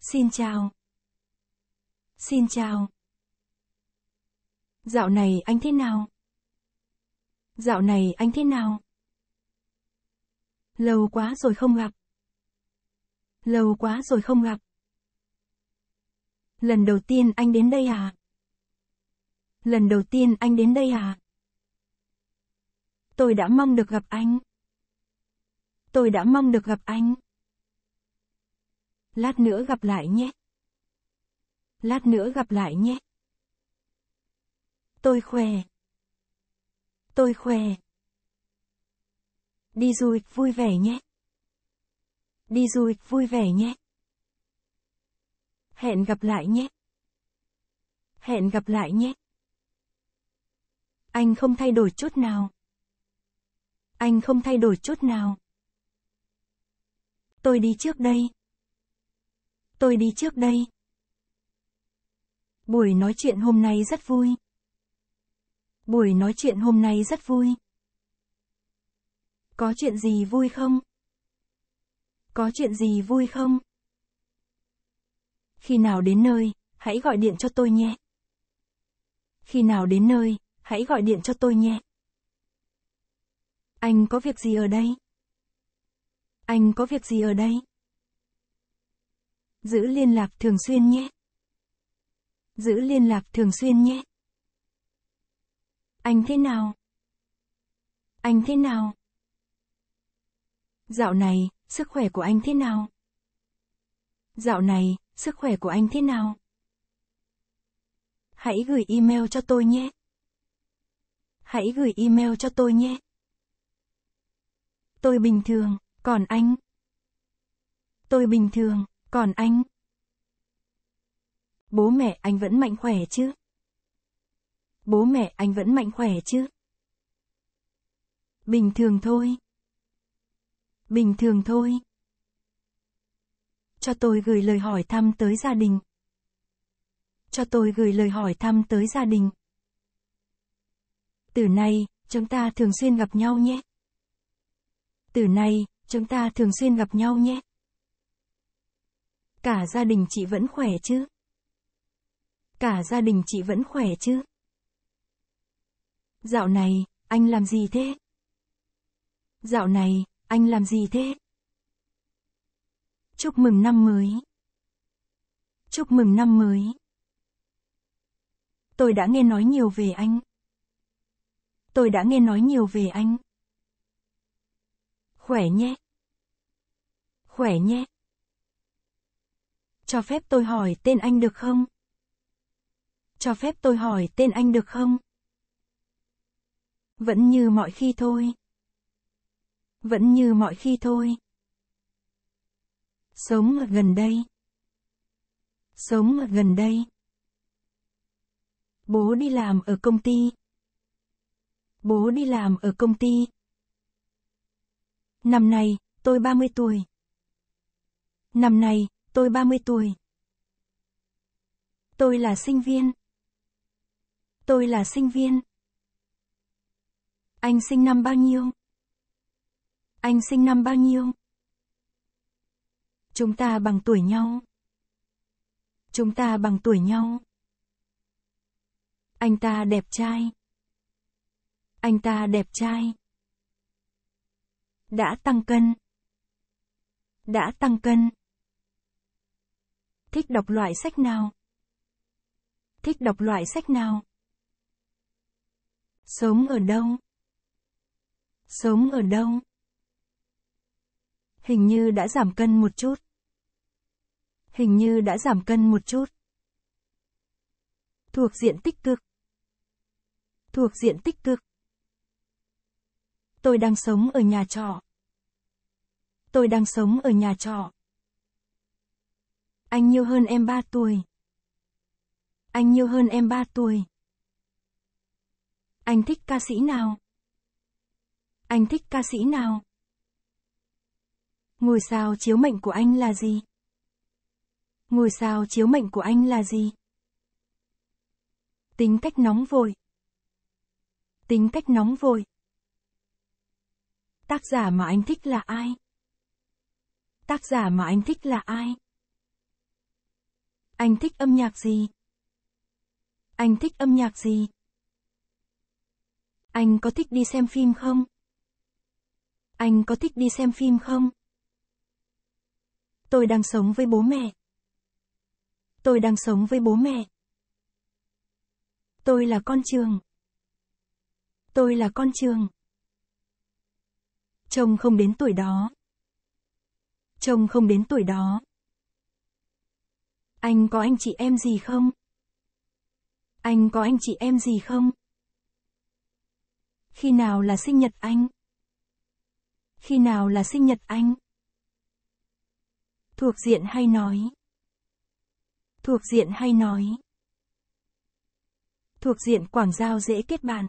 Xin chào. Xin chào. Dạo này anh thế nào? Dạo này anh thế nào? Lâu quá rồi không gặp. Lâu quá rồi không gặp. Lần đầu tiên anh đến đây à? Lần đầu tiên anh đến đây à? Tôi đã mong được gặp anh. Tôi đã mong được gặp anh. Lát nữa gặp lại nhé. Lát nữa gặp lại nhé. Tôi khoe. Tôi khoe. Đi du lịch vui vẻ nhé. Đi du lịch vui vẻ nhé. Hẹn gặp lại nhé. Hẹn gặp lại nhé. Anh không thay đổi chút nào. Anh không thay đổi chút nào. Tôi đi trước đây tôi đi trước đây. Buổi nói chuyện hôm nay rất vui. Buổi nói chuyện hôm nay rất vui. Có chuyện gì vui không? Có chuyện gì vui không? Khi nào đến nơi, hãy gọi điện cho tôi nhé. Khi nào đến nơi, hãy gọi điện cho tôi nhé. Anh có việc gì ở đây? Anh có việc gì ở đây? Giữ liên lạc thường xuyên nhé. Giữ liên lạc thường xuyên nhé. Anh thế nào? Anh thế nào? Dạo này, sức khỏe của anh thế nào? Dạo này, sức khỏe của anh thế nào? Hãy gửi email cho tôi nhé. Hãy gửi email cho tôi nhé. Tôi bình thường, còn anh? Tôi bình thường, còn anh? Bố mẹ anh vẫn mạnh khỏe chứ? Bố mẹ anh vẫn mạnh khỏe chứ? Bình thường thôi. Bình thường thôi. Cho tôi gửi lời hỏi thăm tới gia đình. Cho tôi gửi lời hỏi thăm tới gia đình. Từ nay, chúng ta thường xuyên gặp nhau nhé. Từ nay, chúng ta thường xuyên gặp nhau nhé. Cả gia đình chị vẫn khỏe chứ? Cả gia đình chị vẫn khỏe chứ? Dạo này, anh làm gì thế? Dạo này, anh làm gì thế? Chúc mừng năm mới. Chúc mừng năm mới. Tôi đã nghe nói nhiều về anh. Tôi đã nghe nói nhiều về anh. Khỏe nhé. Khỏe nhé. Cho phép tôi hỏi tên anh được không? Cho phép tôi hỏi tên anh được không? Vẫn như mọi khi thôi. Vẫn như mọi khi thôi. Sống ở gần đây. Sống ở gần đây. Bố đi làm ở công ty. Bố đi làm ở công ty. Năm nay, tôi 30 tuổi. Năm nay, Tôi 30 tuổi. Tôi là sinh viên. Tôi là sinh viên. Anh sinh năm bao nhiêu? Anh sinh năm bao nhiêu? Chúng ta bằng tuổi nhau. Chúng ta bằng tuổi nhau. Anh ta đẹp trai. Anh ta đẹp trai. Đã tăng cân. Đã tăng cân. Thích đọc loại sách nào? Thích đọc loại sách nào? Sống ở đâu? Sống ở đâu? Hình như đã giảm cân một chút. Hình như đã giảm cân một chút. Thuộc diện tích cực. Thuộc diện tích cực. Tôi đang sống ở nhà trọ. Tôi đang sống ở nhà trọ. Anh nhiều hơn em 3 tuổi. Anh nhiều hơn em 3 tuổi. Anh thích ca sĩ nào? Anh thích ca sĩ nào? Ngôi sao chiếu mệnh của anh là gì? Ngôi sao chiếu mệnh của anh là gì? Tính cách nóng vội. Tính cách nóng vội. Tác giả mà anh thích là ai? Tác giả mà anh thích là ai? Anh thích âm nhạc gì? Anh thích âm nhạc gì? Anh có thích đi xem phim không? Anh có thích đi xem phim không? Tôi đang sống với bố mẹ. Tôi đang sống với bố mẹ. Tôi là con trường. Tôi là con trường. Chồng không đến tuổi đó. Chồng không đến tuổi đó. Anh có anh chị em gì không? Anh có anh chị em gì không? Khi nào là sinh nhật anh? Khi nào là sinh nhật anh? Thuộc diện hay nói? Thuộc diện hay nói? Thuộc diện Quảng Giao dễ kết bạn.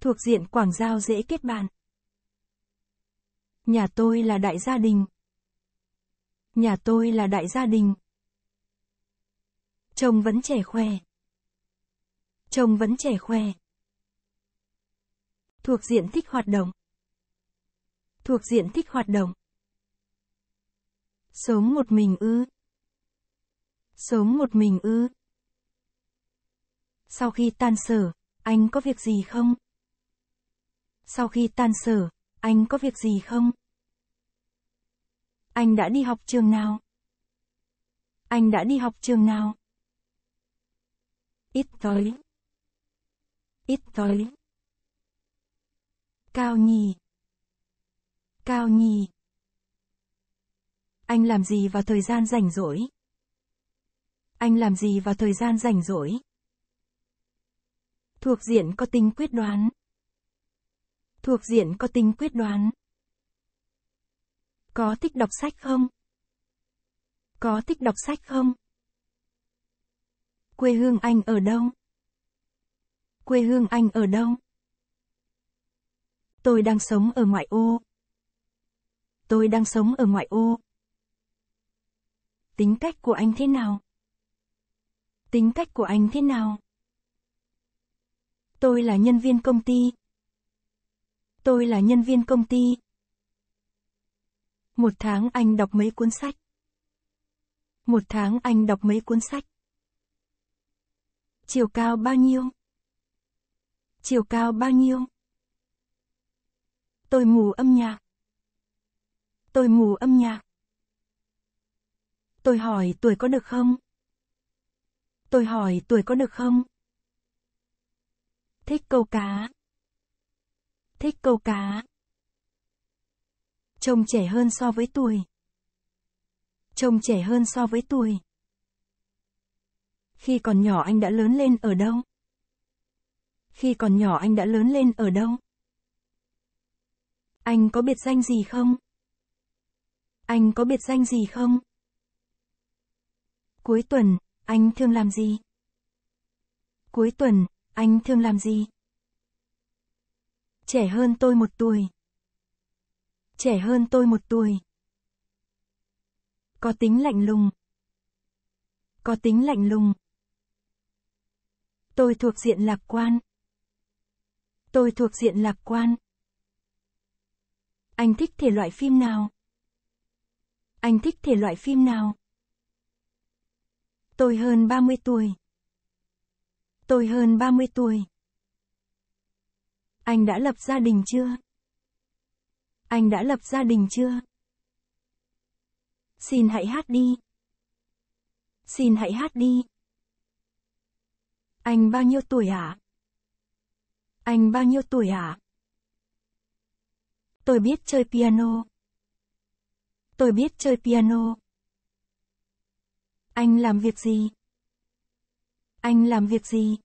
Thuộc diện Quảng Giao dễ kết bạn. Nhà tôi là đại gia đình. Nhà tôi là đại gia đình. Chồng vẫn trẻ khỏe. Chồng vẫn trẻ khỏe. Thuộc diện tích hoạt động. Thuộc diện tích hoạt động. Sống một mình ư. Sống một mình ư. Sau khi tan sở, anh có việc gì không? Sau khi tan sở, anh có việc gì không? Anh đã đi học trường nào? Anh đã đi học trường nào? ít tới ít tới cao nhì cao nhì anh làm gì vào thời gian rảnh rỗi anh làm gì vào thời gian rảnh rỗi thuộc diện có tính quyết đoán thuộc diện có tính quyết đoán có thích đọc sách không có thích đọc sách không Quê hương anh ở đâu? Quê hương anh ở đâu? Tôi đang sống ở ngoại ô. Tôi đang sống ở ngoại ô. Tính cách của anh thế nào? Tính cách của anh thế nào? Tôi là nhân viên công ty. Tôi là nhân viên công ty. Một tháng anh đọc mấy cuốn sách? Một tháng anh đọc mấy cuốn sách? Chiều cao bao nhiêu? Chiều cao bao nhiêu? Tôi mù âm nhạc. Tôi mù âm nhạc. Tôi hỏi tuổi có được không? Tôi hỏi tuổi có được không? Thích câu cá. Thích câu cá. Trông trẻ hơn so với tuổi. Trông trẻ hơn so với tuổi. Khi còn nhỏ anh đã lớn lên ở đâu? Khi còn nhỏ anh đã lớn lên ở đâu? Anh có biệt danh gì không? Anh có biệt danh gì không? Cuối tuần, anh thường làm gì? Cuối tuần, anh thường làm gì? Trẻ hơn tôi một tuổi. Trẻ hơn tôi một tuổi. Có tính lạnh lùng. Có tính lạnh lùng. Tôi thuộc diện lạc quan. Tôi thuộc diện lạc quan. Anh thích thể loại phim nào? Anh thích thể loại phim nào? Tôi hơn 30 tuổi. Tôi hơn 30 tuổi. Anh đã lập gia đình chưa? Anh đã lập gia đình chưa? Xin hãy hát đi. Xin hãy hát đi. Anh bao nhiêu tuổi hả? À? Anh bao nhiêu tuổi hả? À? Tôi biết chơi piano. Tôi biết chơi piano. Anh làm việc gì? Anh làm việc gì?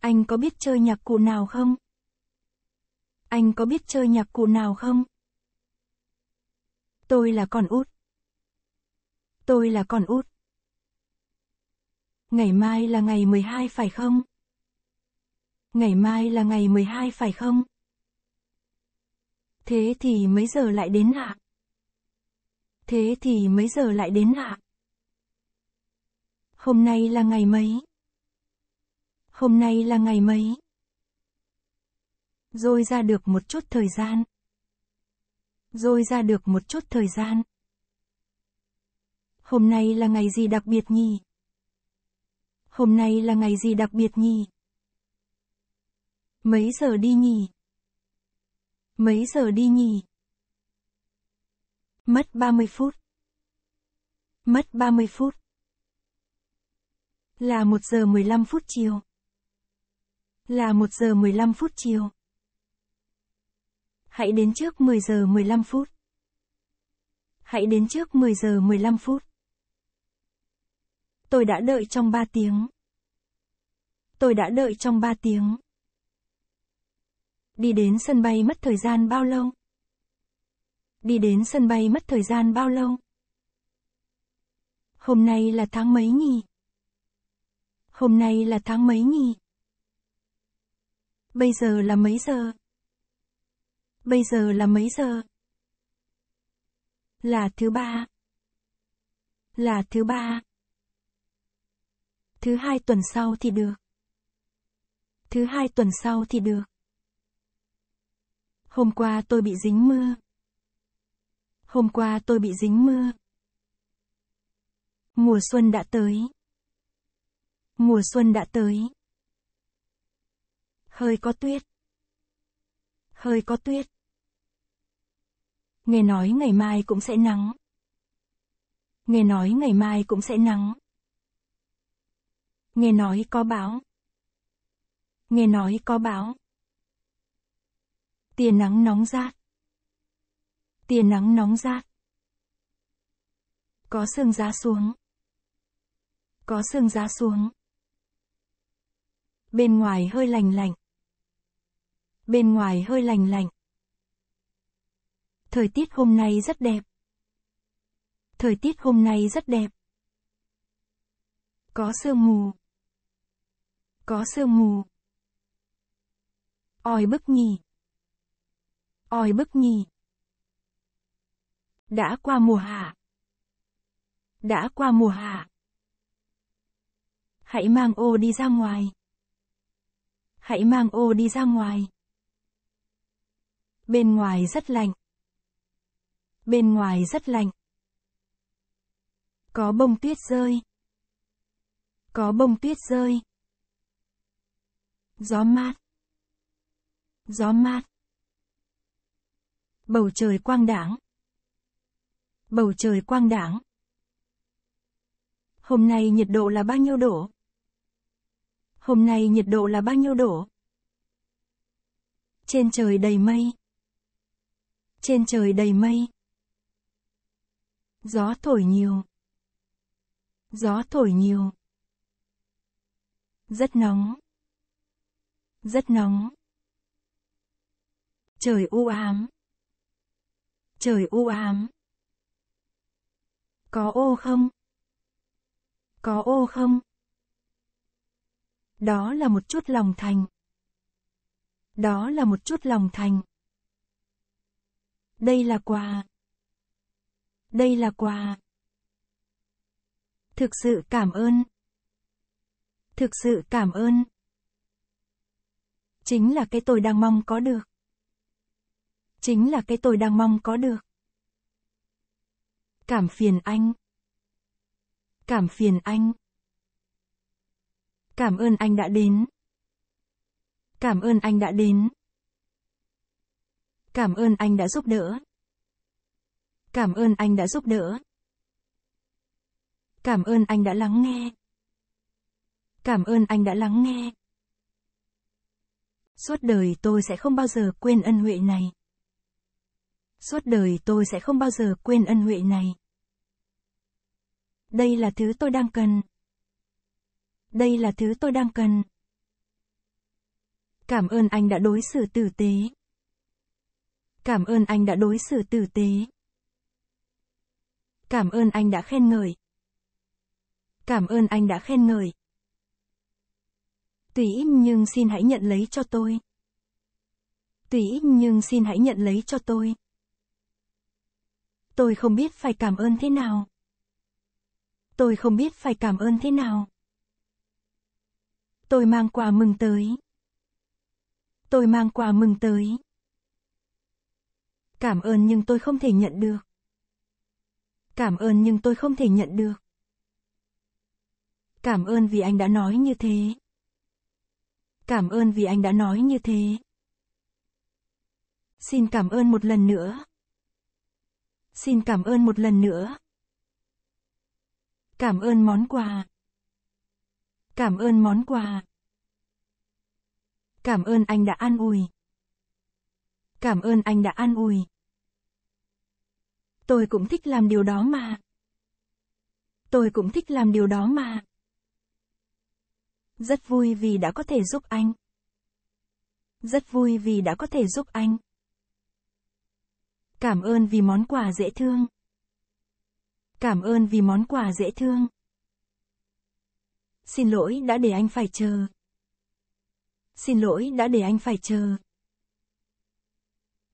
Anh có biết chơi nhạc cụ nào không? Anh có biết chơi nhạc cụ nào không? Tôi là con út. Tôi là con út. Ngày mai là ngày 12 phải không? Ngày mai là ngày 12 phải không? Thế thì mấy giờ lại đến ạ? À? Thế thì mấy giờ lại đến ạ? À? Hôm nay là ngày mấy? Hôm nay là ngày mấy? Rồi ra được một chút thời gian. Rồi ra được một chút thời gian. Hôm nay là ngày gì đặc biệt nhỉ? hôm nay là ngày gì đặc biệt nhỉ? Mấy giờ đi nhỉ? Mấy giờ đi nhỉ? Mất 30 phút. Mất 30 phút. Là 1 giờ 15 phút chiều. Là 1 giờ 15 phút chiều. Hãy đến trước 10 giờ 15 phút. Hãy đến trước 10 giờ 15 phút. Tôi đã đợi trong 3 tiếng. Tôi đã đợi trong 3 tiếng. Đi đến sân bay mất thời gian bao lâu? Đi đến sân bay mất thời gian bao lâu? Hôm nay là tháng mấy nhỉ? Hôm nay là tháng mấy nhỉ? Bây giờ là mấy giờ? Bây giờ là mấy giờ? Là thứ ba. Là thứ ba. Thứ hai tuần sau thì được. Thứ hai tuần sau thì được. Hôm qua tôi bị dính mưa. Hôm qua tôi bị dính mưa. Mùa xuân đã tới. Mùa xuân đã tới. Hơi có tuyết. Hơi có tuyết. Nghe nói ngày mai cũng sẽ nắng. Nghe nói ngày mai cũng sẽ nắng. Nghe nói có báo. Nghe nói có báo. Tia nắng nóng rát. Tia nắng nóng rát. Có sương giá xuống. Có sương giá xuống. Bên ngoài hơi lành lạnh. Bên ngoài hơi lành lạnh. Thời tiết hôm nay rất đẹp. Thời tiết hôm nay rất đẹp. Có sương mù. Có sương mù. Oi bức nhì. Oi bức nhì. Đã qua mùa hạ. Đã qua mùa hạ. Hãy mang ô đi ra ngoài. Hãy mang ô đi ra ngoài. Bên ngoài rất lạnh. Bên ngoài rất lạnh. Có bông tuyết rơi. Có bông tuyết rơi gió mát gió mát bầu trời quang đảng bầu trời quang đảng hôm nay nhiệt độ là bao nhiêu độ hôm nay nhiệt độ là bao nhiêu độ trên trời đầy mây trên trời đầy mây gió thổi nhiều gió thổi nhiều rất nóng rất nóng. Trời u ám. Trời u ám. Có ô không? Có ô không? Đó là một chút lòng thành. Đó là một chút lòng thành. Đây là quà. Đây là quà. Thực sự cảm ơn. Thực sự cảm ơn. Chính là cái tôi đang mong có được. Chính là cái tôi đang mong có được. Cảm phiền anh. Cảm phiền anh. Cảm ơn anh đã đến. Cảm ơn anh đã đến. Cảm ơn anh đã giúp đỡ. Cảm ơn anh đã giúp đỡ. Cảm ơn anh đã lắng nghe. Cảm ơn anh đã lắng nghe. Suốt đời tôi sẽ không bao giờ quên ân huệ này. Suốt đời tôi sẽ không bao giờ quên ân huệ này. Đây là thứ tôi đang cần. Đây là thứ tôi đang cần. Cảm ơn anh đã đối xử tử tế. Cảm ơn anh đã đối xử tử tế. Cảm ơn anh đã khen ngợi. Cảm ơn anh đã khen ngợi. Tùy ít nhưng xin hãy nhận lấy cho tôi. Tùy ít nhưng xin hãy nhận lấy cho tôi. Tôi không biết phải cảm ơn thế nào. Tôi không biết phải cảm ơn thế nào. Tôi mang quà mừng tới. Tôi mang quà mừng tới. Cảm ơn nhưng tôi không thể nhận được. Cảm ơn nhưng tôi không thể nhận được. Cảm ơn vì anh đã nói như thế. Cảm ơn vì anh đã nói như thế. Xin cảm ơn một lần nữa. Xin cảm ơn một lần nữa. Cảm ơn món quà. Cảm ơn món quà. Cảm ơn anh đã an ủi. Cảm ơn anh đã an ủi. Tôi cũng thích làm điều đó mà. Tôi cũng thích làm điều đó mà. Rất vui vì đã có thể giúp anh. Rất vui vì đã có thể giúp anh. Cảm ơn vì món quà dễ thương. Cảm ơn vì món quà dễ thương. Xin lỗi đã để anh phải chờ. Xin lỗi đã để anh phải chờ.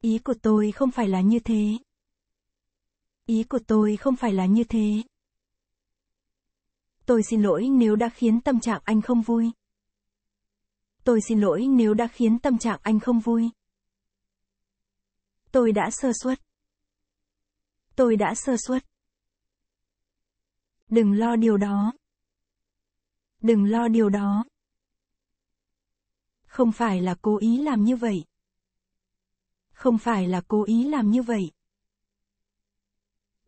Ý của tôi không phải là như thế. Ý của tôi không phải là như thế. Tôi xin lỗi nếu đã khiến tâm trạng anh không vui. Tôi xin lỗi nếu đã khiến tâm trạng anh không vui. Tôi đã sơ suất. Tôi đã sơ suất. Đừng lo điều đó. Đừng lo điều đó. Không phải là cố ý làm như vậy. Không phải là cố ý làm như vậy.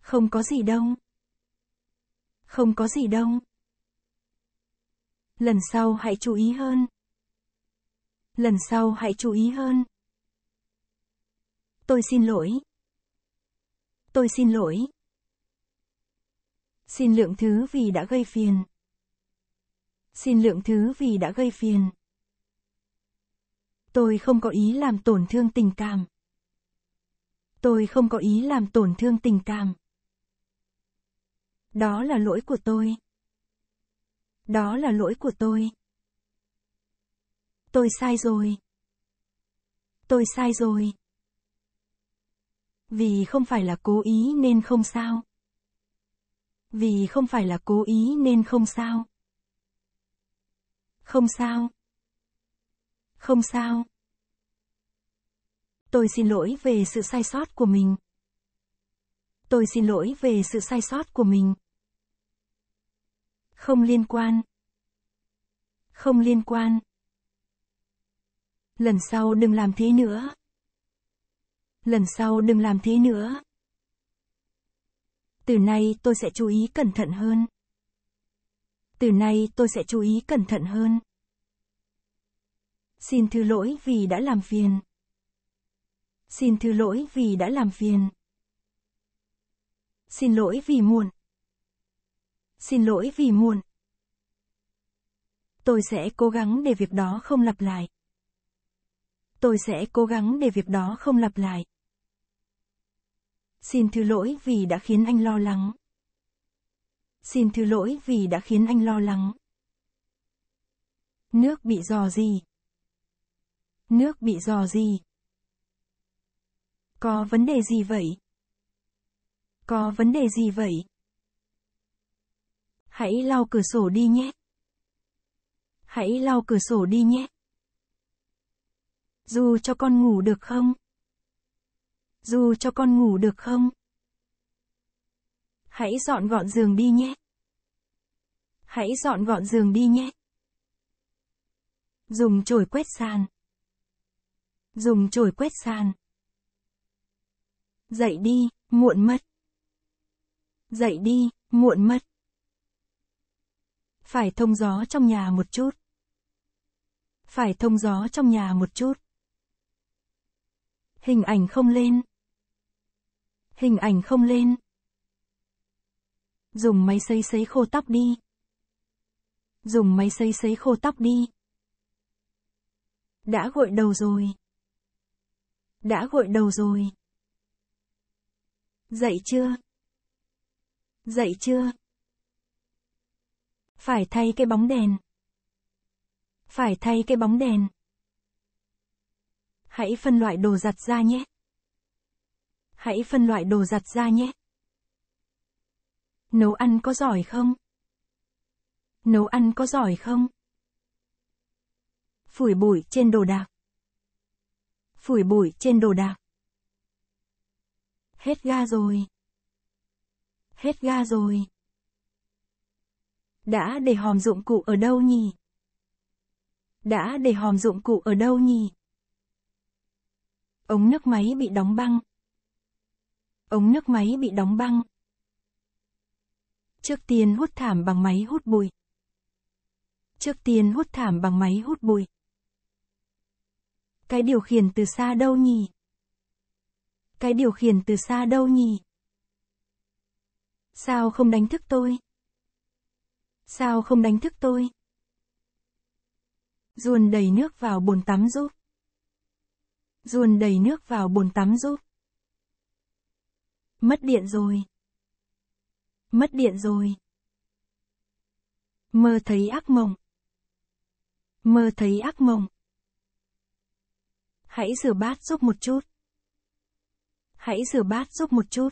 Không có gì đâu. Không có gì đâu. Lần sau hãy chú ý hơn. Lần sau hãy chú ý hơn. Tôi xin lỗi. Tôi xin lỗi. Xin lượng thứ vì đã gây phiền. Xin lượng thứ vì đã gây phiền. Tôi không có ý làm tổn thương tình cảm. Tôi không có ý làm tổn thương tình cảm. Đó là lỗi của tôi. Đó là lỗi của tôi. Tôi sai rồi. Tôi sai rồi. Vì không phải là cố ý nên không sao. Vì không phải là cố ý nên không sao. Không sao. Không sao. Tôi xin lỗi về sự sai sót của mình tôi xin lỗi về sự sai sót của mình. Không liên quan. Không liên quan. Lần sau đừng làm thế nữa. Lần sau đừng làm thế nữa. Từ nay tôi sẽ chú ý cẩn thận hơn. Từ nay tôi sẽ chú ý cẩn thận hơn. Xin thứ lỗi vì đã làm phiền. Xin thứ lỗi vì đã làm phiền. Xin lỗi vì muộn. Xin lỗi vì muộn. Tôi sẽ cố gắng để việc đó không lặp lại. Tôi sẽ cố gắng để việc đó không lặp lại. Xin thứ lỗi vì đã khiến anh lo lắng. Xin thứ lỗi vì đã khiến anh lo lắng. Nước bị dò gì? Nước bị dò gì? Có vấn đề gì vậy? Có vấn đề gì vậy? Hãy lau cửa sổ đi nhé. Hãy lau cửa sổ đi nhé. Dù cho con ngủ được không? Dù cho con ngủ được không? Hãy dọn gọn giường đi nhé. Hãy dọn gọn giường đi nhé. Dùng chổi quét sàn. Dùng chổi quét sàn. Dậy đi, muộn mất. Dậy đi, muộn mất. Phải thông gió trong nhà một chút. Phải thông gió trong nhà một chút. Hình ảnh không lên. Hình ảnh không lên. Dùng máy sấy sấy khô tóc đi. Dùng máy sấy sấy khô tóc đi. Đã gội đầu rồi. Đã gội đầu rồi. Dậy chưa? Dậy chưa? Phải thay cái bóng đèn. Phải thay cái bóng đèn. Hãy phân loại đồ giặt ra nhé. Hãy phân loại đồ giặt ra nhé. Nấu ăn có giỏi không? Nấu ăn có giỏi không? Phủi bụi trên đồ đạc. Phủi bụi trên đồ đạc. Hết ga rồi hết ga rồi. Đã để hòm dụng cụ ở đâu nhỉ? Đã để hòm dụng cụ ở đâu nhỉ? Ống nước máy bị đóng băng. Ống nước máy bị đóng băng. Trước tiên hút thảm bằng máy hút bụi. Trước tiên hút thảm bằng máy hút bụi. Cái điều khiển từ xa đâu nhỉ? Cái điều khiển từ xa đâu nhỉ? Sao không đánh thức tôi? Sao không đánh thức tôi? Ruồn đầy nước vào bồn tắm giúp. Ruồn đầy nước vào bồn tắm giúp. Mất điện rồi. Mất điện rồi. Mơ thấy ác mộng. Mơ thấy ác mộng. Hãy rửa bát giúp một chút. Hãy rửa bát giúp một chút.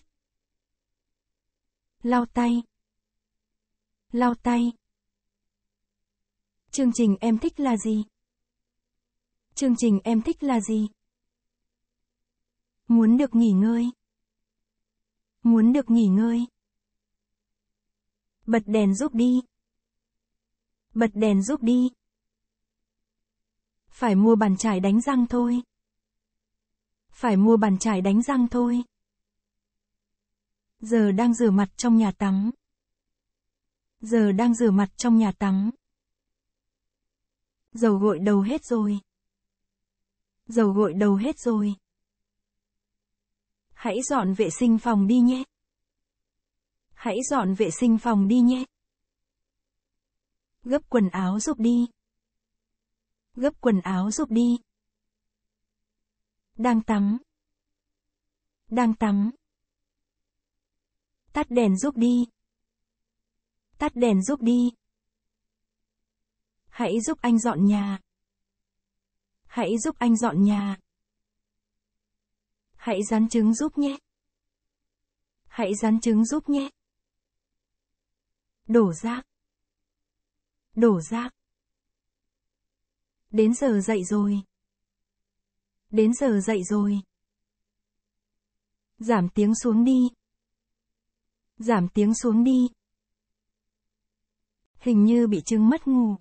Lau tay. Lau tay. Chương trình em thích là gì? Chương trình em thích là gì? Muốn được nghỉ ngơi. Muốn được nghỉ ngơi. Bật đèn giúp đi. Bật đèn giúp đi. Phải mua bàn chải đánh răng thôi. Phải mua bàn chải đánh răng thôi. Giờ đang rửa mặt trong nhà tắm. Giờ đang rửa mặt trong nhà tắm. Dầu gội đầu hết rồi. Dầu gội đầu hết rồi. Hãy dọn vệ sinh phòng đi nhé. Hãy dọn vệ sinh phòng đi nhé. Gấp quần áo giúp đi. Gấp quần áo giúp đi. Đang tắm. Đang tắm. Tắt đèn giúp đi. Tắt đèn giúp đi. Hãy giúp anh dọn nhà. Hãy giúp anh dọn nhà. Hãy rán trứng giúp nhé. Hãy rán trứng giúp nhé. Đổ rác. Đổ rác. Đến giờ dậy rồi. Đến giờ dậy rồi. Giảm tiếng xuống đi. Giảm tiếng xuống đi. Hình như bị chứng mất ngủ.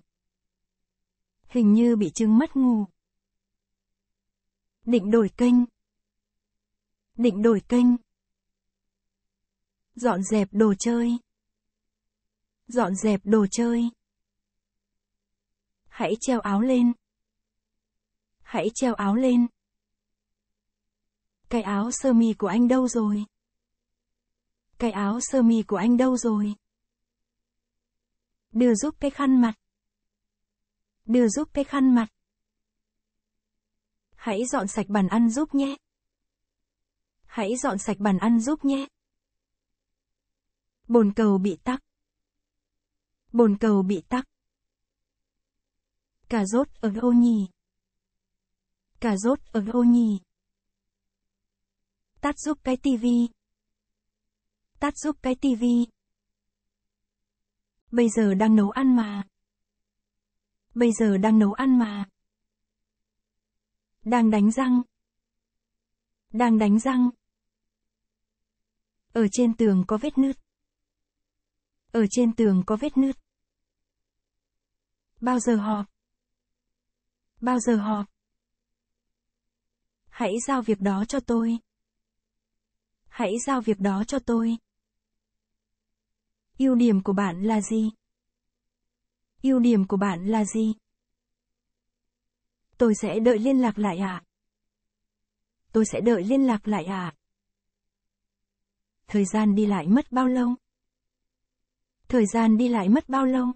Hình như bị chứng mất ngủ. Định đổi kênh. Định đổi kênh. Dọn dẹp đồ chơi. Dọn dẹp đồ chơi. Hãy treo áo lên. Hãy treo áo lên. Cái áo sơ mi của anh đâu rồi? Cái áo sơ mi của anh đâu rồi? Đưa giúp cái khăn mặt. Đưa giúp cái khăn mặt. Hãy dọn sạch bàn ăn giúp nhé. Hãy dọn sạch bàn ăn giúp nhé. Bồn cầu bị tắc. Bồn cầu bị tắc. Cà rốt ở ô nhì. Cà rốt ở ô nhì. Tắt giúp cái tivi tắt giúp cái tivi. Bây giờ đang nấu ăn mà. Bây giờ đang nấu ăn mà. Đang đánh răng. Đang đánh răng. Ở trên tường có vết nứt. Ở trên tường có vết nứt. Bao giờ họp? Bao giờ họp? Hãy giao việc đó cho tôi. Hãy giao việc đó cho tôi. Ưu điểm của bạn là gì? Ưu điểm của bạn là gì? Tôi sẽ đợi liên lạc lại ạ. À? Tôi sẽ đợi liên lạc lại ạ. À? Thời gian đi lại mất bao lâu? Thời gian đi lại mất bao lâu?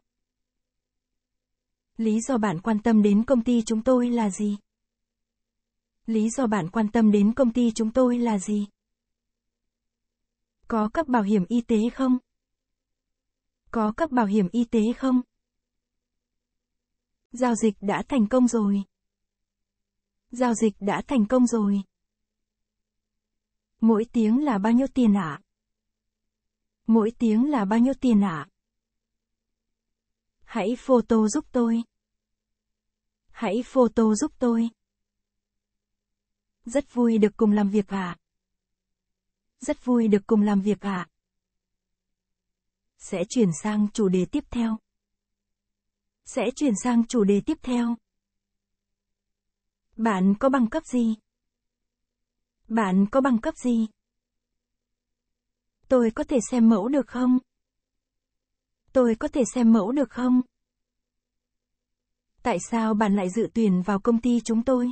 Lý do bạn quan tâm đến công ty chúng tôi là gì? Lý do bạn quan tâm đến công ty chúng tôi là gì? Có cấp bảo hiểm y tế không? Có cấp bảo hiểm y tế không? Giao dịch đã thành công rồi. Giao dịch đã thành công rồi. Mỗi tiếng là bao nhiêu tiền ạ? À? Mỗi tiếng là bao nhiêu tiền ạ? À? Hãy photo giúp tôi. Hãy photo giúp tôi. Rất vui được cùng làm việc ạ. À? Rất vui được cùng làm việc ạ. À? sẽ chuyển sang chủ đề tiếp theo. Sẽ chuyển sang chủ đề tiếp theo. Bạn có bằng cấp gì? Bạn có bằng cấp gì? Tôi có thể xem mẫu được không? Tôi có thể xem mẫu được không? Tại sao bạn lại dự tuyển vào công ty chúng tôi?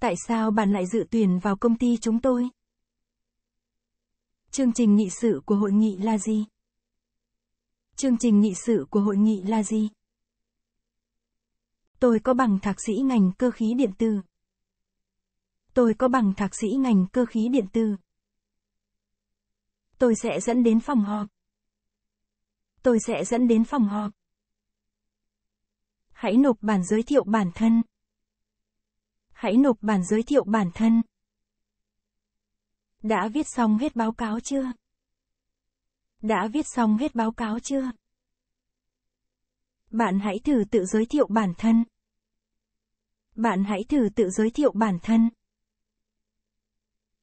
Tại sao bạn lại dự tuyển vào công ty chúng tôi? Chương trình nghị sự của hội nghị là gì? Chương trình nghị sự của hội nghị là gì? Tôi có bằng thạc sĩ ngành cơ khí điện tử. Tôi có bằng thạc sĩ ngành cơ khí điện tử. Tôi sẽ dẫn đến phòng họp. Tôi sẽ dẫn đến phòng họp. Hãy nộp bản giới thiệu bản thân. Hãy nộp bản giới thiệu bản thân. Đã viết xong hết báo cáo chưa? Đã viết xong hết báo cáo chưa? Bạn hãy thử tự giới thiệu bản thân. Bạn hãy thử tự giới thiệu bản thân.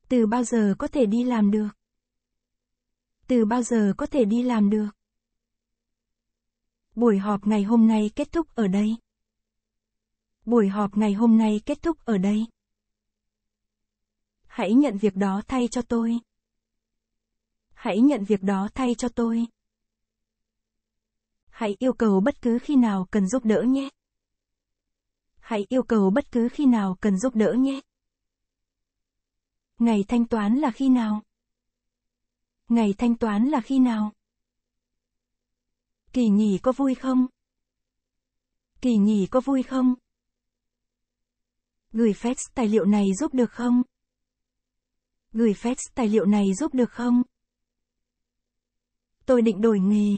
Từ bao giờ có thể đi làm được? Từ bao giờ có thể đi làm được? Buổi họp ngày hôm nay kết thúc ở đây. Buổi họp ngày hôm nay kết thúc ở đây. Hãy nhận việc đó thay cho tôi. Hãy nhận việc đó thay cho tôi. Hãy yêu cầu bất cứ khi nào cần giúp đỡ nhé. Hãy yêu cầu bất cứ khi nào cần giúp đỡ nhé. Ngày thanh toán là khi nào? Ngày thanh toán là khi nào? Kỳ nghỉ có vui không? Kỳ nghỉ có vui không? Gửi fax tài liệu này giúp được không? gửi fax tài liệu này giúp được không? Tôi định đổi nghề.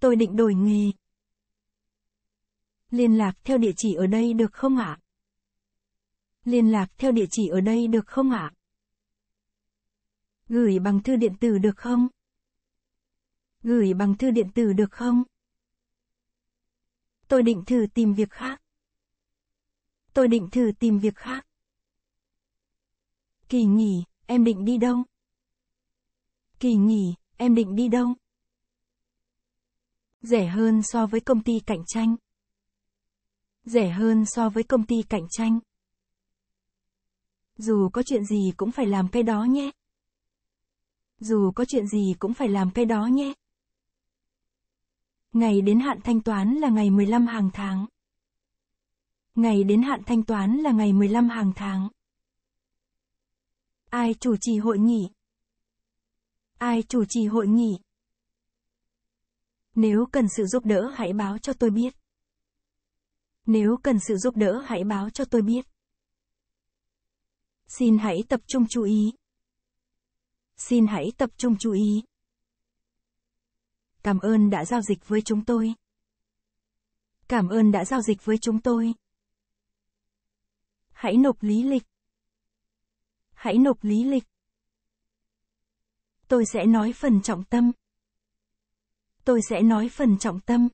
Tôi định đổi nghề. Liên lạc theo địa chỉ ở đây được không ạ? Liên lạc theo địa chỉ ở đây được không ạ? Gửi bằng thư điện tử được không? Gửi bằng thư điện tử được không? Tôi định thử tìm việc khác. Tôi định thử tìm việc khác. Kỳ nghỉ, em định đi đâu? Kỳ nghỉ, em định đi đâu? Rẻ hơn so với công ty cạnh tranh. Rẻ hơn so với công ty cạnh tranh. Dù có chuyện gì cũng phải làm cái đó nhé. Dù có chuyện gì cũng phải làm cái đó nhé. Ngày đến hạn thanh toán là ngày 15 hàng tháng. Ngày đến hạn thanh toán là ngày 15 hàng tháng. Ai chủ trì hội nghị? Ai chủ trì hội nghị? Nếu cần sự giúp đỡ hãy báo cho tôi biết. Nếu cần sự giúp đỡ hãy báo cho tôi biết. Xin hãy tập trung chú ý. Xin hãy tập trung chú ý. Cảm ơn đã giao dịch với chúng tôi. Cảm ơn đã giao dịch với chúng tôi. Hãy nộp lý lịch hãy nộp lý lịch. Tôi sẽ nói phần trọng tâm. Tôi sẽ nói phần trọng tâm.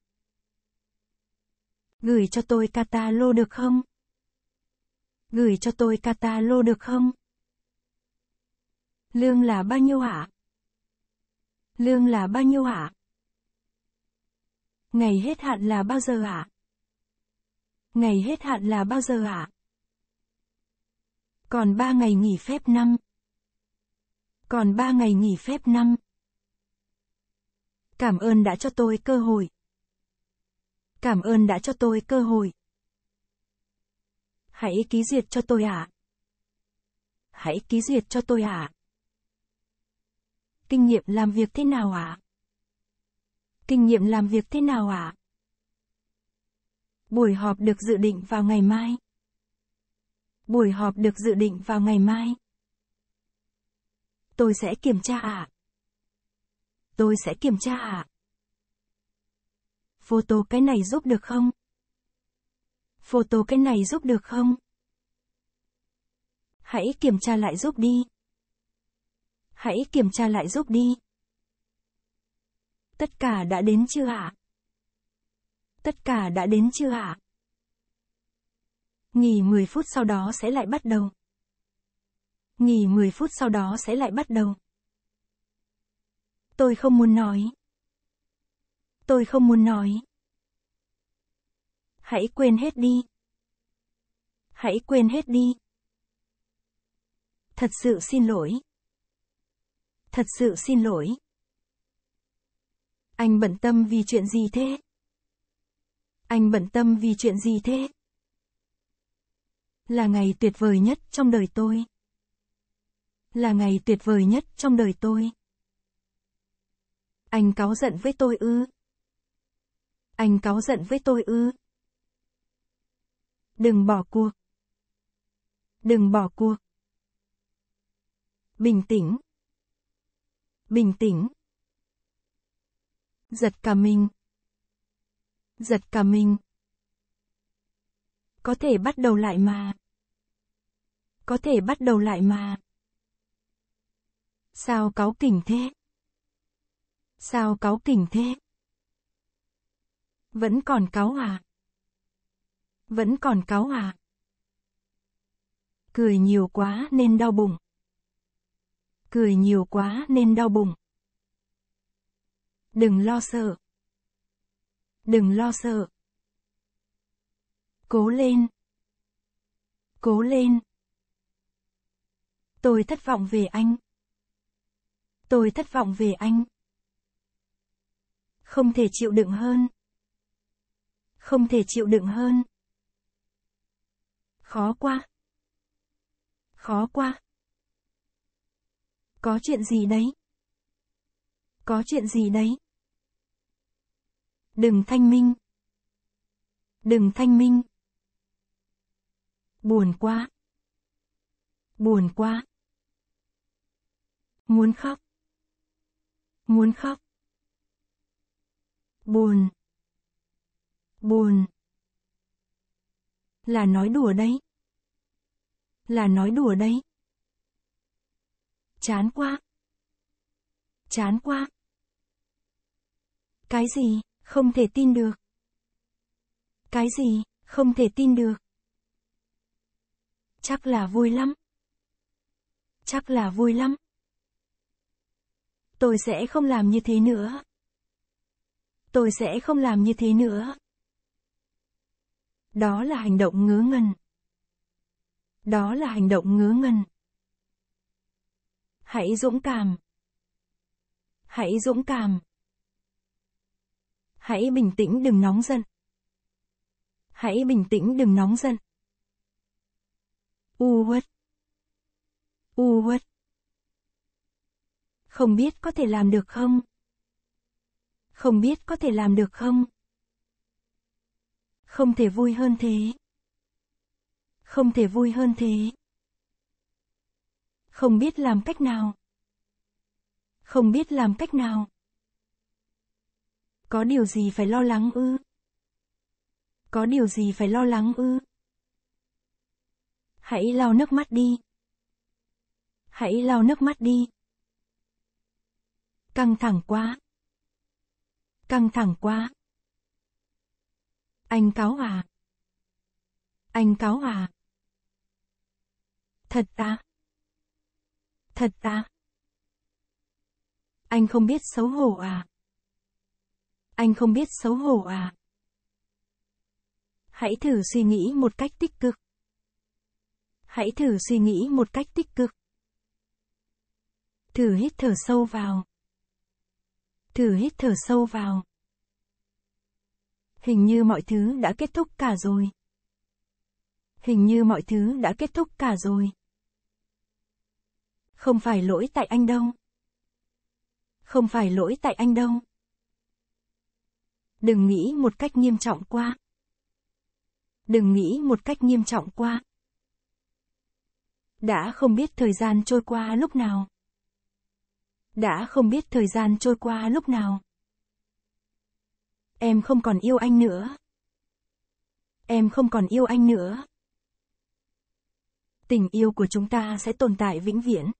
Gửi cho tôi catalog được không? Gửi cho tôi catalog được không? Lương là bao nhiêu hả? Lương là bao nhiêu hả? Ngày hết hạn là bao giờ hả? Ngày hết hạn là bao giờ hả? Còn 3 ngày nghỉ phép năm. Còn 3 ngày nghỉ phép năm. Cảm ơn đã cho tôi cơ hội. Cảm ơn đã cho tôi cơ hội. Hãy ký duyệt cho tôi ạ. À. Hãy ký duyệt cho tôi ạ. À. Kinh nghiệm làm việc thế nào ạ? À? Kinh nghiệm làm việc thế nào ạ? À? Buổi họp được dự định vào ngày mai. Buổi họp được dự định vào ngày mai. Tôi sẽ kiểm tra ạ. À? Tôi sẽ kiểm tra ạ. À? Photo cái này giúp được không? Photo cái này giúp được không? Hãy kiểm tra lại giúp đi. Hãy kiểm tra lại giúp đi. Tất cả đã đến chưa ạ? À? Tất cả đã đến chưa ạ? À? Nghỉ 10 phút sau đó sẽ lại bắt đầu. Nghỉ 10 phút sau đó sẽ lại bắt đầu. Tôi không muốn nói. Tôi không muốn nói. Hãy quên hết đi. Hãy quên hết đi. Thật sự xin lỗi. Thật sự xin lỗi. Anh bận tâm vì chuyện gì thế? Anh bận tâm vì chuyện gì thế? Là ngày tuyệt vời nhất trong đời tôi. Là ngày tuyệt vời nhất trong đời tôi. Anh cáu giận với tôi ư? Anh cáu giận với tôi ư? Đừng bỏ cuộc. Đừng bỏ cuộc. Bình tĩnh. Bình tĩnh. Giật cả mình. Giật cả mình. Có thể bắt đầu lại mà. Có thể bắt đầu lại mà. Sao cáu kỉnh thế? Sao cáu kỉnh thế? Vẫn còn cáu à? Vẫn còn cáu à? Cười nhiều quá nên đau bụng. Cười nhiều quá nên đau bụng. Đừng lo sợ. Đừng lo sợ. Cố lên. Cố lên. Tôi thất vọng về anh. Tôi thất vọng về anh. Không thể chịu đựng hơn. Không thể chịu đựng hơn. Khó quá. Khó quá. Có chuyện gì đấy? Có chuyện gì đấy? Đừng thanh minh. Đừng thanh minh. Buồn quá. Buồn quá. Muốn khóc. Muốn khóc. Buồn. Buồn. Là nói đùa đấy. Là nói đùa đấy. Chán quá. Chán quá. Cái gì, không thể tin được. Cái gì, không thể tin được. Chắc là vui lắm. Chắc là vui lắm. Tôi sẽ không làm như thế nữa. Tôi sẽ không làm như thế nữa. Đó là hành động ngớ ngẩn. Đó là hành động ngớ ngẩn. Hãy dũng cảm. Hãy dũng cảm. Hãy bình tĩnh đừng nóng giận. Hãy bình tĩnh đừng nóng giận uất. uất. Không biết có thể làm được không? Không biết có thể làm được không? Không thể vui hơn thế. Không thể vui hơn thế. Không biết làm cách nào. Không biết làm cách nào. Có điều gì phải lo lắng ư? Có điều gì phải lo lắng ư? Hãy lau nước mắt đi. Hãy lau nước mắt đi. Căng thẳng quá. Căng thẳng quá. Anh cáo à. Anh cáo à. Thật ta, à? Thật ta. À? Anh không biết xấu hổ à. Anh không biết xấu hổ à. Hãy thử suy nghĩ một cách tích cực. Hãy thử suy nghĩ một cách tích cực. Thử hít thở sâu vào. Thử hít thở sâu vào. Hình như mọi thứ đã kết thúc cả rồi. Hình như mọi thứ đã kết thúc cả rồi. Không phải lỗi tại anh đâu. Không phải lỗi tại anh đâu. Đừng nghĩ một cách nghiêm trọng quá. Đừng nghĩ một cách nghiêm trọng quá. Đã không biết thời gian trôi qua lúc nào. Đã không biết thời gian trôi qua lúc nào. Em không còn yêu anh nữa. Em không còn yêu anh nữa. Tình yêu của chúng ta sẽ tồn tại vĩnh viễn.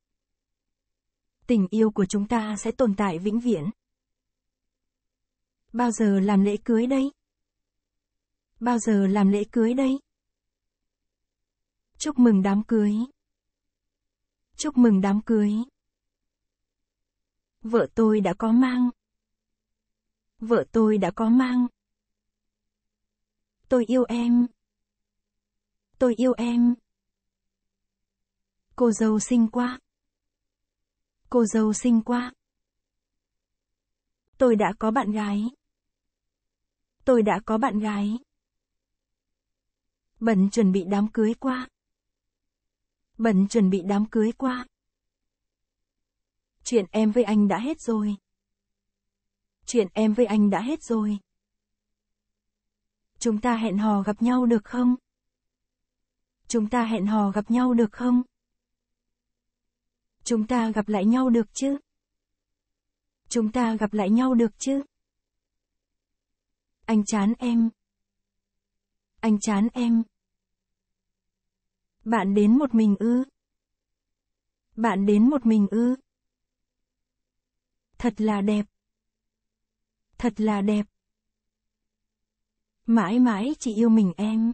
Tình yêu của chúng ta sẽ tồn tại vĩnh viễn. Bao giờ làm lễ cưới đây? Bao giờ làm lễ cưới đây? Chúc mừng đám cưới. Chúc mừng đám cưới. Vợ tôi đã có mang. Vợ tôi đã có mang. Tôi yêu em. Tôi yêu em. Cô dâu xinh quá. Cô dâu xinh quá. Tôi đã có bạn gái. Tôi đã có bạn gái. Bẩn chuẩn bị đám cưới quá Bận chuẩn bị đám cưới qua. Chuyện em với anh đã hết rồi. Chuyện em với anh đã hết rồi. Chúng ta hẹn hò gặp nhau được không? Chúng ta hẹn hò gặp nhau được không? Chúng ta gặp lại nhau được chứ? Chúng ta gặp lại nhau được chứ? Anh chán em. Anh chán em. Bạn đến một mình ư? Bạn đến một mình ư? Thật là đẹp. Thật là đẹp. Mãi mãi chỉ yêu mình em.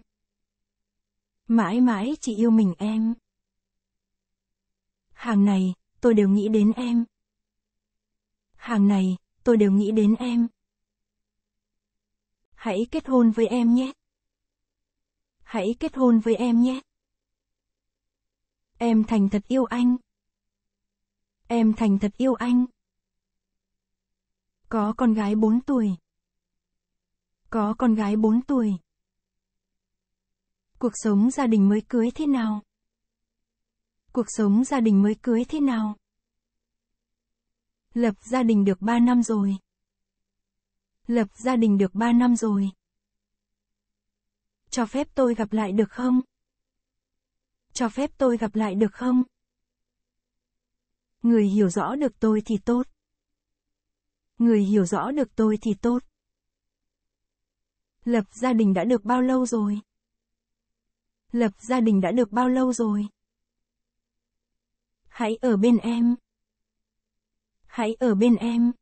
Mãi mãi chỉ yêu mình em. Hàng này, tôi đều nghĩ đến em. Hàng này, tôi đều nghĩ đến em. Hãy kết hôn với em nhé. Hãy kết hôn với em nhé. Em thành thật yêu anh. Em thành thật yêu anh. Có con gái 4 tuổi. Có con gái 4 tuổi. Cuộc sống gia đình mới cưới thế nào? Cuộc sống gia đình mới cưới thế nào? Lập gia đình được 3 năm rồi. Lập gia đình được 3 năm rồi. Cho phép tôi gặp lại được không? cho phép tôi gặp lại được không? Người hiểu rõ được tôi thì tốt. Người hiểu rõ được tôi thì tốt. Lập gia đình đã được bao lâu rồi? Lập gia đình đã được bao lâu rồi? Hãy ở bên em. Hãy ở bên em.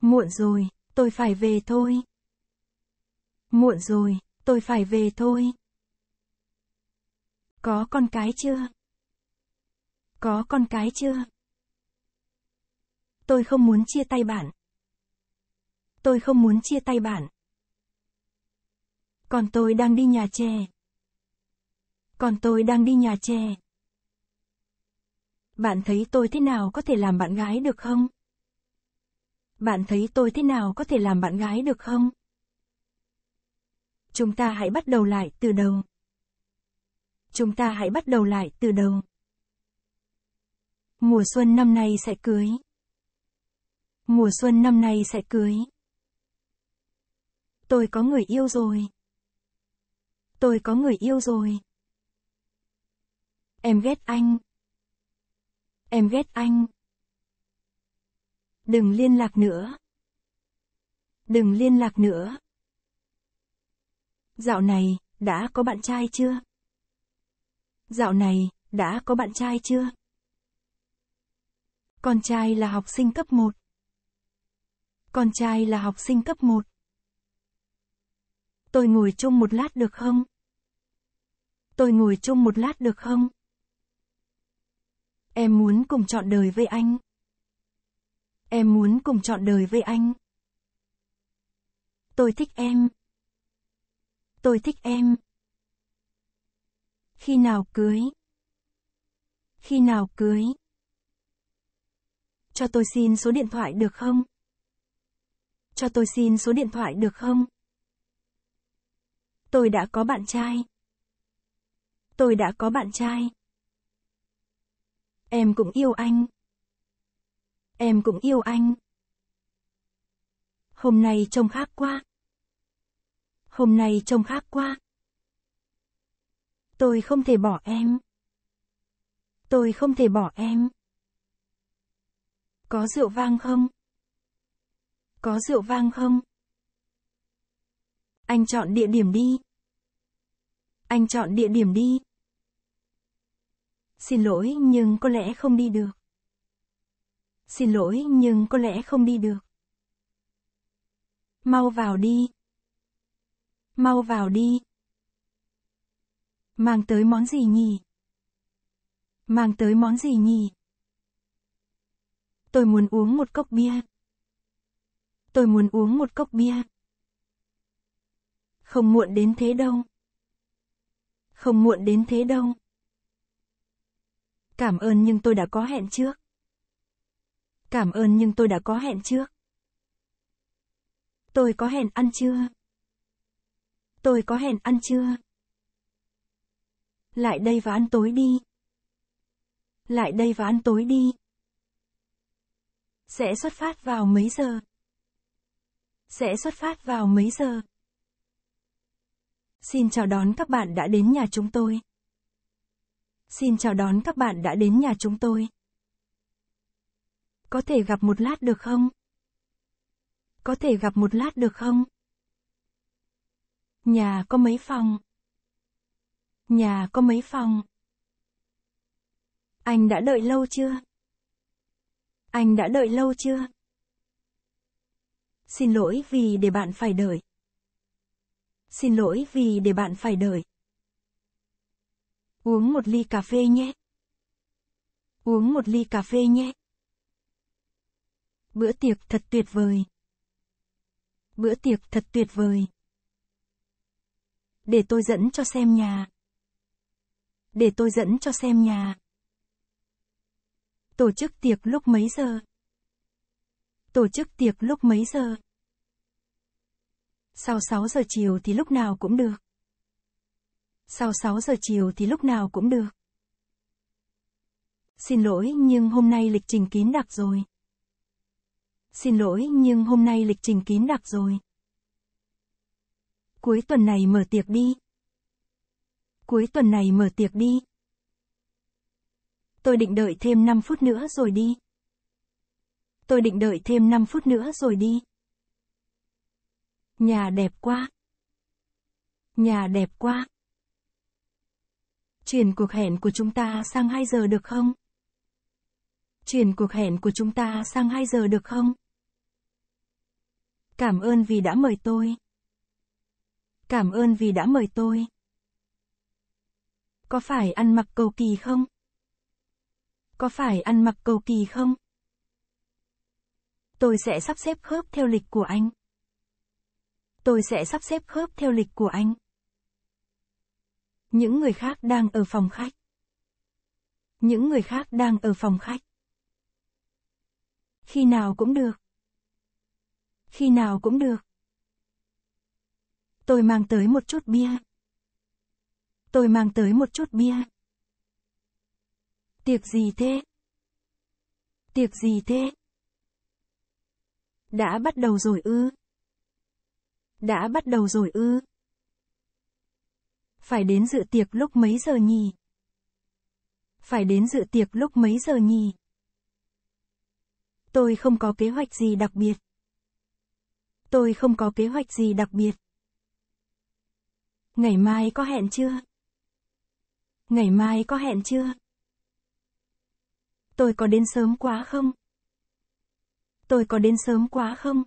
Muộn rồi, tôi phải về thôi. Muộn rồi, tôi phải về thôi. Có con cái chưa? Có con cái chưa? Tôi không muốn chia tay bạn. Tôi không muốn chia tay bạn. Còn tôi đang đi nhà trẻ. Còn tôi đang đi nhà trẻ. Bạn thấy tôi thế nào có thể làm bạn gái được không? Bạn thấy tôi thế nào có thể làm bạn gái được không? Chúng ta hãy bắt đầu lại từ đầu chúng ta hãy bắt đầu lại từ đầu. Mùa xuân năm nay sẽ cưới. Mùa xuân năm nay sẽ cưới. Tôi có người yêu rồi. Tôi có người yêu rồi. Em ghét anh. Em ghét anh. Đừng liên lạc nữa. Đừng liên lạc nữa. Dạo này, đã có bạn trai chưa? Dạo này, đã có bạn trai chưa? Con trai là học sinh cấp 1. Con trai là học sinh cấp 1. Tôi ngồi chung một lát được không? Tôi ngồi chung một lát được không? Em muốn cùng chọn đời với anh. Em muốn cùng chọn đời với anh. Tôi thích em. Tôi thích em. Khi nào cưới? Khi nào cưới? Cho tôi xin số điện thoại được không? Cho tôi xin số điện thoại được không? Tôi đã có bạn trai. Tôi đã có bạn trai. Em cũng yêu anh. Em cũng yêu anh. Hôm nay trông khác quá. Hôm nay trông khác quá. Tôi không thể bỏ em. Tôi không thể bỏ em. Có rượu vang không? Có rượu vang không? Anh chọn địa điểm đi. Anh chọn địa điểm đi. Xin lỗi nhưng có lẽ không đi được. Xin lỗi nhưng có lẽ không đi được. Mau vào đi. Mau vào đi. Mang tới món gì nhỉ? Mang tới món gì nhỉ? Tôi muốn uống một cốc bia. Tôi muốn uống một cốc bia. Không muộn đến thế đâu. Không muộn đến thế đâu. Cảm ơn nhưng tôi đã có hẹn trước. Cảm ơn nhưng tôi đã có hẹn trước. Tôi có hẹn ăn chưa? Tôi có hẹn ăn chưa? Lại đây ván tối đi. Lại đây ván tối đi. Sẽ xuất phát vào mấy giờ? Sẽ xuất phát vào mấy giờ? Xin chào đón các bạn đã đến nhà chúng tôi. Xin chào đón các bạn đã đến nhà chúng tôi. Có thể gặp một lát được không? Có thể gặp một lát được không? Nhà có mấy phòng? Nhà có mấy phòng? Anh đã đợi lâu chưa? Anh đã đợi lâu chưa? Xin lỗi vì để bạn phải đợi. Xin lỗi vì để bạn phải đợi. Uống một ly cà phê nhé. Uống một ly cà phê nhé. Bữa tiệc thật tuyệt vời. Bữa tiệc thật tuyệt vời. Để tôi dẫn cho xem nhà để tôi dẫn cho xem nhà. Tổ chức tiệc lúc mấy giờ? Tổ chức tiệc lúc mấy giờ? Sau 6 giờ chiều thì lúc nào cũng được. Sau 6 giờ chiều thì lúc nào cũng được. Xin lỗi nhưng hôm nay lịch trình kín đặc rồi. Xin lỗi nhưng hôm nay lịch trình kín đặc rồi. Cuối tuần này mở tiệc đi cuối tuần này mở tiệc đi. Tôi định đợi thêm 5 phút nữa rồi đi. Tôi định đợi thêm 5 phút nữa rồi đi. Nhà đẹp quá. Nhà đẹp quá. Chuyển cuộc hẹn của chúng ta sang 2 giờ được không? Chuyển cuộc hẹn của chúng ta sang 2 giờ được không? Cảm ơn vì đã mời tôi. Cảm ơn vì đã mời tôi. Có phải ăn mặc cầu kỳ không? Có phải ăn mặc cầu kỳ không? Tôi sẽ sắp xếp khớp theo lịch của anh. Tôi sẽ sắp xếp khớp theo lịch của anh. Những người khác đang ở phòng khách. Những người khác đang ở phòng khách. Khi nào cũng được. Khi nào cũng được. Tôi mang tới một chút bia tôi mang tới một chút bia. Tiệc gì thế? Tiệc gì thế? Đã bắt đầu rồi ư? Đã bắt đầu rồi ư? Phải đến dự tiệc lúc mấy giờ nhỉ? Phải đến dự tiệc lúc mấy giờ nhỉ? Tôi không có kế hoạch gì đặc biệt. Tôi không có kế hoạch gì đặc biệt. Ngày mai có hẹn chưa? Ngày mai có hẹn chưa? Tôi có đến sớm quá không? Tôi có đến sớm quá không?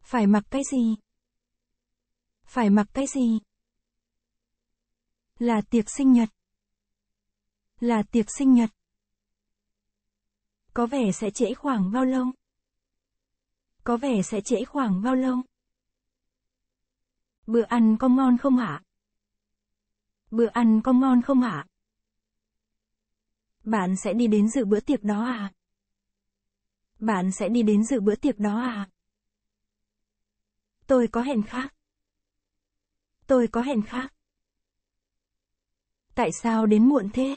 Phải mặc cái gì? Phải mặc cái gì? Là tiệc sinh nhật. Là tiệc sinh nhật. Có vẻ sẽ trễ khoảng bao lâu? Có vẻ sẽ trễ khoảng bao lâu? Bữa ăn có ngon không hả? Bữa ăn có ngon không ạ? Bạn sẽ đi đến dự bữa tiệc đó à? Bạn sẽ đi đến dự bữa tiệc đó à? Tôi có hẹn khác. Tôi có hẹn khác. Tại sao đến muộn thế?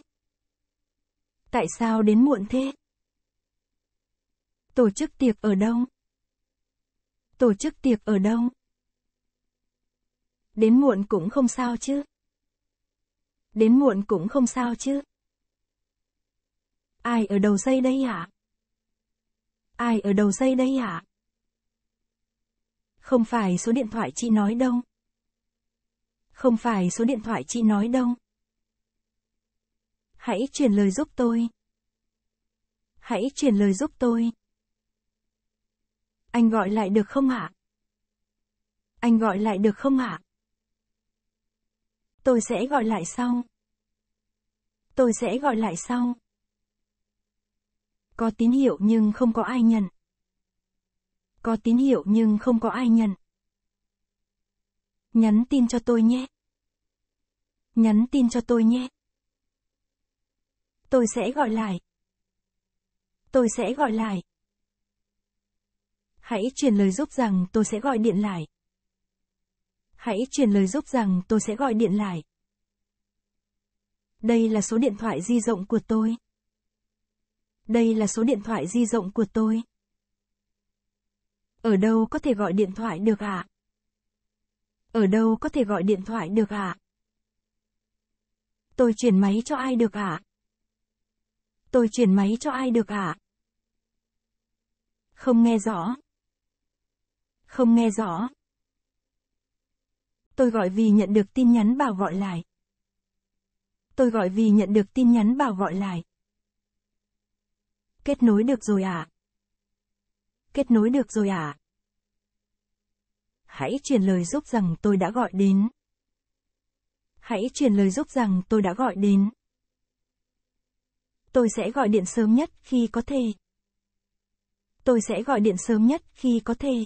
Tại sao đến muộn thế? Tổ chức tiệc ở đâu? Tổ chức tiệc ở đâu? Đến muộn cũng không sao chứ đến muộn cũng không sao chứ. Ai ở đầu dây đây hả? Ai ở đầu dây đây hả? Không phải số điện thoại chị nói đâu. Không phải số điện thoại chị nói đâu. Hãy truyền lời giúp tôi. Hãy truyền lời giúp tôi. Anh gọi lại được không hả? Anh gọi lại được không hả? Tôi sẽ gọi lại sau. Tôi sẽ gọi lại sau. Có tín hiệu nhưng không có ai nhận. Có tín hiệu nhưng không có ai nhận. Nhắn tin cho tôi nhé. Nhắn tin cho tôi nhé. Tôi sẽ gọi lại. Tôi sẽ gọi lại. Hãy truyền lời giúp rằng tôi sẽ gọi điện lại. Hãy truyền lời giúp rằng tôi sẽ gọi điện lại. Đây là số điện thoại di động của tôi. Đây là số điện thoại di động của tôi. Ở đâu có thể gọi điện thoại được ạ? À? Ở đâu có thể gọi điện thoại được ạ? À? Tôi chuyển máy cho ai được ạ? À? Tôi chuyển máy cho ai được ạ? Không nghe rõ. Không nghe rõ. Tôi gọi vì nhận được tin nhắn bảo gọi lại. Tôi gọi vì nhận được tin nhắn bảo gọi lại. Kết nối được rồi à? Kết nối được rồi à? Hãy truyền lời giúp rằng tôi đã gọi đến. Hãy truyền lời giúp rằng tôi đã gọi đến. Tôi sẽ gọi điện sớm nhất khi có thể. Tôi sẽ gọi điện sớm nhất khi có thể.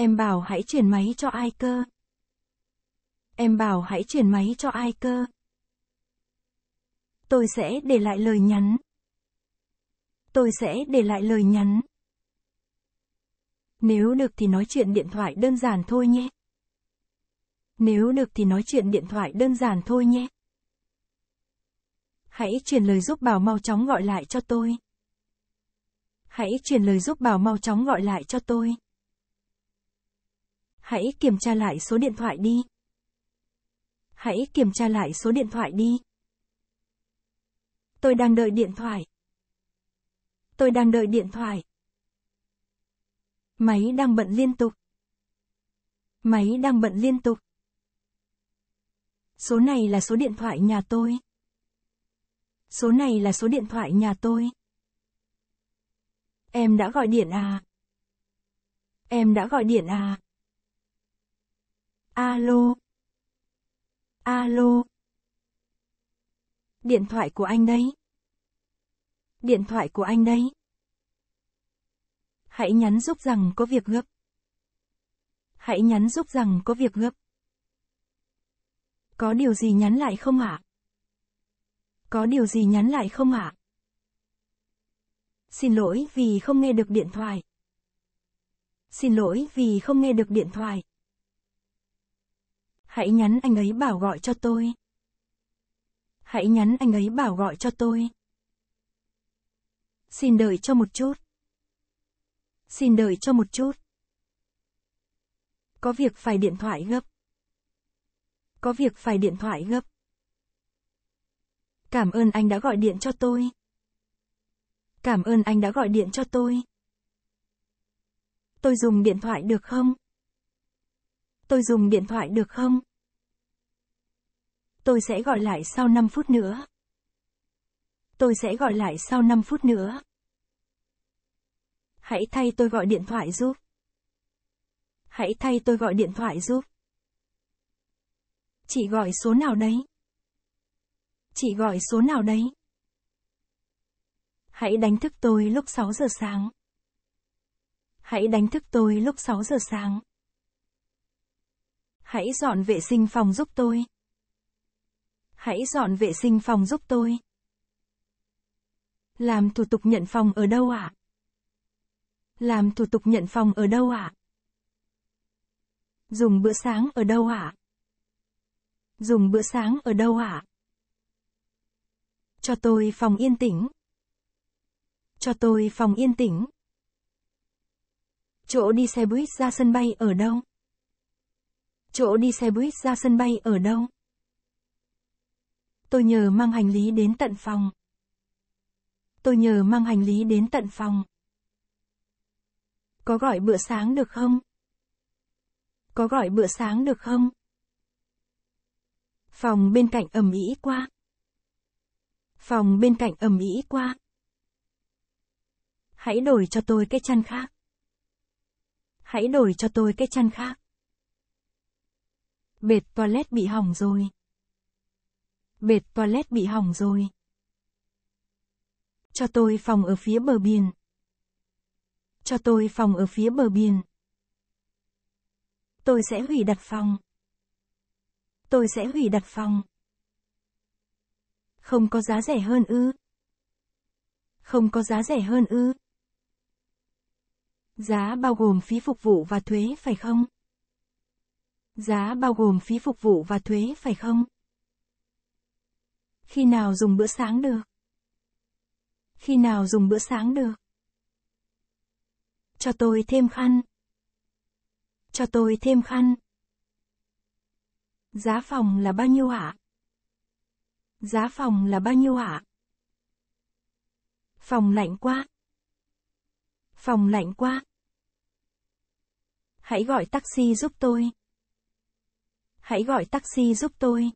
Em bảo hãy chuyển máy cho ai cơ. Em bảo hãy chuyển máy cho ai cơ. Tôi sẽ để lại lời nhắn. Tôi sẽ để lại lời nhắn. Nếu được thì nói chuyện điện thoại đơn giản thôi nhé. Nếu được thì nói chuyện điện thoại đơn giản thôi nhé. Hãy truyền lời giúp Bảo mau chóng gọi lại cho tôi. Hãy truyền lời giúp Bảo mau chóng gọi lại cho tôi. Hãy kiểm tra lại số điện thoại đi. Hãy kiểm tra lại số điện thoại đi. Tôi đang đợi điện thoại. Tôi đang đợi điện thoại. Máy đang bận liên tục. Máy đang bận liên tục. Số này là số điện thoại nhà tôi. Số này là số điện thoại nhà tôi. Em đã gọi điện à? Em đã gọi điện à? Alo. Alo. Điện thoại của anh đấy. Điện thoại của anh đấy. Hãy nhắn giúp rằng có việc gấp. Hãy nhắn giúp rằng có việc gấp. Có điều gì nhắn lại không ạ? Có điều gì nhắn lại không ạ? Xin lỗi vì không nghe được điện thoại. Xin lỗi vì không nghe được điện thoại. Hãy nhắn anh ấy bảo gọi cho tôi. Hãy nhắn anh ấy bảo gọi cho tôi. Xin đợi cho một chút. Xin đợi cho một chút. Có việc phải điện thoại gấp. Có việc phải điện thoại gấp. Cảm ơn anh đã gọi điện cho tôi. Cảm ơn anh đã gọi điện cho tôi. Tôi dùng điện thoại được không? tôi dùng điện thoại được không? Tôi sẽ gọi lại sau 5 phút nữa. Tôi sẽ gọi lại sau 5 phút nữa. Hãy thay tôi gọi điện thoại giúp. Hãy thay tôi gọi điện thoại giúp. Chị gọi số nào đấy? Chị gọi số nào đấy? Hãy đánh thức tôi lúc 6 giờ sáng. Hãy đánh thức tôi lúc 6 giờ sáng. Hãy dọn vệ sinh phòng giúp tôi. Hãy dọn vệ sinh phòng giúp tôi. Làm thủ tục nhận phòng ở đâu ạ? À? Làm thủ tục nhận phòng ở đâu ạ? À? Dùng bữa sáng ở đâu ạ? À? Dùng bữa sáng ở đâu ạ? Cho tôi phòng yên tĩnh. Cho tôi phòng yên tĩnh. Chỗ đi xe buýt ra sân bay ở đâu? chỗ đi xe buýt ra sân bay ở đâu? Tôi nhờ mang hành lý đến tận phòng. Tôi nhờ mang hành lý đến tận phòng. Có gọi bữa sáng được không? Có gọi bữa sáng được không? Phòng bên cạnh ẩm ý quá Phòng bên cạnh ẩm ý quá Hãy đổi cho tôi cái chăn khác. Hãy đổi cho tôi cái chăn khác. Bệt toilet bị hỏng rồi. Bệt toilet bị hỏng rồi. Cho tôi phòng ở phía bờ biển. Cho tôi phòng ở phía bờ biển. Tôi sẽ hủy đặt phòng. Tôi sẽ hủy đặt phòng. Không có giá rẻ hơn ư? Không có giá rẻ hơn ư? Giá bao gồm phí phục vụ và thuế phải không? Giá bao gồm phí phục vụ và thuế phải không? Khi nào dùng bữa sáng được? Khi nào dùng bữa sáng được? Cho tôi thêm khăn. Cho tôi thêm khăn. Giá phòng là bao nhiêu ạ? Giá phòng là bao nhiêu ạ? Phòng lạnh quá. Phòng lạnh quá. Hãy gọi taxi giúp tôi hãy gọi taxi giúp tôi.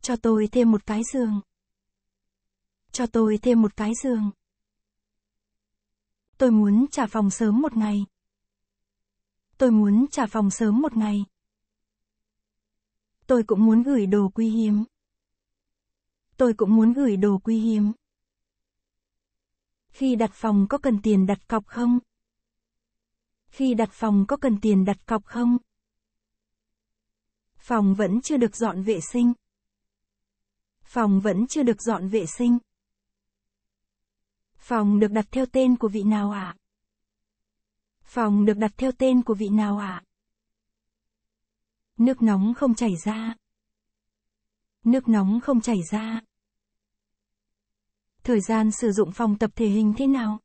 Cho tôi thêm một cái giường. Cho tôi thêm một cái giường. Tôi muốn trả phòng sớm một ngày. Tôi muốn trả phòng sớm một ngày. Tôi cũng muốn gửi đồ quý hiếm. Tôi cũng muốn gửi đồ quý hiếm. Khi đặt phòng có cần tiền đặt cọc không? Khi đặt phòng có cần tiền đặt cọc không? Phòng vẫn chưa được dọn vệ sinh. Phòng vẫn chưa được dọn vệ sinh. Phòng được đặt theo tên của vị nào ạ? À? Phòng được đặt theo tên của vị nào ạ? À? Nước nóng không chảy ra. Nước nóng không chảy ra. Thời gian sử dụng phòng tập thể hình thế nào?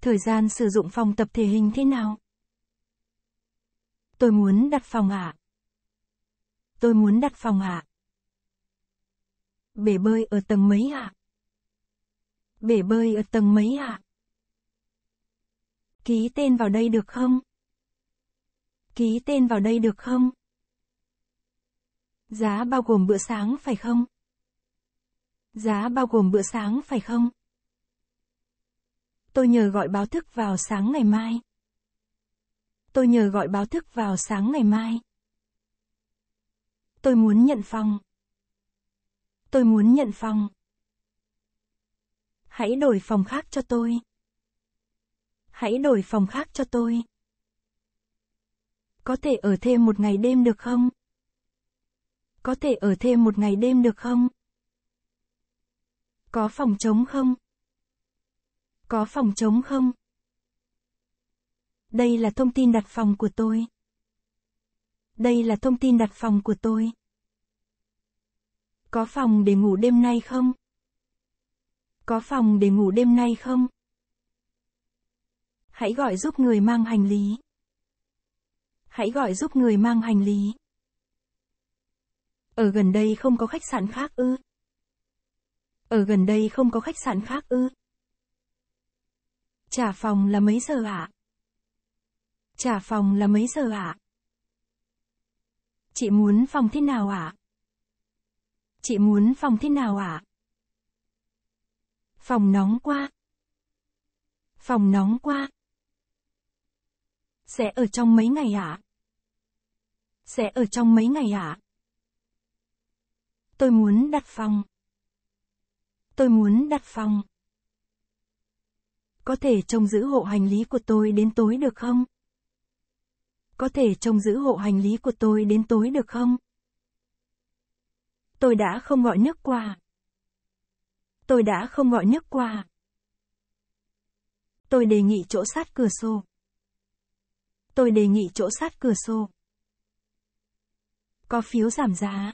Thời gian sử dụng phòng tập thể hình thế nào? Tôi muốn đặt phòng ạ. À? tôi muốn đặt phòng ạ. À? Bể bơi ở tầng mấy ạ? À? Bể bơi ở tầng mấy ạ? À? Ký tên vào đây được không? Ký tên vào đây được không? Giá bao gồm bữa sáng phải không? Giá bao gồm bữa sáng phải không? Tôi nhờ gọi báo thức vào sáng ngày mai. Tôi nhờ gọi báo thức vào sáng ngày mai. Tôi muốn nhận phòng. Tôi muốn nhận phòng. Hãy đổi phòng khác cho tôi. Hãy đổi phòng khác cho tôi. Có thể ở thêm một ngày đêm được không? Có thể ở thêm một ngày đêm được không? Có phòng trống không? Có phòng trống không? Đây là thông tin đặt phòng của tôi đây là thông tin đặt phòng của tôi. Có phòng để ngủ đêm nay không? Có phòng để ngủ đêm nay không? Hãy gọi giúp người mang hành lý. Hãy gọi giúp người mang hành lý. Ở gần đây không có khách sạn khác ư? Ở gần đây không có khách sạn khác ư? Trả phòng là mấy giờ ạ? À? Trả phòng là mấy giờ ạ? À? Chị muốn phòng thế nào ạ? À? Chị muốn phòng thế nào ạ? À? Phòng nóng quá. Phòng nóng quá. Sẽ ở trong mấy ngày ạ? À? Sẽ ở trong mấy ngày ạ? À? Tôi muốn đặt phòng. Tôi muốn đặt phòng. Có thể trông giữ hộ hành lý của tôi đến tối được không? có thể trông giữ hộ hành lý của tôi đến tối được không? Tôi đã không gọi nước qua. Tôi đã không gọi nước qua. Tôi đề nghị chỗ sát cửa sổ. Tôi đề nghị chỗ sát cửa sổ. Có phiếu giảm giá.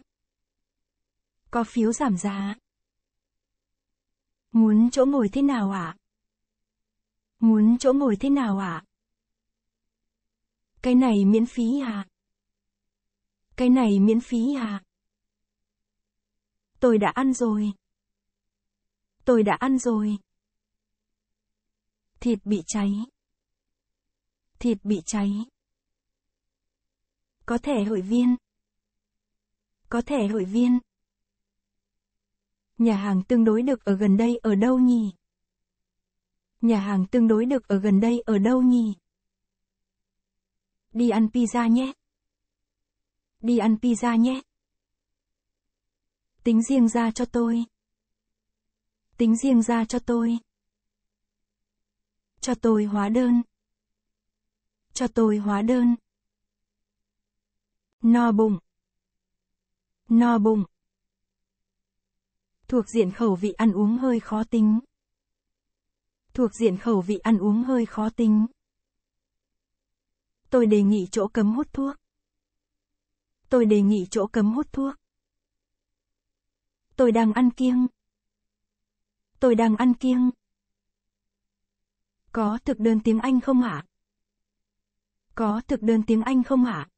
Có phiếu giảm giá. Muốn chỗ ngồi thế nào ạ? À? Muốn chỗ ngồi thế nào ạ? À? Cái này miễn phí à? Cái này miễn phí à? Tôi đã ăn rồi. Tôi đã ăn rồi. Thịt bị cháy. Thịt bị cháy. Có thể hội viên. Có thể hội viên. Nhà hàng tương đối được ở gần đây ở đâu nhỉ? Nhà hàng tương đối được ở gần đây ở đâu nhỉ? Đi ăn pizza nhé. Đi ăn pizza nhé. Tính riêng ra cho tôi. Tính riêng ra cho tôi. Cho tôi hóa đơn. Cho tôi hóa đơn. No bụng. No bụng. Thuộc diện khẩu vị ăn uống hơi khó tính. Thuộc diện khẩu vị ăn uống hơi khó tính. Tôi đề nghị chỗ cấm hút thuốc. Tôi đề nghị chỗ cấm hút thuốc. Tôi đang ăn kiêng. Tôi đang ăn kiêng. Có thực đơn tiếng Anh không ạ? Có thực đơn tiếng Anh không ạ?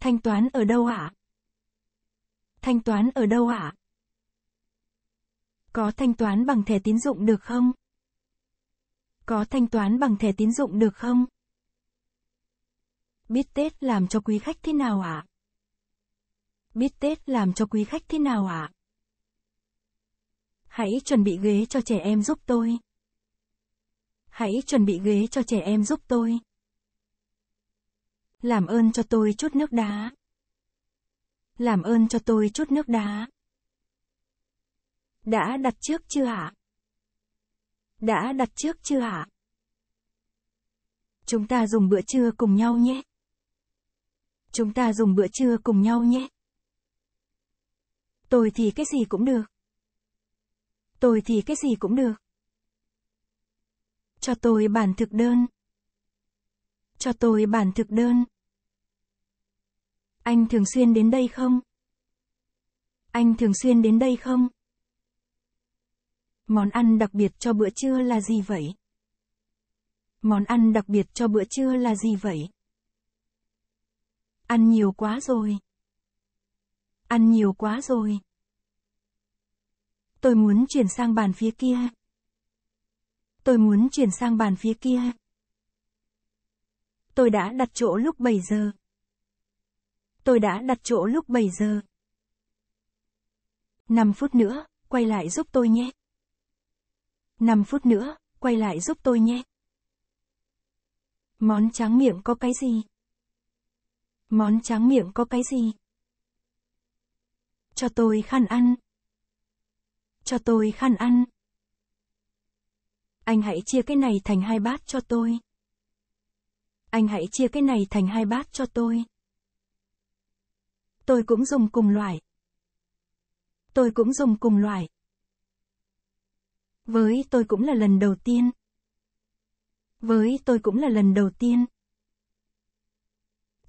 Thanh toán ở đâu ạ? Thanh toán ở đâu ạ? Có thanh toán bằng thẻ tín dụng được không? Có thanh toán bằng thẻ tín dụng được không? Biết Tết làm cho quý khách thế nào ạ? À? Biết Tết làm cho quý khách thế nào ạ? À? Hãy chuẩn bị ghế cho trẻ em giúp tôi. Hãy chuẩn bị ghế cho trẻ em giúp tôi. Làm ơn cho tôi chút nước đá. Làm ơn cho tôi chút nước đá. Đã đặt trước chưa ạ? Đã đặt trước chưa ạ? Chúng ta dùng bữa trưa cùng nhau nhé. Chúng ta dùng bữa trưa cùng nhau nhé. Tôi thì cái gì cũng được. Tôi thì cái gì cũng được. Cho tôi bản thực đơn. Cho tôi bản thực đơn. Anh thường xuyên đến đây không? Anh thường xuyên đến đây không? Món ăn đặc biệt cho bữa trưa là gì vậy? Món ăn đặc biệt cho bữa trưa là gì vậy? Ăn nhiều quá rồi. Ăn nhiều quá rồi. Tôi muốn chuyển sang bàn phía kia. Tôi muốn chuyển sang bàn phía kia. Tôi đã đặt chỗ lúc 7 giờ. Tôi đã đặt chỗ lúc 7 giờ. 5 phút nữa, quay lại giúp tôi nhé. 5 phút nữa, quay lại giúp tôi nhé. Món tráng miệng có cái gì? Món tráng miệng có cái gì? Cho tôi khăn ăn. Cho tôi khăn ăn. Anh hãy chia cái này thành hai bát cho tôi. Anh hãy chia cái này thành hai bát cho tôi. Tôi cũng dùng cùng loại. Tôi cũng dùng cùng loại. Với tôi cũng là lần đầu tiên. Với tôi cũng là lần đầu tiên.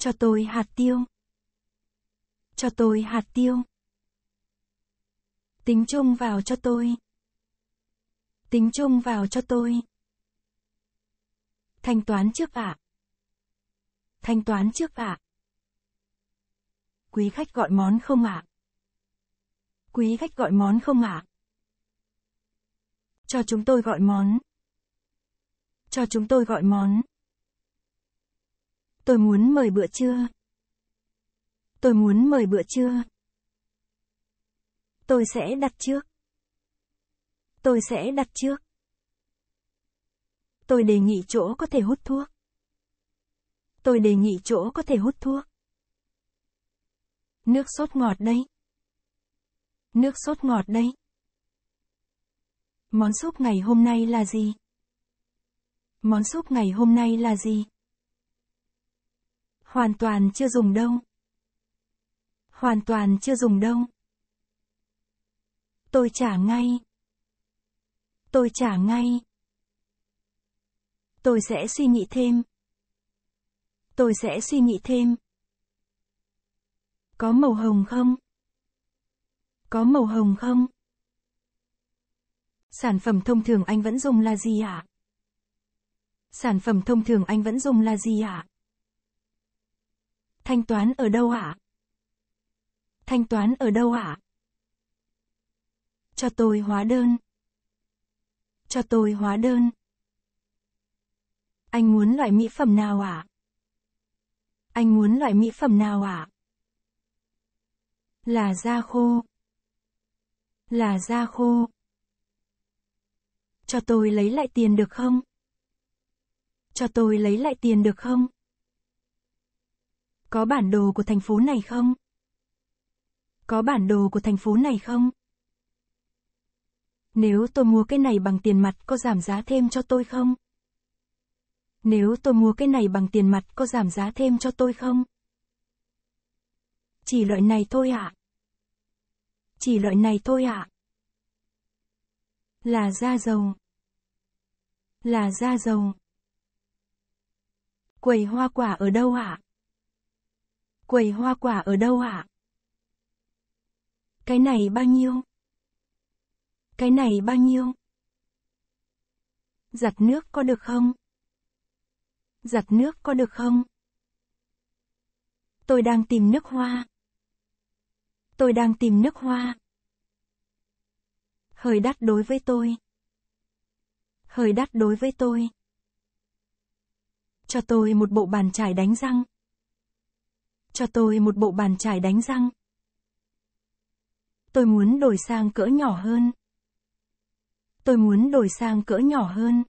Cho tôi hạt tiêu. Cho tôi hạt tiêu. Tính chung vào cho tôi. Tính chung vào cho tôi. Thanh toán trước ạ. À. Thanh toán trước ạ. À. Quý khách gọi món không ạ? À? Quý khách gọi món không ạ? À? Cho chúng tôi gọi món. Cho chúng tôi gọi món. Tôi muốn mời bữa trưa. Tôi muốn mời bữa trưa. Tôi sẽ đặt trước. Tôi sẽ đặt trước. Tôi đề nghị chỗ có thể hút thuốc. Tôi đề nghị chỗ có thể hút thuốc. Nước sốt ngọt đây. Nước sốt ngọt đây. Món súp ngày hôm nay là gì? Món súp ngày hôm nay là gì? Hoàn toàn chưa dùng đâu. Hoàn toàn chưa dùng đâu. Tôi trả ngay. Tôi trả ngay. Tôi sẽ suy nghĩ thêm. Tôi sẽ suy nghĩ thêm. Có màu hồng không? Có màu hồng không? Sản phẩm thông thường anh vẫn dùng là gì ạ? À? Sản phẩm thông thường anh vẫn dùng là gì ạ? À? Thanh toán ở đâu ạ? Thanh toán ở đâu ạ? Cho tôi hóa đơn. Cho tôi hóa đơn. Anh muốn loại mỹ phẩm nào ạ? Anh muốn loại mỹ phẩm nào ạ? Là da khô. Là da khô. Cho tôi lấy lại tiền được không? Cho tôi lấy lại tiền được không? Có bản đồ của thành phố này không? Có bản đồ của thành phố này không? Nếu tôi mua cái này bằng tiền mặt có giảm giá thêm cho tôi không? Nếu tôi mua cái này bằng tiền mặt có giảm giá thêm cho tôi không? Chỉ loại này thôi ạ. À? Chỉ loại này thôi ạ. À? Là da dầu. Là da dầu. Quầy hoa quả ở đâu ạ? À? Quầy hoa quả ở đâu ạ? Cái này bao nhiêu? Cái này bao nhiêu? Giặt nước có được không? Giặt nước có được không? Tôi đang tìm nước hoa. Tôi đang tìm nước hoa. Hơi đắt đối với tôi. Hơi đắt đối với tôi. Cho tôi một bộ bàn chải đánh răng. Cho tôi một bộ bàn chải đánh răng. Tôi muốn đổi sang cỡ nhỏ hơn. Tôi muốn đổi sang cỡ nhỏ hơn.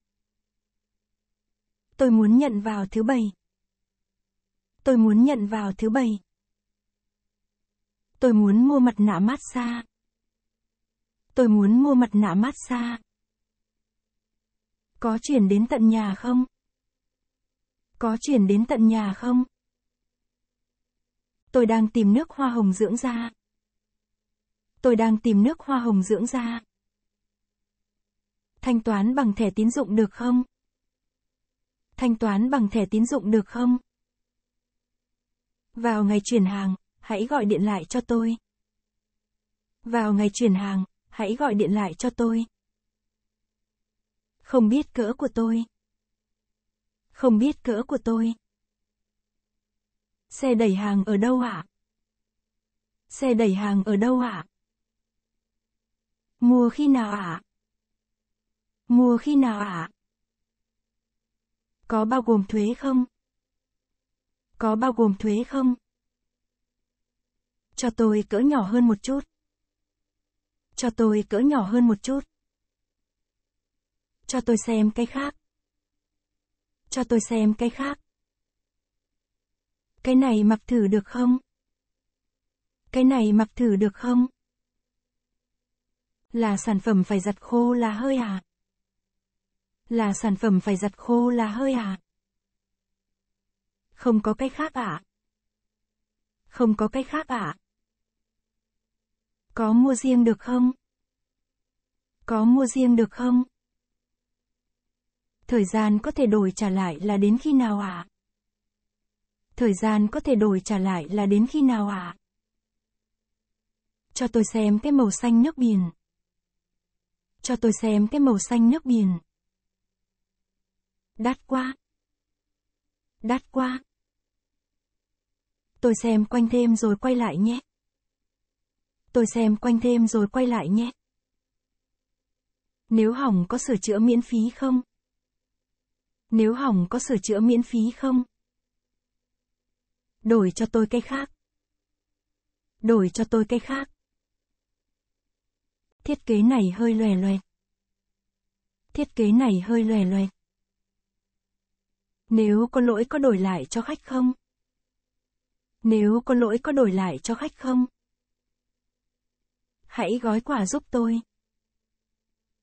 Tôi muốn nhận vào thứ bảy. Tôi muốn nhận vào thứ bảy. Tôi muốn mua mặt nạ mát xa. Tôi muốn mua mặt nạ mát xa. Có chuyển đến tận nhà không? Có chuyển đến tận nhà không? Tôi đang tìm nước hoa hồng dưỡng da. Tôi đang tìm nước hoa hồng dưỡng da. Thanh toán bằng thẻ tín dụng được không? Thanh toán bằng thẻ tín dụng được không? Vào ngày chuyển hàng, hãy gọi điện lại cho tôi. Vào ngày chuyển hàng, hãy gọi điện lại cho tôi. Không biết cỡ của tôi. Không biết cỡ của tôi. Xe đẩy hàng ở đâu hả? Xe đẩy hàng ở đâu hả? Mua khi nào hả? Mua khi nào hả? Có bao gồm thuế không? Có bao gồm thuế không? Cho tôi cỡ nhỏ hơn một chút. Cho tôi cỡ nhỏ hơn một chút. Cho tôi xem cái khác. Cho tôi xem cái khác. Cái này mặc thử được không? Cái này mặc thử được không? Là sản phẩm phải giặt khô là hơi à? Là sản phẩm phải giặt khô là hơi à? Không có cách khác à? Không có cách khác à? Có mua riêng được không? Có mua riêng được không? Thời gian có thể đổi trả lại là đến khi nào ạ? À? thời gian có thể đổi trả lại là đến khi nào ạ? À? Cho tôi xem cái màu xanh nước biển. Cho tôi xem cái màu xanh nước biển. Đắt quá. Đắt quá. Tôi xem quanh thêm rồi quay lại nhé. Tôi xem quanh thêm rồi quay lại nhé. Nếu hỏng có sửa chữa miễn phí không? Nếu hỏng có sửa chữa miễn phí không? Đổi cho tôi cái khác. Đổi cho tôi cái khác. Thiết kế này hơi lòe loẹt. Thiết kế này hơi lòe loẹt. Nếu có lỗi có đổi lại cho khách không? Nếu có lỗi có đổi lại cho khách không? Hãy gói quà giúp tôi.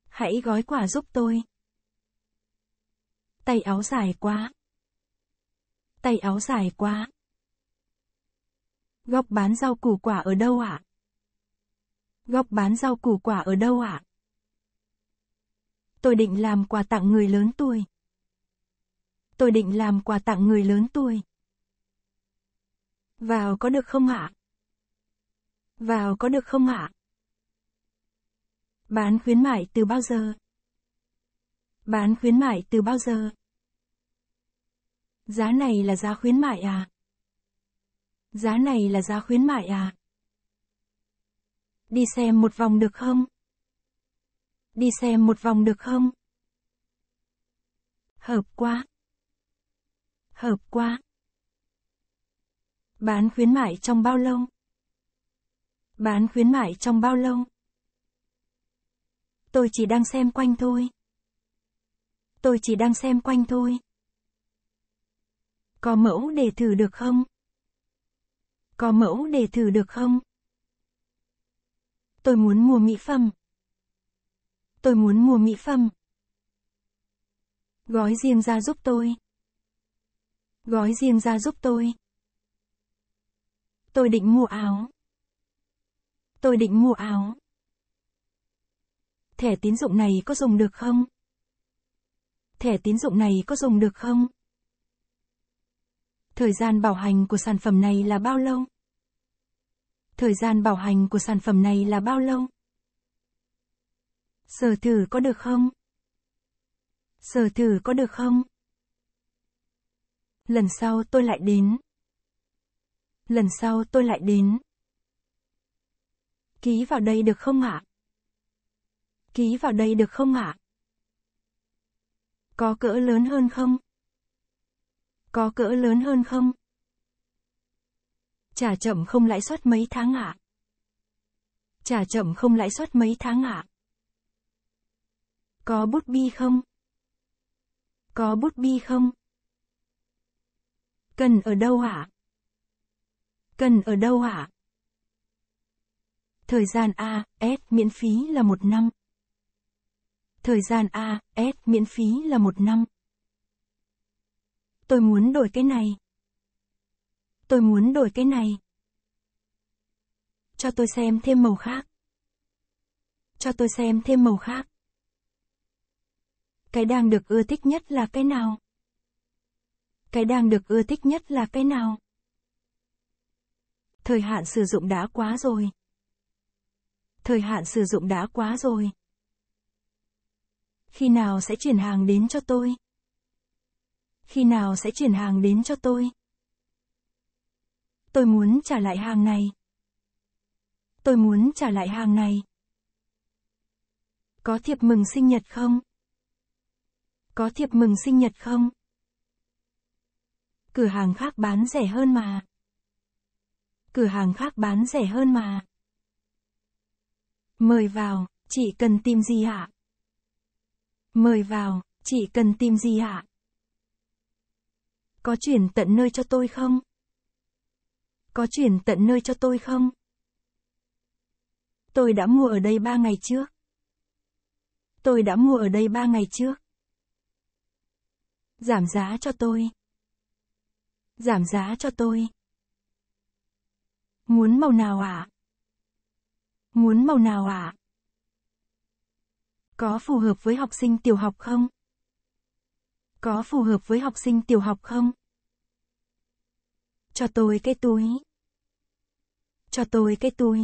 Hãy gói quà giúp tôi. Tay áo dài quá. Tay áo dài quá. Góc bán rau củ quả ở đâu ạ? À? Góc bán rau củ quả ở đâu ạ? À? Tôi định làm quà tặng người lớn tuổi. Tôi định làm quà tặng người lớn tuổi. Vào có được không ạ? À? Vào có được không ạ? Bán khuyến mại từ bao giờ? Bán khuyến mại từ bao giờ? Giá này là giá khuyến mại à? Giá này là giá khuyến mại à? Đi xem một vòng được không? Đi xem một vòng được không? Hợp quá. Hợp quá. Bán khuyến mại trong bao lâu? Bán khuyến mại trong bao lâu? Tôi chỉ đang xem quanh thôi. Tôi chỉ đang xem quanh thôi. Có mẫu để thử được không? Có mẫu để thử được không? Tôi muốn mua mỹ phẩm. Tôi muốn mua mỹ phẩm. Gói riêng ra giúp tôi. Gói riêng ra giúp tôi. Tôi định mua áo. Tôi định mua áo. Thẻ tín dụng này có dùng được không? Thẻ tín dụng này có dùng được không? Thời gian bảo hành của sản phẩm này là bao lâu? Thời gian bảo hành của sản phẩm này là bao lâu? Sờ thử có được không? Sờ thử có được không? Lần sau tôi lại đến. Lần sau tôi lại đến. Ký vào đây được không ạ? Ký vào đây được không ạ? Có cỡ lớn hơn không? Có cỡ lớn hơn không? Trả chậm không lãi suất mấy tháng ạ? À? Trả chậm không lãi suất mấy tháng ạ? À? Có bút bi không? Có bút bi không? Cần ở đâu ạ? À? Cần ở đâu ạ? À? Thời gian A, S miễn phí là một năm. Thời gian A, S miễn phí là một năm. Tôi muốn đổi cái này. Tôi muốn đổi cái này. Cho tôi xem thêm màu khác. Cho tôi xem thêm màu khác. Cái đang được ưa thích nhất là cái nào? Cái đang được ưa thích nhất là cái nào? Thời hạn sử dụng đã quá rồi. Thời hạn sử dụng đã quá rồi. Khi nào sẽ chuyển hàng đến cho tôi? khi nào sẽ chuyển hàng đến cho tôi? Tôi muốn trả lại hàng này. Tôi muốn trả lại hàng này. Có thiệp mừng sinh nhật không? Có thiệp mừng sinh nhật không? Cửa hàng khác bán rẻ hơn mà. Cửa hàng khác bán rẻ hơn mà. Mời vào, chị cần tìm gì ạ? Mời vào, chị cần tìm gì ạ? Có chuyển tận nơi cho tôi không? Có chuyển tận nơi cho tôi không? Tôi đã mua ở đây ba ngày trước. Tôi đã mua ở đây ba ngày trước. Giảm giá cho tôi. Giảm giá cho tôi. Muốn màu nào ạ? À? Muốn màu nào ạ? À? Có phù hợp với học sinh tiểu học không? Có phù hợp với học sinh tiểu học không? Cho tôi cái túi. Cho tôi cái túi.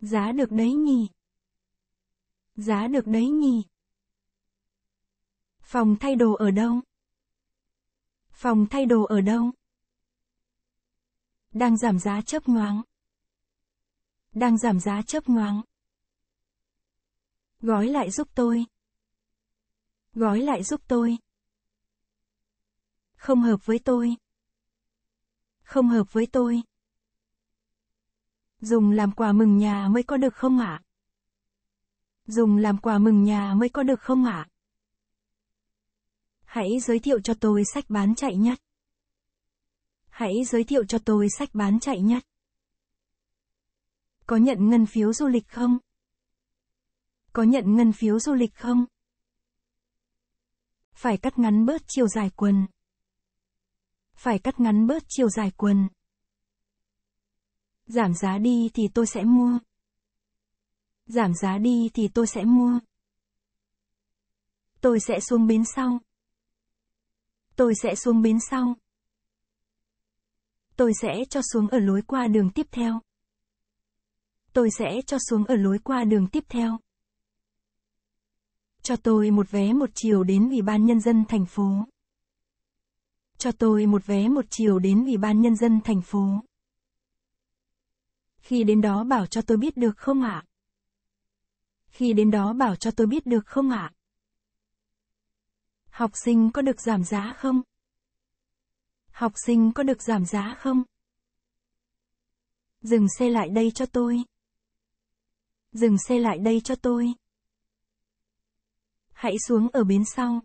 Giá được đấy nhỉ? Giá được đấy nhỉ? Phòng thay đồ ở đâu? Phòng thay đồ ở đâu? Đang giảm giá chớp nhoáng. Đang giảm giá chớp nhoáng. Gói lại giúp tôi. Gói lại giúp tôi. Không hợp với tôi. Không hợp với tôi. Dùng làm quà mừng nhà mới có được không ạ? Dùng làm quà mừng nhà mới có được không ạ? Hãy giới thiệu cho tôi sách bán chạy nhất. Hãy giới thiệu cho tôi sách bán chạy nhất. Có nhận ngân phiếu du lịch không? Có nhận ngân phiếu du lịch không? Phải cắt ngắn bớt chiều dài quần. Phải cắt ngắn bớt chiều dài quần. Giảm giá đi thì tôi sẽ mua. Giảm giá đi thì tôi sẽ mua. Tôi sẽ xuống bến sau. Tôi sẽ xuống bến sau. Tôi sẽ cho xuống ở lối qua đường tiếp theo. Tôi sẽ cho xuống ở lối qua đường tiếp theo. Cho tôi một vé một chiều đến Ủy ban Nhân dân thành phố. Cho tôi một vé một chiều đến Ủy ban Nhân dân thành phố. Khi đến đó bảo cho tôi biết được không ạ? À? Khi đến đó bảo cho tôi biết được không ạ? À? Học sinh có được giảm giá không? Học sinh có được giảm giá không? Dừng xe lại đây cho tôi. Dừng xe lại đây cho tôi. Hãy xuống ở bến sau.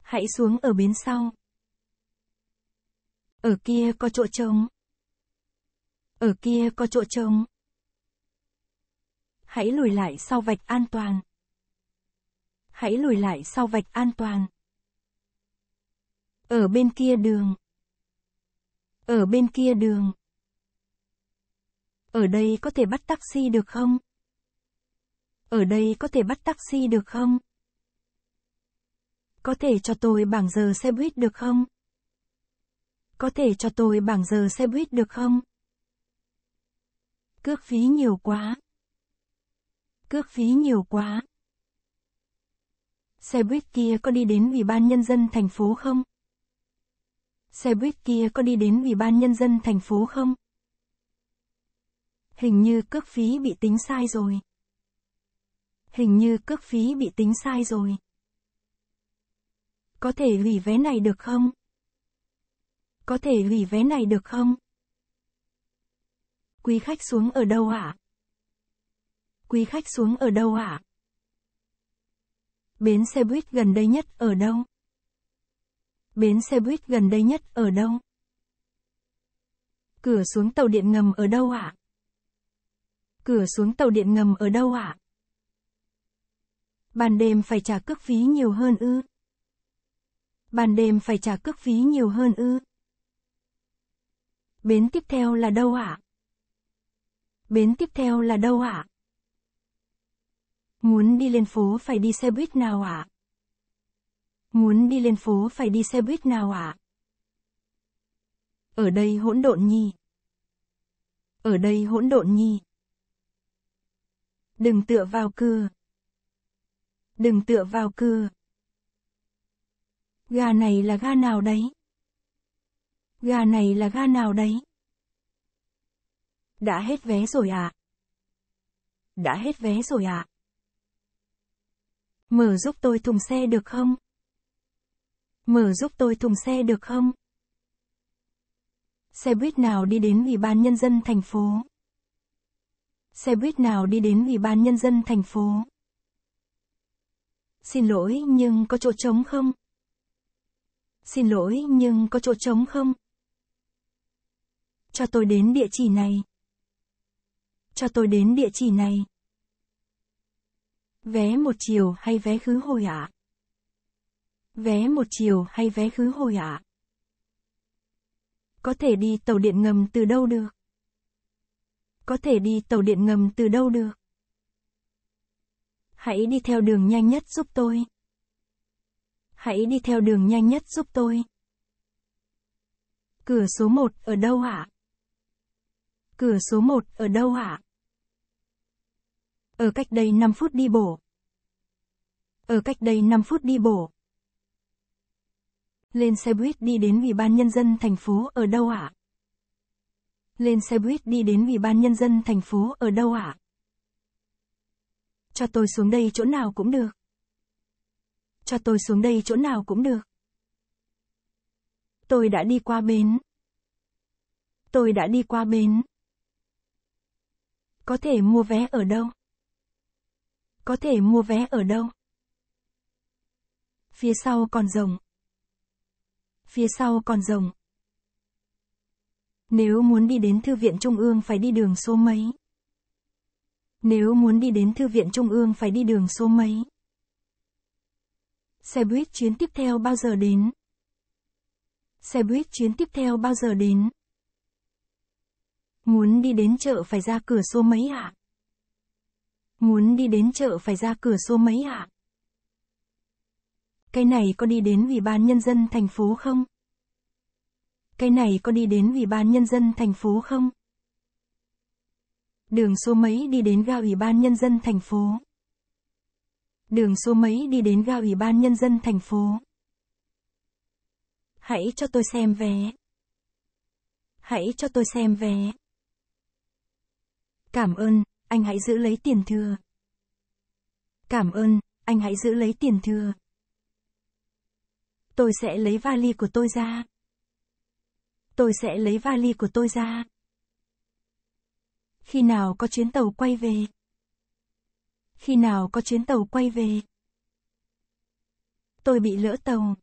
Hãy xuống ở bến sau. Ở kia có chỗ trống. Ở kia có chỗ trống. Hãy lùi lại sau vạch an toàn. Hãy lùi lại sau vạch an toàn. Ở bên kia đường. Ở bên kia đường. Ở đây có thể bắt taxi được không? Ở đây có thể bắt taxi được không? Có thể cho tôi bảng giờ xe buýt được không? Có thể cho tôi bảng giờ xe buýt được không? Cước phí nhiều quá. Cước phí nhiều quá. Xe buýt kia có đi đến Ủy ban Nhân dân thành phố không? Xe buýt kia có đi đến Ủy ban Nhân dân thành phố không? Hình như cước phí bị tính sai rồi hình như cước phí bị tính sai rồi. Có thể hủy vé này được không? Có thể hủy vé này được không? Quý khách xuống ở đâu ạ? Quý khách xuống ở đâu ạ? Bến xe buýt gần đây nhất ở đâu? Bến xe buýt gần đây nhất ở đâu? Cửa xuống tàu điện ngầm ở đâu ạ? Cửa xuống tàu điện ngầm ở đâu ạ? Ban đêm phải trả cước phí nhiều hơn ư? Ban đêm phải trả cước phí nhiều hơn ư? Bến tiếp theo là đâu ạ? Bến tiếp theo là đâu ạ? Muốn đi lên phố phải đi xe buýt nào ạ? Muốn đi lên phố phải đi xe buýt nào ạ? Ở đây hỗn độn nhi. Ở đây hỗn độn nhi. Đừng tựa vào cưa đừng tựa vào cửa. Gà này là gà nào đấy? Gà này là gà nào đấy? Đã hết vé rồi à? Đã hết vé rồi à? Mở giúp tôi thùng xe được không? Mở giúp tôi thùng xe được không? Xe buýt nào đi đến Ủy ban Nhân dân thành phố? Xe buýt nào đi đến Ủy ban Nhân dân thành phố? Xin lỗi nhưng có chỗ trống không? Xin lỗi nhưng có chỗ trống không? Cho tôi đến địa chỉ này. Cho tôi đến địa chỉ này. Vé một chiều hay vé khứ hồi ạ? À? Vé một chiều hay vé khứ hồi ạ? À? Có thể đi tàu điện ngầm từ đâu được? Có thể đi tàu điện ngầm từ đâu được? Hãy đi theo đường nhanh nhất giúp tôi. Hãy đi theo đường nhanh nhất giúp tôi. Cửa số 1 ở đâu hả? Cửa số 1 ở đâu hả? Ở cách đây 5 phút đi bộ. Ở cách đây 5 phút đi bộ. Lên xe buýt đi đến Ủy ban Nhân dân thành phố ở đâu ạ? À? Lên xe buýt đi đến Ủy ban Nhân dân thành phố ở đâu ạ? À? Cho tôi xuống đây chỗ nào cũng được. Cho tôi xuống đây chỗ nào cũng được. Tôi đã đi qua bến. Tôi đã đi qua bến. Có thể mua vé ở đâu? Có thể mua vé ở đâu? Phía sau còn rồng. Phía sau còn rồng. Nếu muốn đi đến thư viện trung ương phải đi đường số mấy? Nếu muốn đi đến Thư viện Trung ương phải đi đường số mấy? Xe buýt chuyến tiếp theo bao giờ đến? Xe buýt chuyến tiếp theo bao giờ đến? Muốn đi đến chợ phải ra cửa số mấy ạ? À? Muốn đi đến chợ phải ra cửa số mấy ạ? À? Cái này có đi đến Ủy ban Nhân dân thành phố không? Cái này có đi đến Ủy ban Nhân dân thành phố không? Đường số mấy đi đến ga Ủy ban Nhân dân thành phố? Đường số mấy đi đến ga Ủy ban Nhân dân thành phố? Hãy cho tôi xem vé. Hãy cho tôi xem vé. Cảm ơn, anh hãy giữ lấy tiền thừa. Cảm ơn, anh hãy giữ lấy tiền thừa. Tôi sẽ lấy vali của tôi ra. Tôi sẽ lấy vali của tôi ra. Khi nào có chuyến tàu quay về? Khi nào có chuyến tàu quay về? Tôi bị lỡ tàu.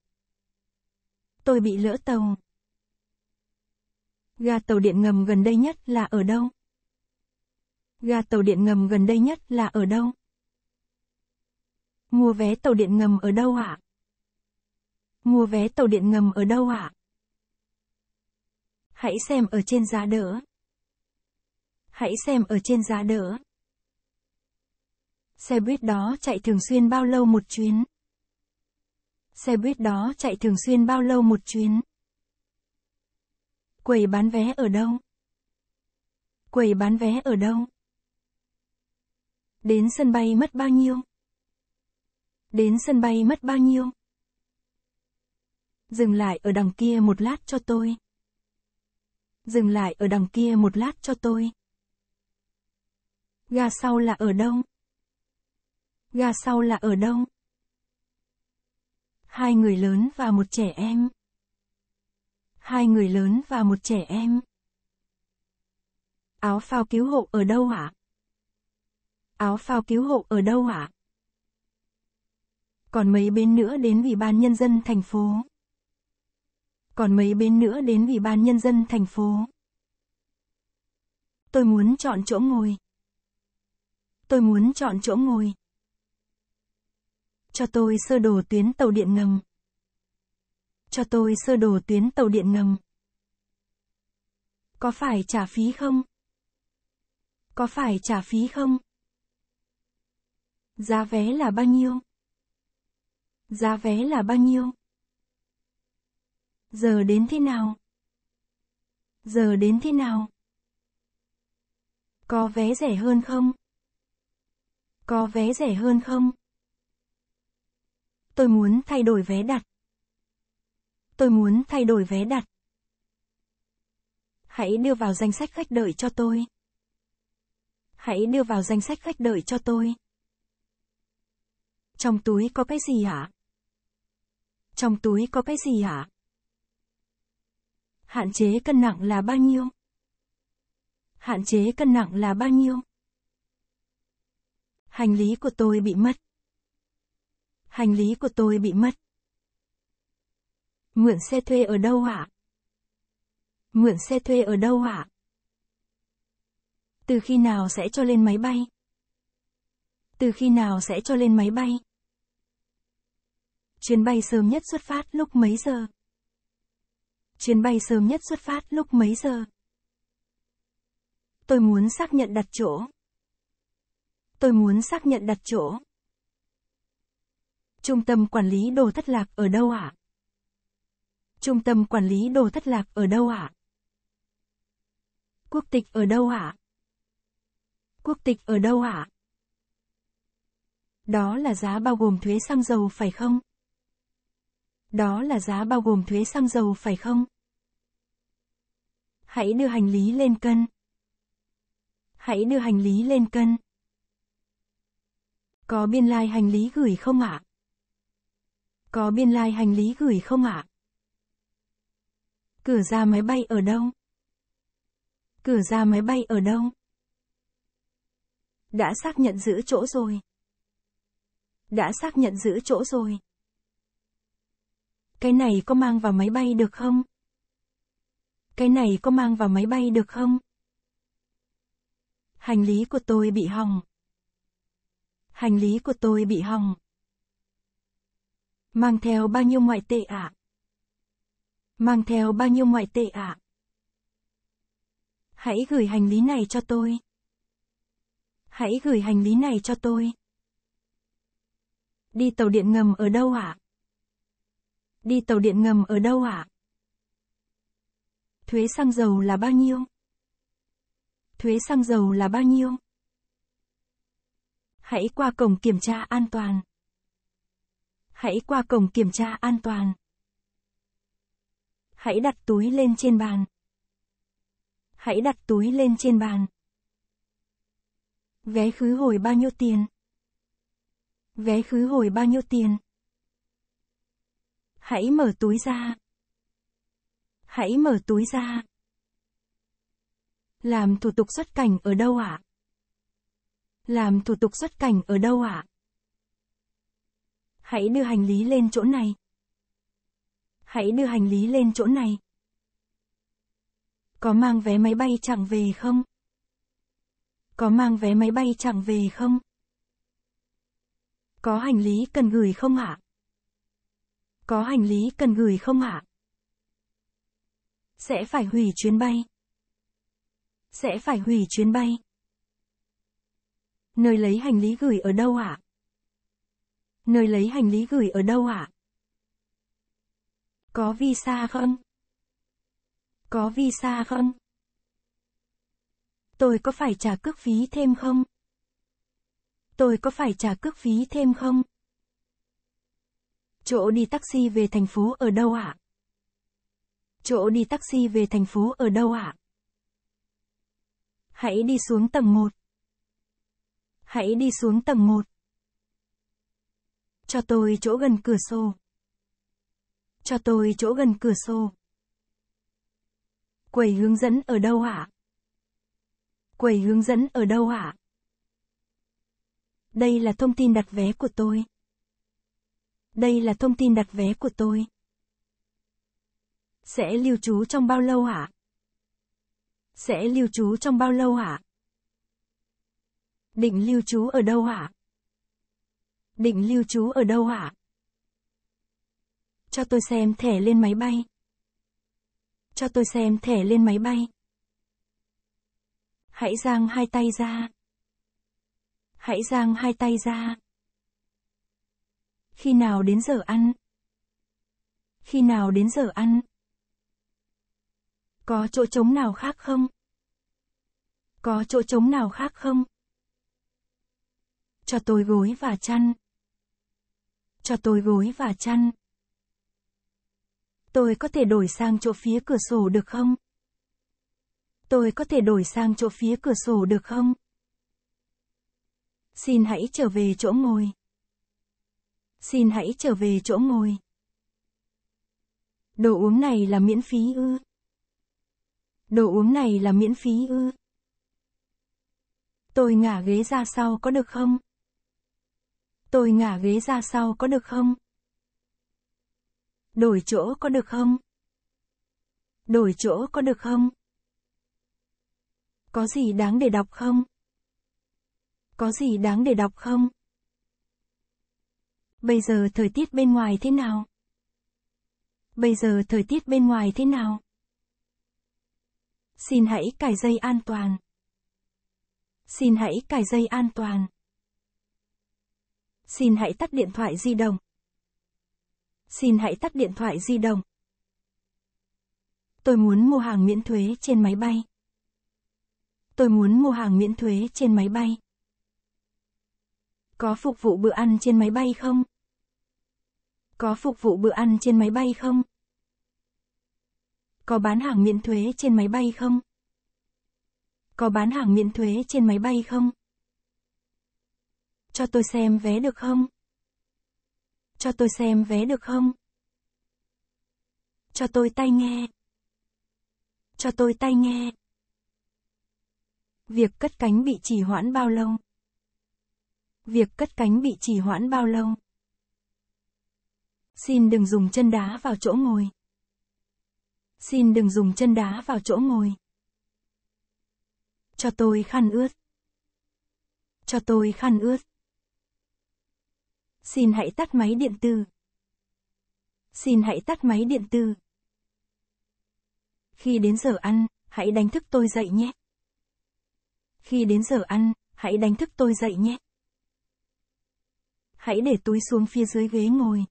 Tôi bị lỡ tàu. Ga tàu điện ngầm gần đây nhất là ở đâu? Ga tàu điện ngầm gần đây nhất là ở đâu? Mua vé tàu điện ngầm ở đâu ạ? À? Mua vé tàu điện ngầm ở đâu ạ? À? Hãy xem ở trên giá đỡ. Hãy xem ở trên giá đỡ. Xe buýt đó chạy thường xuyên bao lâu một chuyến? Xe buýt đó chạy thường xuyên bao lâu một chuyến? Quầy bán vé ở đâu? Quầy bán vé ở đâu? Đến sân bay mất bao nhiêu? Đến sân bay mất bao nhiêu? Dừng lại ở đằng kia một lát cho tôi. Dừng lại ở đằng kia một lát cho tôi. Ga sau là ở đông. Ga sau là ở đông. Hai người lớn và một trẻ em. Hai người lớn và một trẻ em. Áo phao cứu hộ ở đâu ạ? Áo phao cứu hộ ở đâu ạ? Còn mấy bên nữa đến Ủy ban Nhân dân thành phố. Còn mấy bên nữa đến Ủy ban Nhân dân thành phố. Tôi muốn chọn chỗ ngồi. Tôi muốn chọn chỗ ngồi. Cho tôi sơ đồ tuyến tàu điện ngầm. Cho tôi sơ đồ tuyến tàu điện ngầm. Có phải trả phí không? Có phải trả phí không? Giá vé là bao nhiêu? Giá vé là bao nhiêu? Giờ đến thế nào? Giờ đến thế nào? Có vé rẻ hơn không? Có vé rẻ hơn không? Tôi muốn thay đổi vé đặt. Tôi muốn thay đổi vé đặt. Hãy đưa vào danh sách khách đợi cho tôi. Hãy đưa vào danh sách khách đợi cho tôi. Trong túi có cái gì hả? Trong túi có cái gì hả? Hạn chế cân nặng là bao nhiêu? Hạn chế cân nặng là bao nhiêu? Hành lý của tôi bị mất. Hành lý của tôi bị mất. Mượn xe thuê ở đâu ạ? Mượn xe thuê ở đâu ạ? Từ khi nào sẽ cho lên máy bay? Từ khi nào sẽ cho lên máy bay? Chuyến bay sớm nhất xuất phát lúc mấy giờ? Chuyến bay sớm nhất xuất phát lúc mấy giờ? Tôi muốn xác nhận đặt chỗ. Tôi muốn xác nhận đặt chỗ. Trung tâm quản lý đồ thất lạc ở đâu ạ? À? Trung tâm quản lý đồ thất lạc ở đâu ạ? À? Quốc tịch ở đâu ạ? À? Quốc tịch ở đâu ạ? Đó là giá bao gồm thuế xăng dầu phải không? Đó là giá bao gồm thuế xăng dầu phải không? Hãy đưa hành lý lên cân. Hãy đưa hành lý lên cân. Có biên lai hành lý gửi không ạ? Có biên lai hành lý gửi không ạ? Cửa ra máy bay ở đâu? Cửa ra máy bay ở đâu? Đã xác nhận giữ chỗ rồi. Đã xác nhận giữ chỗ rồi. Cái này có mang vào máy bay được không? Cái này có mang vào máy bay được không? Hành lý của tôi bị hỏng hành lý của tôi bị hỏng. Mang theo bao nhiêu ngoại tệ ạ? Mang theo bao nhiêu ngoại tệ ạ? Hãy gửi hành lý này cho tôi. Hãy gửi hành lý này cho tôi. Đi tàu điện ngầm ở đâu ạ? Đi tàu điện ngầm ở đâu ạ? Thuế xăng dầu là bao nhiêu? Thuế xăng dầu là bao nhiêu? Hãy qua cổng kiểm tra an toàn. Hãy qua cổng kiểm tra an toàn. Hãy đặt túi lên trên bàn. Hãy đặt túi lên trên bàn. Vé khứ hồi bao nhiêu tiền? Vé khứ hồi bao nhiêu tiền? Hãy mở túi ra. Hãy mở túi ra. Làm thủ tục xuất cảnh ở đâu ạ? À? Làm thủ tục xuất cảnh ở đâu ạ? À? Hãy đưa hành lý lên chỗ này. Hãy đưa hành lý lên chỗ này. Có mang vé máy bay chẳng về không? Có mang vé máy bay chẳng về không? Có hành lý cần gửi không ạ? À? Có hành lý cần gửi không ạ? À? Sẽ phải hủy chuyến bay. Sẽ phải hủy chuyến bay. Nơi lấy hành lý gửi ở đâu ạ? À? Nơi lấy hành lý gửi ở đâu ạ? À? Có visa không? Có visa không? Tôi có phải trả cước phí thêm không? Tôi có phải trả cước phí thêm không? Chỗ đi taxi về thành phố ở đâu ạ? À? Chỗ đi taxi về thành phố ở đâu ạ? À? Hãy đi xuống tầng 1 hãy đi xuống tầng 1. Cho tôi chỗ gần cửa sổ. Cho tôi chỗ gần cửa sổ. Quầy hướng dẫn ở đâu ạ? Quầy hướng dẫn ở đâu ạ? Đây là thông tin đặt vé của tôi. Đây là thông tin đặt vé của tôi. Sẽ lưu trú trong bao lâu ạ? Sẽ lưu trú trong bao lâu ạ? Định lưu trú ở đâu hả? Định lưu trú ở đâu hả? Cho tôi xem thẻ lên máy bay. Cho tôi xem thẻ lên máy bay. Hãy giang hai tay ra. Hãy giang hai tay ra. Khi nào đến giờ ăn? Khi nào đến giờ ăn? Có chỗ trống nào khác không? Có chỗ trống nào khác không? Cho tôi gối và chăn. Cho tôi gối và chăn. Tôi có thể đổi sang chỗ phía cửa sổ được không? Tôi có thể đổi sang chỗ phía cửa sổ được không? Xin hãy trở về chỗ ngồi. Xin hãy trở về chỗ ngồi. Đồ uống này là miễn phí ư? Đồ uống này là miễn phí ư? Tôi ngả ghế ra sau có được không? Tôi ngả ghế ra sau có được không? Đổi chỗ có được không? Đổi chỗ có được không? Có gì đáng để đọc không? Có gì đáng để đọc không? Bây giờ thời tiết bên ngoài thế nào? Bây giờ thời tiết bên ngoài thế nào? Xin hãy cài dây an toàn. Xin hãy cài dây an toàn. Xin hãy tắt điện thoại di động. Xin hãy tắt điện thoại di động. Tôi muốn mua hàng miễn thuế trên máy bay. Tôi muốn mua hàng miễn thuế trên máy bay. Có phục vụ bữa ăn trên máy bay không? Có phục vụ bữa ăn trên máy bay không? Có bán hàng miễn thuế trên máy bay không? Có bán hàng miễn thuế trên máy bay không? Cho tôi xem vé được không? Cho tôi xem vé được không? Cho tôi tay nghe. Cho tôi tay nghe. Việc cất cánh bị trì hoãn bao lâu? Việc cất cánh bị trì hoãn bao lâu? Xin đừng dùng chân đá vào chỗ ngồi. Xin đừng dùng chân đá vào chỗ ngồi. Cho tôi khăn ướt. Cho tôi khăn ướt. Xin hãy tắt máy điện tử. Xin hãy tắt máy điện tử. Khi đến giờ ăn, hãy đánh thức tôi dậy nhé. Khi đến giờ ăn, hãy đánh thức tôi dậy nhé. Hãy để túi xuống phía dưới ghế ngồi.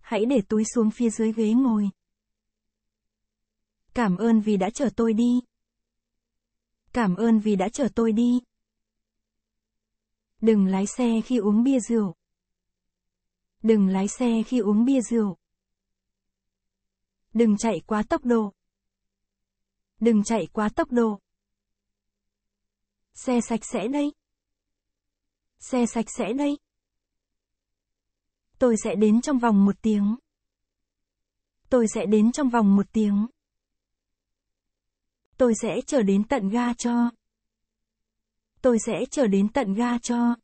Hãy để túi xuống phía dưới ghế ngồi. Cảm ơn vì đã chở tôi đi. Cảm ơn vì đã chở tôi đi. Đừng lái xe khi uống bia rượu. Đừng lái xe khi uống bia rượu. Đừng chạy quá tốc độ. Đừng chạy quá tốc độ. Xe sạch sẽ đây. Xe sạch sẽ đây. Tôi sẽ đến trong vòng một tiếng. Tôi sẽ đến trong vòng một tiếng. Tôi sẽ chờ đến tận ga cho tôi sẽ chờ đến tận ga cho.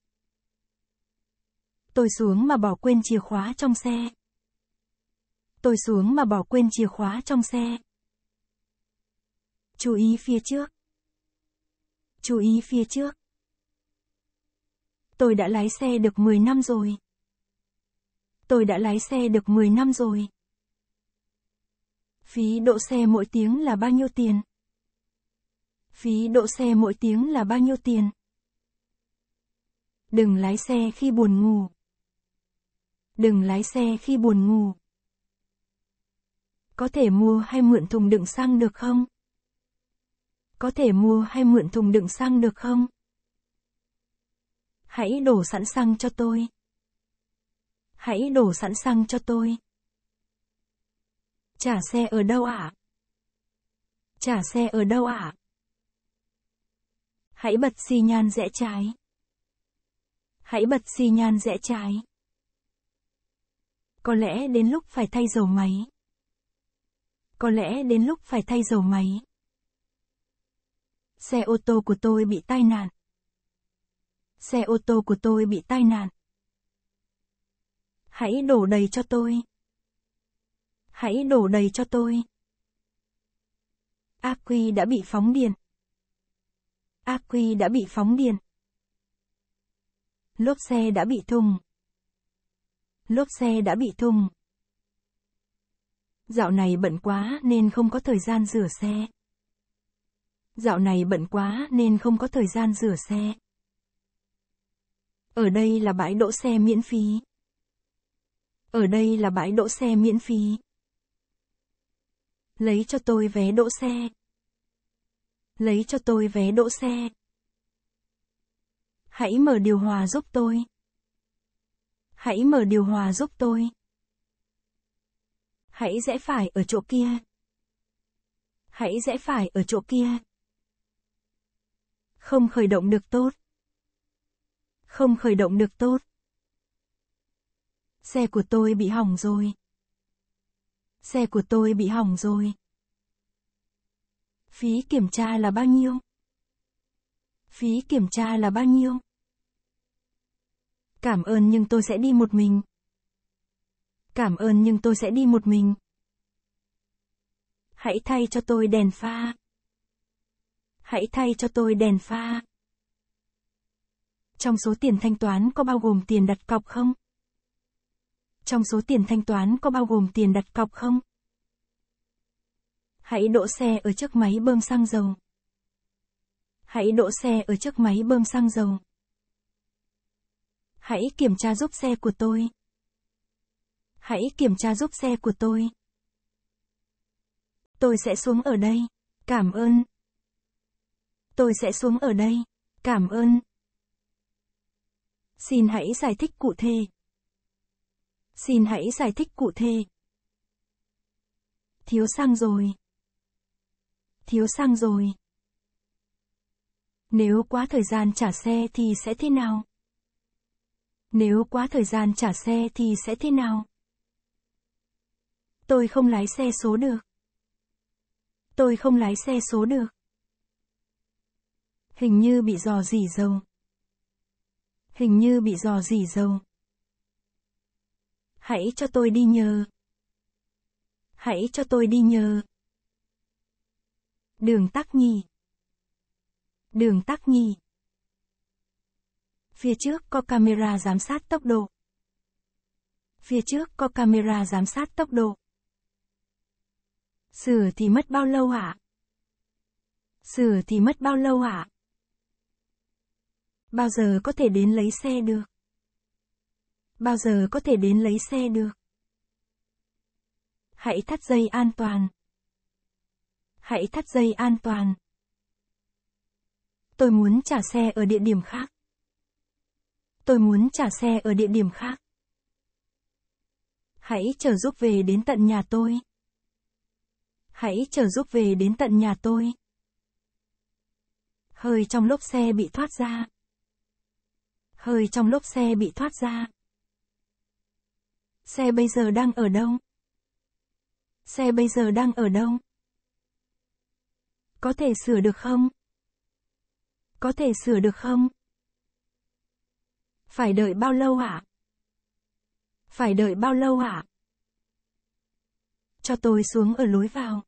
Tôi xuống mà bỏ quên chìa khóa trong xe. Tôi xuống mà bỏ quên chìa khóa trong xe. Chú ý phía trước. Chú ý phía trước. Tôi đã lái xe được 10 năm rồi. Tôi đã lái xe được 10 năm rồi. Phí độ xe mỗi tiếng là bao nhiêu tiền? Phí đỗ xe mỗi tiếng là bao nhiêu tiền? Đừng lái xe khi buồn ngủ. Đừng lái xe khi buồn ngủ. Có thể mua hay mượn thùng đựng xăng được không? Có thể mua hay mượn thùng đựng xăng được không? Hãy đổ sẵn xăng cho tôi. Hãy đổ sẵn xăng cho tôi. Trả xe ở đâu ạ? À? Trả xe ở đâu ạ? À? Hãy bật xi nhan rẽ trái. Hãy bật xi nhan rẽ trái. Có lẽ đến lúc phải thay dầu máy. Có lẽ đến lúc phải thay dầu máy. Xe ô tô của tôi bị tai nạn. Xe ô tô của tôi bị tai nạn. Hãy đổ đầy cho tôi. Hãy đổ đầy cho tôi. Ác quy đã bị phóng điện. Ác quy đã bị phóng điện. Lốp xe đã bị thùng. Lốp xe đã bị thùng. Dạo này bận quá nên không có thời gian rửa xe. Dạo này bận quá nên không có thời gian rửa xe. Ở đây là bãi đỗ xe miễn phí. Ở đây là bãi đỗ xe miễn phí. Lấy cho tôi vé đỗ xe. Lấy cho tôi vé đỗ xe. Hãy mở điều hòa giúp tôi. Hãy mở điều hòa giúp tôi. Hãy rẽ phải ở chỗ kia. Hãy rẽ phải ở chỗ kia. Không khởi động được tốt. Không khởi động được tốt. Xe của tôi bị hỏng rồi. Xe của tôi bị hỏng rồi. Phí kiểm tra là bao nhiêu? Phí kiểm tra là bao nhiêu? Cảm ơn nhưng tôi sẽ đi một mình. Cảm ơn nhưng tôi sẽ đi một mình. Hãy thay cho tôi đèn pha. Hãy thay cho tôi đèn pha. Trong số tiền thanh toán có bao gồm tiền đặt cọc không? Trong số tiền thanh toán có bao gồm tiền đặt cọc không? Hãy đỗ xe ở trước máy bơm xăng dầu. Hãy đỗ xe ở trước máy bơm xăng dầu. Hãy kiểm tra giúp xe của tôi. Hãy kiểm tra giúp xe của tôi. Tôi sẽ xuống ở đây. Cảm ơn. Tôi sẽ xuống ở đây. Cảm ơn. Xin hãy giải thích cụ thể. Xin hãy giải thích cụ thể. Thiếu xăng rồi thiếu xăng rồi. Nếu quá thời gian trả xe thì sẽ thế nào? Nếu quá thời gian trả xe thì sẽ thế nào? Tôi không lái xe số được. Tôi không lái xe số được. Hình như bị dò dỉ dầu. Hình như bị dò dỉ dầu. Hãy cho tôi đi nhờ. Hãy cho tôi đi nhờ. Đường tắc nhi. Đường tắc nhi. Phía trước có camera giám sát tốc độ. Phía trước có camera giám sát tốc độ. Sửa thì mất bao lâu ạ, Sửa thì mất bao lâu ạ. Bao giờ có thể đến lấy xe được? Bao giờ có thể đến lấy xe được? Hãy thắt dây an toàn hãy thắt dây an toàn. Tôi muốn trả xe ở địa điểm khác. Tôi muốn trả xe ở địa điểm khác. Hãy chờ giúp về đến tận nhà tôi. Hãy chờ giúp về đến tận nhà tôi. Hơi trong lốp xe bị thoát ra. Hơi trong lốp xe bị thoát ra. Xe bây giờ đang ở đâu? Xe bây giờ đang ở đâu? Có thể sửa được không? Có thể sửa được không? Phải đợi bao lâu hả? Phải đợi bao lâu hả? Cho tôi xuống ở lối vào.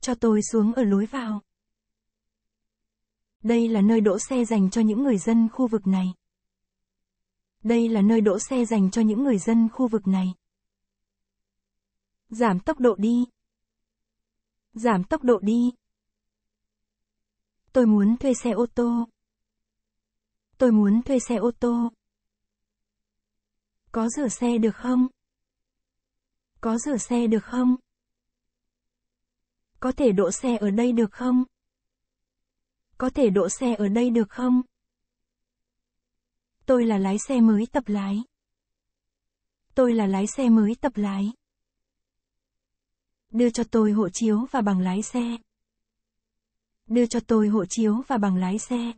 Cho tôi xuống ở lối vào. Đây là nơi đỗ xe dành cho những người dân khu vực này. Đây là nơi đỗ xe dành cho những người dân khu vực này. Giảm tốc độ đi. Giảm tốc độ đi. Tôi muốn thuê xe ô tô. Tôi muốn thuê xe ô tô. Có rửa xe được không? Có rửa xe được không? Có thể đỗ xe ở đây được không? Có thể đỗ xe ở đây được không? Tôi là lái xe mới tập lái. Tôi là lái xe mới tập lái. Đưa cho tôi hộ chiếu và bằng lái xe. Đưa cho tôi hộ chiếu và bằng lái xe.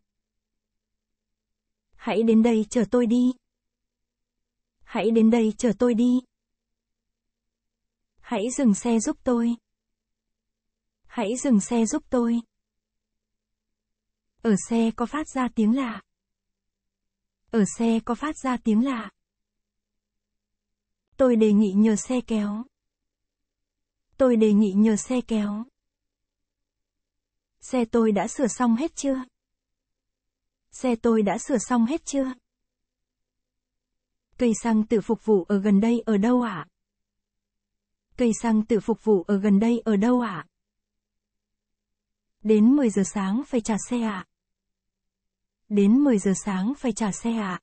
Hãy đến đây chờ tôi đi. Hãy đến đây chờ tôi đi. Hãy dừng xe giúp tôi. Hãy dừng xe giúp tôi. Ở xe có phát ra tiếng lạ. Ở xe có phát ra tiếng lạ. Tôi đề nghị nhờ xe kéo tôi đề nghị nhờ xe kéo. Xe tôi đã sửa xong hết chưa? Xe tôi đã sửa xong hết chưa? Cây xăng tự phục vụ ở gần đây ở đâu ạ? À? Cây xăng tự phục vụ ở gần đây ở đâu ạ? À? Đến 10 giờ sáng phải trả xe ạ. À? Đến 10 giờ sáng phải trả xe ạ. À?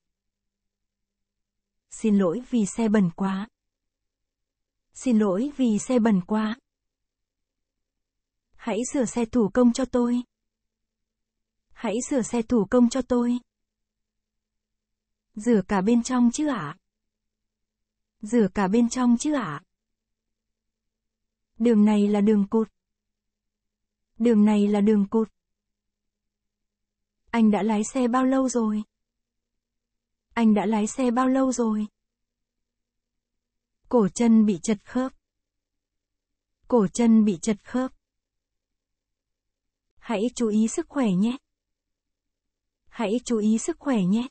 Xin lỗi vì xe bẩn quá. Xin lỗi vì xe bẩn quá. Hãy sửa xe thủ công cho tôi. Hãy sửa xe thủ công cho tôi. Rửa cả bên trong chứ ạ? À? Rửa cả bên trong chứ ạ? À? Đường này là đường cột. Đường này là đường cột. Anh đã lái xe bao lâu rồi? Anh đã lái xe bao lâu rồi? Cổ chân bị chật khớp. Cổ chân bị chật khớp. Hãy chú ý sức khỏe nhé. Hãy chú ý sức khỏe nhé.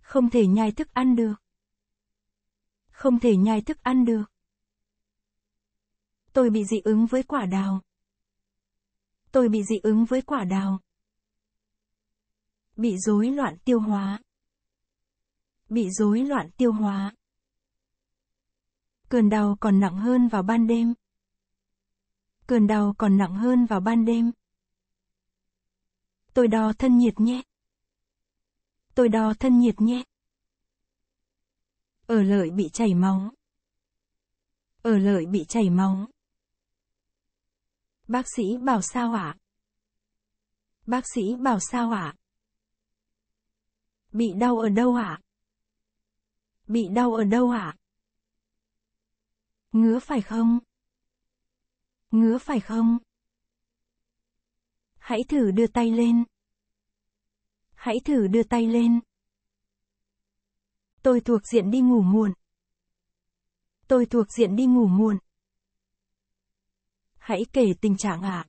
Không thể nhai thức ăn được. Không thể nhai thức ăn được. Tôi bị dị ứng với quả đào. Tôi bị dị ứng với quả đào. Bị rối loạn tiêu hóa. Bị rối loạn tiêu hóa. Cơn đau còn nặng hơn vào ban đêm. Cơn đau còn nặng hơn vào ban đêm. Tôi đo thân nhiệt nhé. Tôi đo thân nhiệt nhé. Ở lợi bị chảy máu. Ở lợi bị chảy máu. Bác sĩ bảo sao ạ? Bác sĩ bảo sao ạ? Bị đau ở đâu ạ? Bị đau ở đâu ạ? Ngứa phải không? Ngứa phải không? Hãy thử đưa tay lên. Hãy thử đưa tay lên. Tôi thuộc diện đi ngủ muộn. Tôi thuộc diện đi ngủ muộn. Hãy kể tình trạng ạ. À.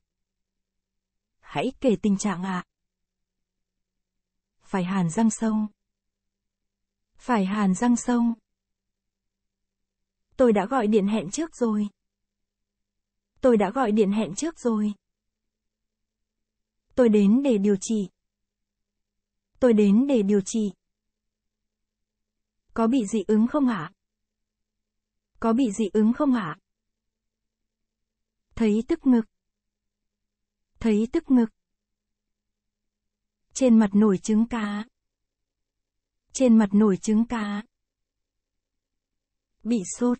Hãy kể tình trạng ạ. À. Phải hàn răng sông. Phải hàn răng sông. Tôi đã gọi điện hẹn trước rồi. Tôi đã gọi điện hẹn trước rồi. Tôi đến để điều trị. Tôi đến để điều trị. Có bị dị ứng không hả? Có bị dị ứng không hả? Thấy tức ngực. Thấy tức ngực. Trên mặt nổi trứng cá. Trên mặt nổi trứng cá. Bị sốt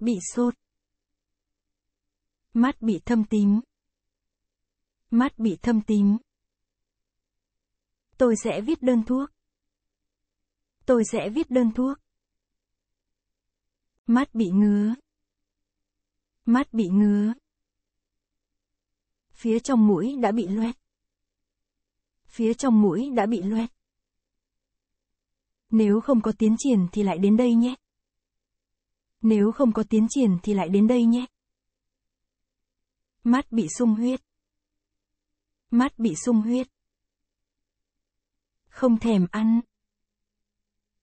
bị sốt. Mắt bị thâm tím. Mắt bị thâm tím. Tôi sẽ viết đơn thuốc. Tôi sẽ viết đơn thuốc. Mắt bị ngứa. Mắt bị ngứa. Phía trong mũi đã bị loét. Phía trong mũi đã bị loét. Nếu không có tiến triển thì lại đến đây nhé. Nếu không có tiến triển thì lại đến đây nhé. Mắt bị sung huyết. Mắt bị sung huyết. Không thèm ăn.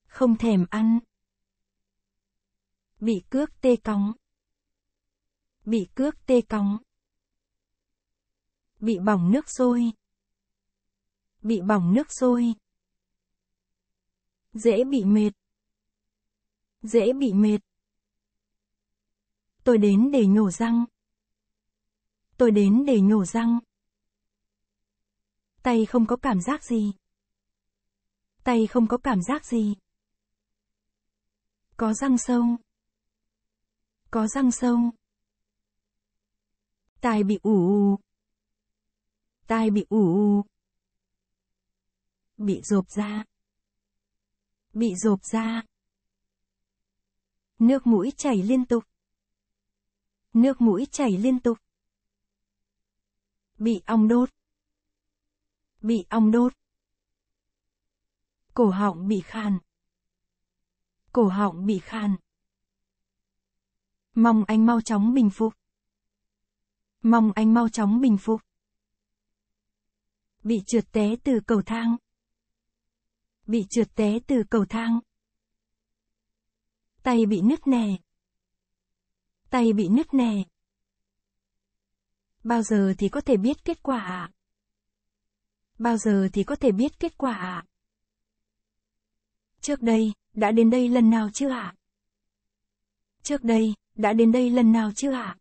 Không thèm ăn. Bị cước tê cóng. Bị cước tê cóng. Bị bỏng nước sôi. Bị bỏng nước sôi. Dễ bị mệt. Dễ bị mệt Tôi đến để nhổ răng. Tôi đến để nhổ răng. Tay không có cảm giác gì. Tay không có cảm giác gì. Có răng sâu. Có răng sâu. Tai bị ù ù. Tai bị ù ù. Bị rộp ra. Bị rộp ra. Nước mũi chảy liên tục. Nước mũi chảy liên tục. Bị ong đốt. Bị ong đốt. Cổ họng bị khan. Cổ họng bị khan. Mong anh mau chóng bình phục. Mong anh mau chóng bình phục. Bị trượt té từ cầu thang. Bị trượt té từ cầu thang. Tay bị nứt nẻ tay bị nứt nè. Bao giờ thì có thể biết kết quả ạ? Bao giờ thì có thể biết kết quả ạ? Trước đây, đã đến đây lần nào chưa ạ? Trước đây, đã đến đây lần nào chưa ạ?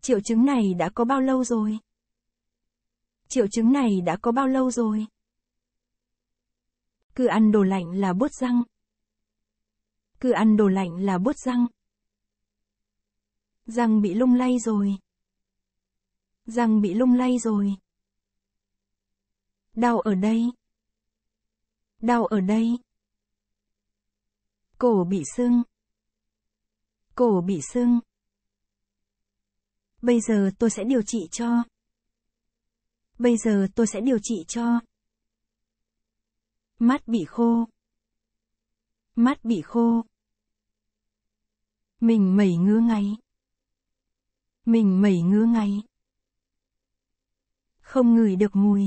Triệu chứng này đã có bao lâu rồi? Triệu chứng này đã có bao lâu rồi? Cứ ăn đồ lạnh là buốt răng. Cứ ăn đồ lạnh là buốt răng. Rằng bị lung lay rồi. Rằng bị lung lay rồi. Đau ở đây. Đau ở đây. Cổ bị sưng. Cổ bị sưng. Bây giờ tôi sẽ điều trị cho. Bây giờ tôi sẽ điều trị cho. Mắt bị khô. Mắt bị khô. Mình mẩy ngứa ngáy. Mình mẩy ngứa ngay. Không ngửi được mùi.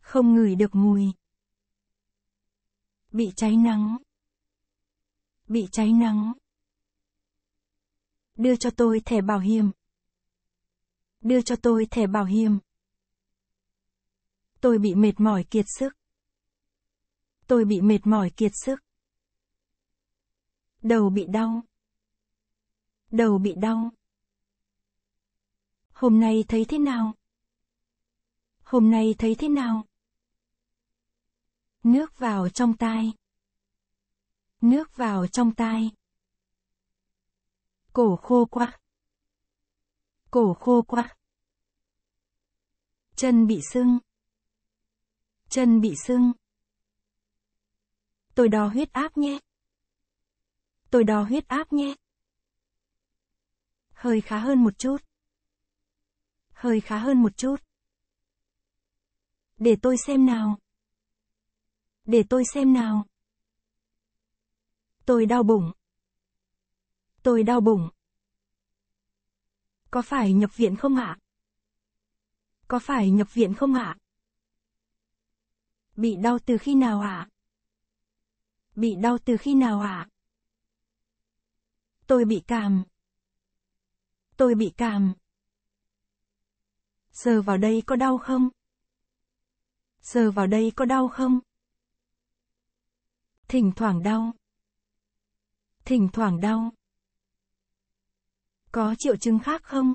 Không ngửi được mùi. Bị cháy nắng. Bị cháy nắng. Đưa cho tôi thẻ bảo hiểm. Đưa cho tôi thẻ bảo hiểm. Tôi bị mệt mỏi kiệt sức. Tôi bị mệt mỏi kiệt sức. Đầu bị đau. Đầu bị đau. Hôm nay thấy thế nào? Hôm nay thấy thế nào? Nước vào trong tai. Nước vào trong tai. Cổ khô quá. Cổ khô quá. Chân bị sưng. Chân bị sưng. Tôi đo huyết áp nhé. Tôi đo huyết áp nhé. Hơi khá hơn một chút hơi khá hơn một chút. Để tôi xem nào. Để tôi xem nào. Tôi đau bụng. Tôi đau bụng. Có phải nhập viện không ạ? Có phải nhập viện không ạ? Bị đau từ khi nào ạ? Bị đau từ khi nào ạ? Tôi bị cảm. Tôi bị cảm. Sờ vào đây có đau không? Sờ vào đây có đau không? Thỉnh thoảng đau. Thỉnh thoảng đau. Có triệu chứng khác không?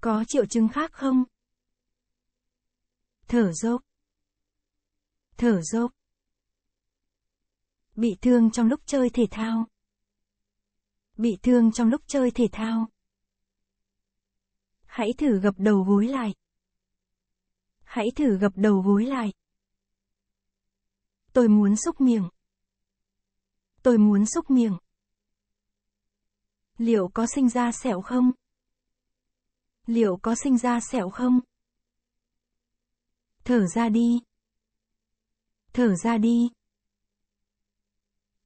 Có triệu chứng khác không? Thở dốc. Thở dốc. Bị thương trong lúc chơi thể thao. Bị thương trong lúc chơi thể thao. Hãy thử gập đầu gối lại. Hãy thử gập đầu gối lại. Tôi muốn xúc miệng. Tôi muốn xúc miệng. Liệu có sinh ra sẹo không? Liệu có sinh ra sẹo không? Thở ra đi. Thở ra đi.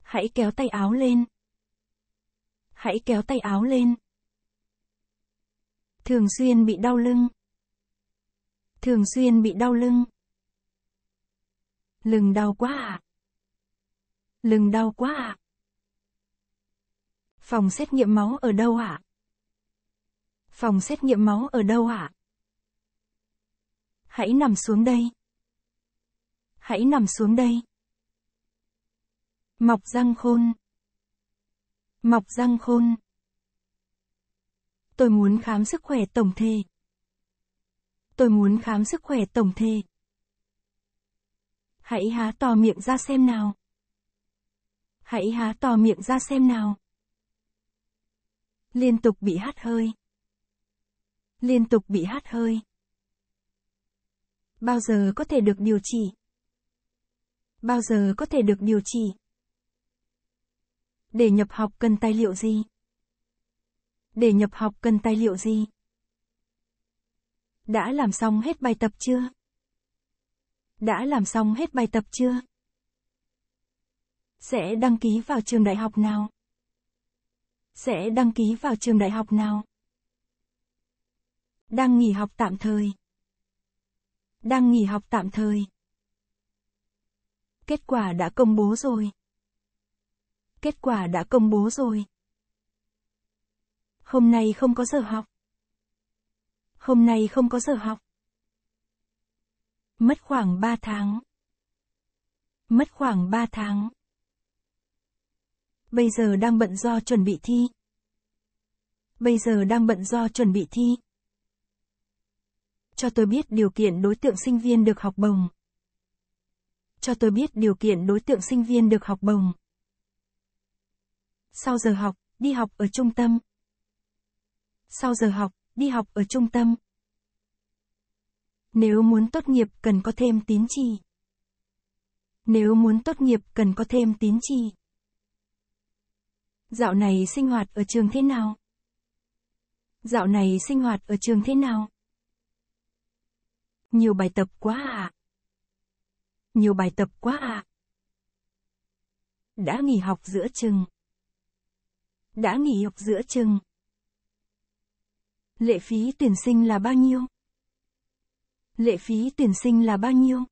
Hãy kéo tay áo lên. Hãy kéo tay áo lên. Thường xuyên bị đau lưng. Thường xuyên bị đau lưng. Lưng đau quá à. Lưng đau quá à. Phòng xét nghiệm máu ở đâu ạ? À? Phòng xét nghiệm máu ở đâu ạ? À? Hãy nằm xuống đây. Hãy nằm xuống đây. Mọc răng khôn. Mọc răng khôn. Tôi muốn khám sức khỏe tổng thể. Tôi muốn khám sức khỏe tổng thể. Hãy há to miệng ra xem nào. Hãy há to miệng ra xem nào. Liên tục bị hắt hơi. Liên tục bị hắt hơi. Bao giờ có thể được điều trị? Bao giờ có thể được điều trị? Để nhập học cần tài liệu gì? Để nhập học cần tài liệu gì? Đã làm xong hết bài tập chưa? Đã làm xong hết bài tập chưa? Sẽ đăng ký vào trường đại học nào? Sẽ đăng ký vào trường đại học nào? Đang nghỉ học tạm thời. Đang nghỉ học tạm thời. Kết quả đã công bố rồi. Kết quả đã công bố rồi. Hôm nay không có giờ học. Hôm nay không có giờ học. Mất khoảng 3 tháng. Mất khoảng 3 tháng. Bây giờ đang bận do chuẩn bị thi. Bây giờ đang bận do chuẩn bị thi. Cho tôi biết điều kiện đối tượng sinh viên được học bổng. Cho tôi biết điều kiện đối tượng sinh viên được học bổng. Sau giờ học, đi học ở trung tâm sau giờ học, đi học ở trung tâm. Nếu muốn tốt nghiệp cần có thêm tín chỉ. Nếu muốn tốt nghiệp cần có thêm tín chỉ. Dạo này sinh hoạt ở trường thế nào? Dạo này sinh hoạt ở trường thế nào? Nhiều bài tập quá à? Nhiều bài tập quá à? Đã nghỉ học giữa chừng. Đã nghỉ học giữa chừng. Lệ phí tuyển sinh là bao nhiêu? Lệ phí tuyển sinh là bao nhiêu?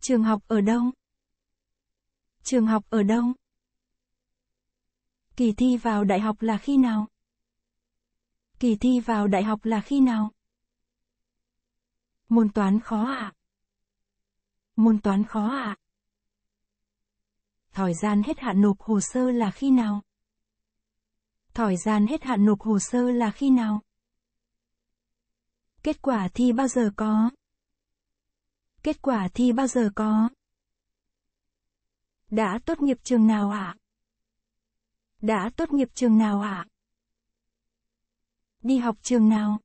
Trường học ở đâu? Trường học ở đâu? Kỳ thi vào đại học là khi nào? Kỳ thi vào đại học là khi nào? Môn toán khó à? Môn toán khó à? Thời gian hết hạn nộp hồ sơ là khi nào? thỏi gian hết hạn nộp hồ sơ là khi nào? Kết quả thi bao giờ có? Kết quả thi bao giờ có? Đã tốt nghiệp trường nào ạ? À? Đã tốt nghiệp trường nào ạ? À? Đi học trường nào?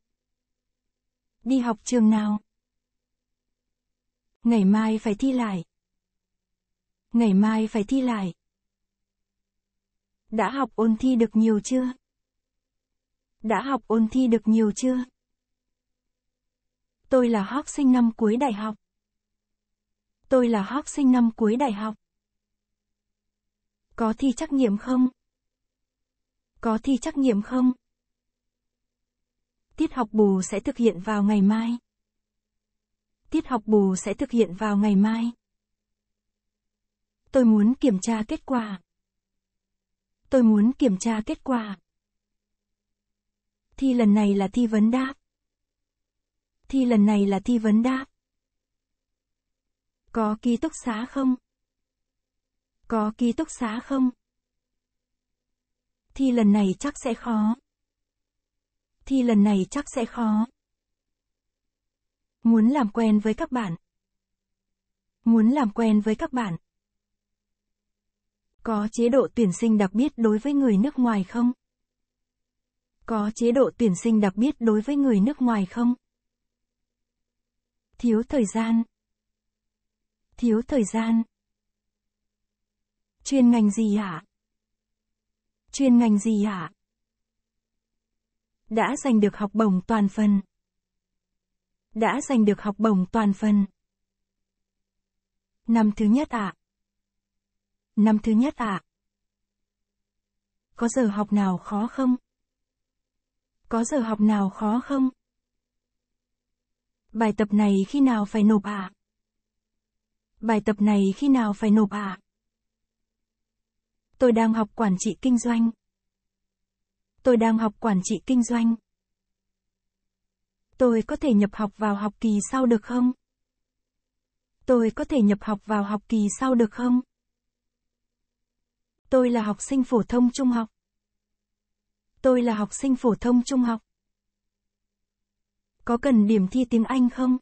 Đi học trường nào? Ngày mai phải thi lại. Ngày mai phải thi lại. Đã học ôn thi được nhiều chưa? Đã học ôn thi được nhiều chưa? Tôi là học sinh năm cuối đại học. Tôi là học sinh năm cuối đại học. Có thi trắc nghiệm không? Có thi trắc nghiệm không? Tiết học bù sẽ thực hiện vào ngày mai. Tiết học bù sẽ thực hiện vào ngày mai. Tôi muốn kiểm tra kết quả tôi muốn kiểm tra kết quả. Thi lần này là thi vấn đáp. Thi lần này là thi vấn đáp. Có ký túc xá không? Có ký túc xá không? Thi lần này chắc sẽ khó. Thi lần này chắc sẽ khó. Muốn làm quen với các bạn. Muốn làm quen với các bạn. Có chế độ tuyển sinh đặc biệt đối với người nước ngoài không? Có chế độ tuyển sinh đặc biệt đối với người nước ngoài không? Thiếu thời gian. Thiếu thời gian. Chuyên ngành gì ạ? Chuyên ngành gì ạ? Đã giành được học bổng toàn phần. Đã giành được học bổng toàn phần. Năm thứ nhất ạ. À? năm thứ nhất ạ. À. Có giờ học nào khó không? Có giờ học nào khó không? Bài tập này khi nào phải nộp ạ? À? Bài tập này khi nào phải nộp ạ? À? Tôi đang học quản trị kinh doanh. Tôi đang học quản trị kinh doanh. Tôi có thể nhập học vào học kỳ sau được không? Tôi có thể nhập học vào học kỳ sau được không? Tôi là học sinh phổ thông trung học. Tôi là học sinh phổ thông trung học. Có cần điểm thi tiếng Anh không?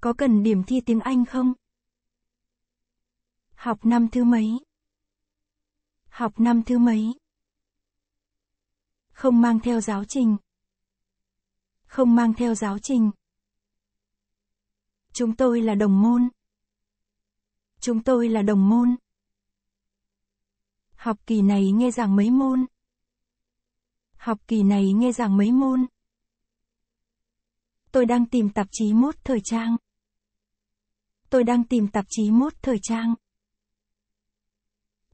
Có cần điểm thi tiếng Anh không? Học năm thứ mấy? Học năm thứ mấy? Không mang theo giáo trình. Không mang theo giáo trình. Chúng tôi là đồng môn. Chúng tôi là đồng môn. Học kỳ này nghe giảng mấy môn? Học kỳ này nghe giảng mấy môn? Tôi đang tìm tạp chí mốt thời trang. Tôi đang tìm tạp chí mốt thời trang.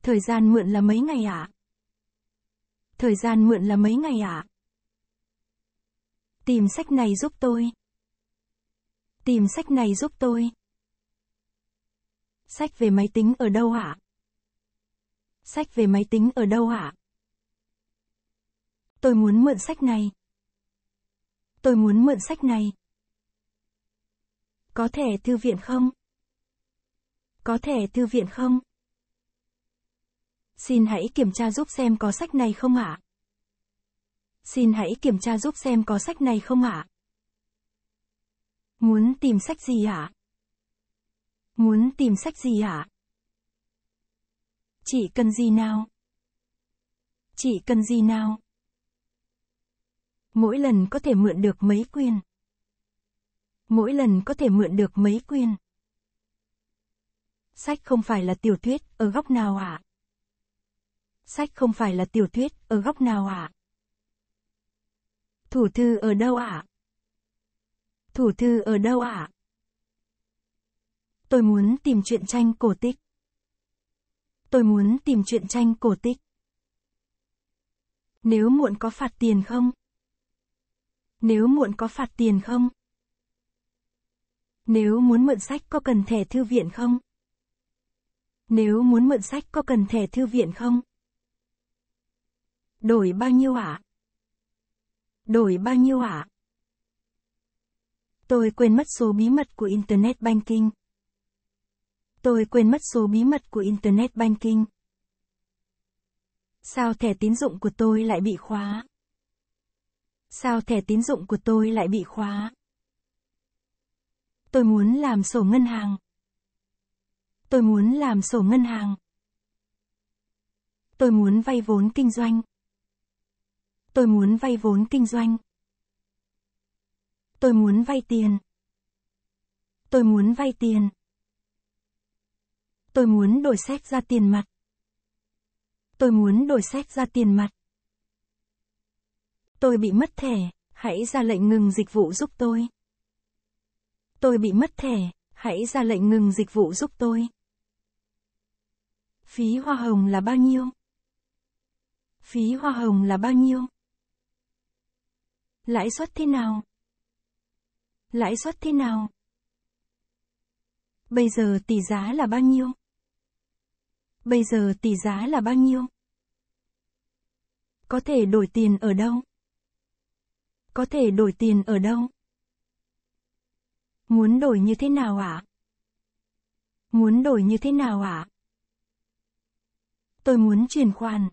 Thời gian mượn là mấy ngày ạ? À? Thời gian mượn là mấy ngày ạ? À? Tìm sách này giúp tôi. Tìm sách này giúp tôi. Sách về máy tính ở đâu ạ? À? sách về máy tính ở đâu hả? Tôi muốn mượn sách này. Tôi muốn mượn sách này. Có thể thư viện không? Có thể thư viện không? Xin hãy kiểm tra giúp xem có sách này không ạ? Xin hãy kiểm tra giúp xem có sách này không ạ? Muốn tìm sách gì ạ? Muốn tìm sách gì ạ? Chỉ cần gì nào? Chỉ cần gì nào? Mỗi lần có thể mượn được mấy quyền? Mỗi lần có thể mượn được mấy quyền? Sách không phải là tiểu thuyết, ở góc nào ạ? À? Sách không phải là tiểu thuyết, ở góc nào ạ? À? Thủ thư ở đâu ạ? À? Thủ thư ở đâu ạ? À? Tôi muốn tìm truyện tranh cổ tích. Tôi muốn tìm chuyện tranh cổ tích. Nếu muộn có phạt tiền không? Nếu muộn có phạt tiền không? Nếu muốn mượn sách có cần thẻ thư viện không? Nếu muốn mượn sách có cần thẻ thư viện không? Đổi bao nhiêu ạ? À? Đổi bao nhiêu ạ? À? Tôi quên mất số bí mật của Internet Banking. Tôi quên mất số bí mật của Internet Banking. Sao thẻ tín dụng của tôi lại bị khóa? Sao thẻ tín dụng của tôi lại bị khóa? Tôi muốn làm sổ ngân hàng. Tôi muốn làm sổ ngân hàng. Tôi muốn vay vốn kinh doanh. Tôi muốn vay vốn kinh doanh. Tôi muốn vay tiền. Tôi muốn vay tiền. Tôi muốn đổi sách ra tiền mặt. Tôi muốn đổi sách ra tiền mặt. Tôi bị mất thẻ, hãy ra lệnh ngừng dịch vụ giúp tôi. Tôi bị mất thẻ, hãy ra lệnh ngừng dịch vụ giúp tôi. Phí hoa hồng là bao nhiêu? Phí hoa hồng là bao nhiêu? Lãi suất thế nào? Lãi suất thế nào? Bây giờ tỷ giá là bao nhiêu? Bây giờ tỷ giá là bao nhiêu? Có thể đổi tiền ở đâu? Có thể đổi tiền ở đâu? Muốn đổi như thế nào ạ? À? Muốn đổi như thế nào ạ? À? Tôi muốn chuyển khoản.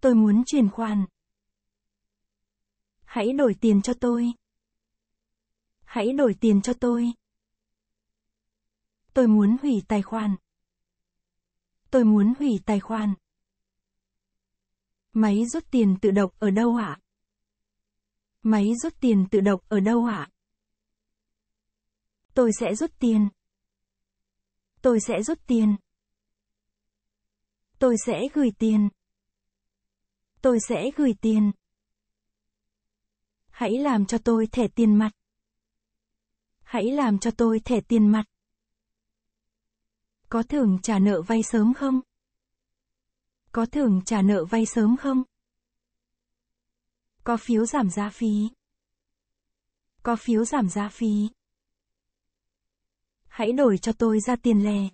Tôi muốn chuyển khoản. Hãy đổi tiền cho tôi. Hãy đổi tiền cho tôi. Tôi muốn hủy tài khoản. Tôi muốn hủy tài khoản. Máy rút tiền tự động ở đâu ạ? Máy rút tiền tự động ở đâu ạ? Tôi sẽ rút tiền. Tôi sẽ rút tiền. Tôi sẽ gửi tiền. Tôi sẽ gửi tiền. Hãy làm cho tôi thẻ tiền mặt. Hãy làm cho tôi thẻ tiền mặt. Có thưởng trả nợ vay sớm không? Có thưởng trả nợ vay sớm không? Có phiếu giảm giá phí. Có phiếu giảm giá phí. Hãy đổi cho tôi ra tiền lẻ.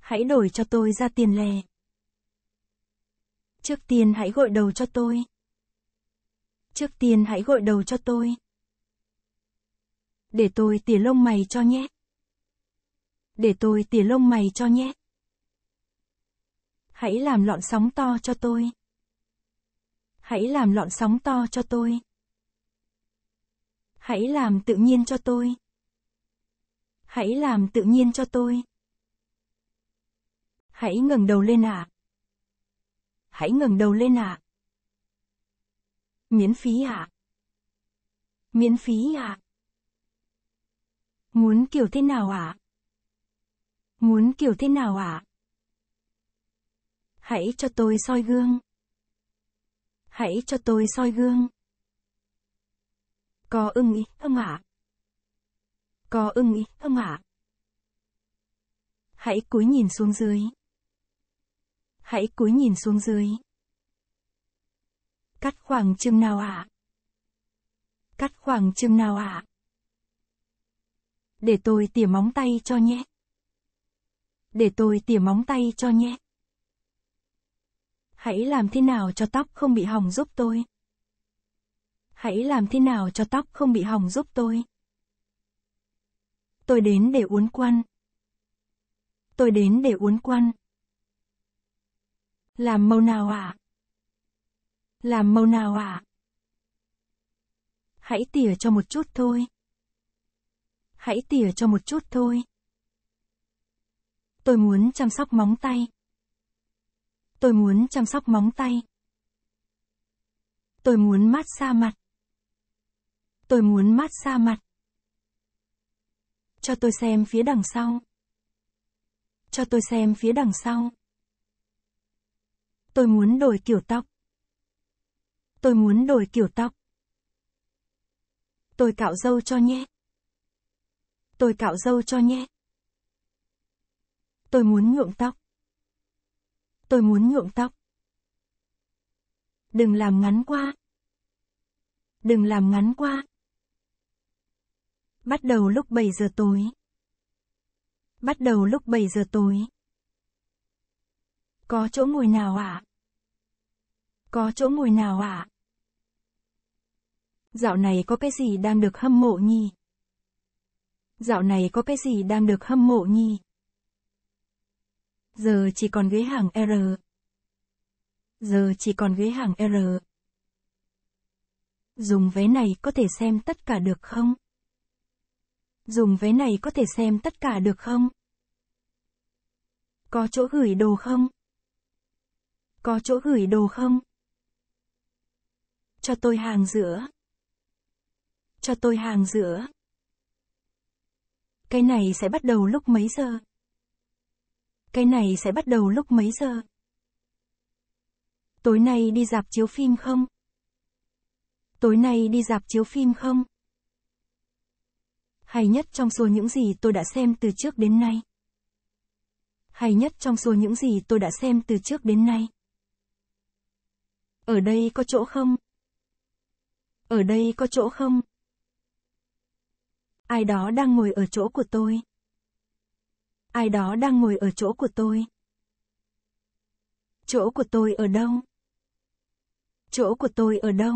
Hãy đổi cho tôi ra tiền lẻ. Trước tiên hãy gội đầu cho tôi. Trước tiên hãy gội đầu cho tôi. Để tôi tỉa lông mày cho nhé. Để tôi tỉa lông mày cho nhé. Hãy làm lọn sóng to cho tôi. Hãy làm lọn sóng to cho tôi. Hãy làm tự nhiên cho tôi. Hãy làm tự nhiên cho tôi. Hãy ngẩng đầu lên ạ. À. Hãy ngẩng đầu lên ạ. À. Miễn phí ạ. À. Miễn phí ạ. Muốn kiểu thế nào ạ? À? Muốn kiểu thế nào ạ? Hãy cho tôi soi gương. Hãy cho tôi soi gương. Có ưng ý không ạ? À? Có ưng ý không ạ? Hãy cúi nhìn xuống dưới. Hãy cúi nhìn xuống dưới. Cắt khoảng chừng nào ạ? Cắt khoảng chừng nào ạ? Để tôi tỉa móng tay cho nhé để tôi tỉa móng tay cho nhé. Hãy làm thế nào cho tóc không bị hỏng giúp tôi. Hãy làm thế nào cho tóc không bị hỏng giúp tôi. Tôi đến để uốn quăn. Tôi đến để uốn quăn. Làm màu nào ạ? À? Làm màu nào ạ? À? Hãy tỉa cho một chút thôi. Hãy tỉa cho một chút thôi. Tôi muốn chăm sóc móng tay. Tôi muốn chăm sóc móng tay. Tôi muốn mát xa mặt. Tôi muốn mát xa mặt. Cho tôi xem phía đằng sau. Cho tôi xem phía đằng sau. Tôi muốn đổi kiểu tóc. Tôi muốn đổi kiểu tóc. Tôi cạo râu cho nhé. Tôi cạo râu cho nhé. Tôi muốn nhuộm tóc. Tôi muốn nhuộm tóc. Đừng làm ngắn quá. Đừng làm ngắn quá. Bắt đầu lúc 7 giờ tối. Bắt đầu lúc 7 giờ tối. Có chỗ ngồi nào ạ? À? Có chỗ ngồi nào ạ? À? Dạo này có cái gì đang được hâm mộ nhỉ, Dạo này có cái gì đang được hâm mộ nhỉ. Giờ chỉ còn ghế hàng R. Giờ chỉ còn ghế hàng R. Dùng vé này có thể xem tất cả được không? Dùng vé này có thể xem tất cả được không? Có chỗ gửi đồ không? Có chỗ gửi đồ không? Cho tôi hàng giữa. Cho tôi hàng giữa. Cái này sẽ bắt đầu lúc mấy giờ? Cái này sẽ bắt đầu lúc mấy giờ? Tối nay đi dạp chiếu phim không? Tối nay đi dạp chiếu phim không? Hay nhất trong số những gì tôi đã xem từ trước đến nay. Hay nhất trong số những gì tôi đã xem từ trước đến nay. Ở đây có chỗ không? Ở đây có chỗ không? Ai đó đang ngồi ở chỗ của tôi. Ai đó đang ngồi ở chỗ của tôi. Chỗ của tôi ở đâu? Chỗ của tôi ở đâu?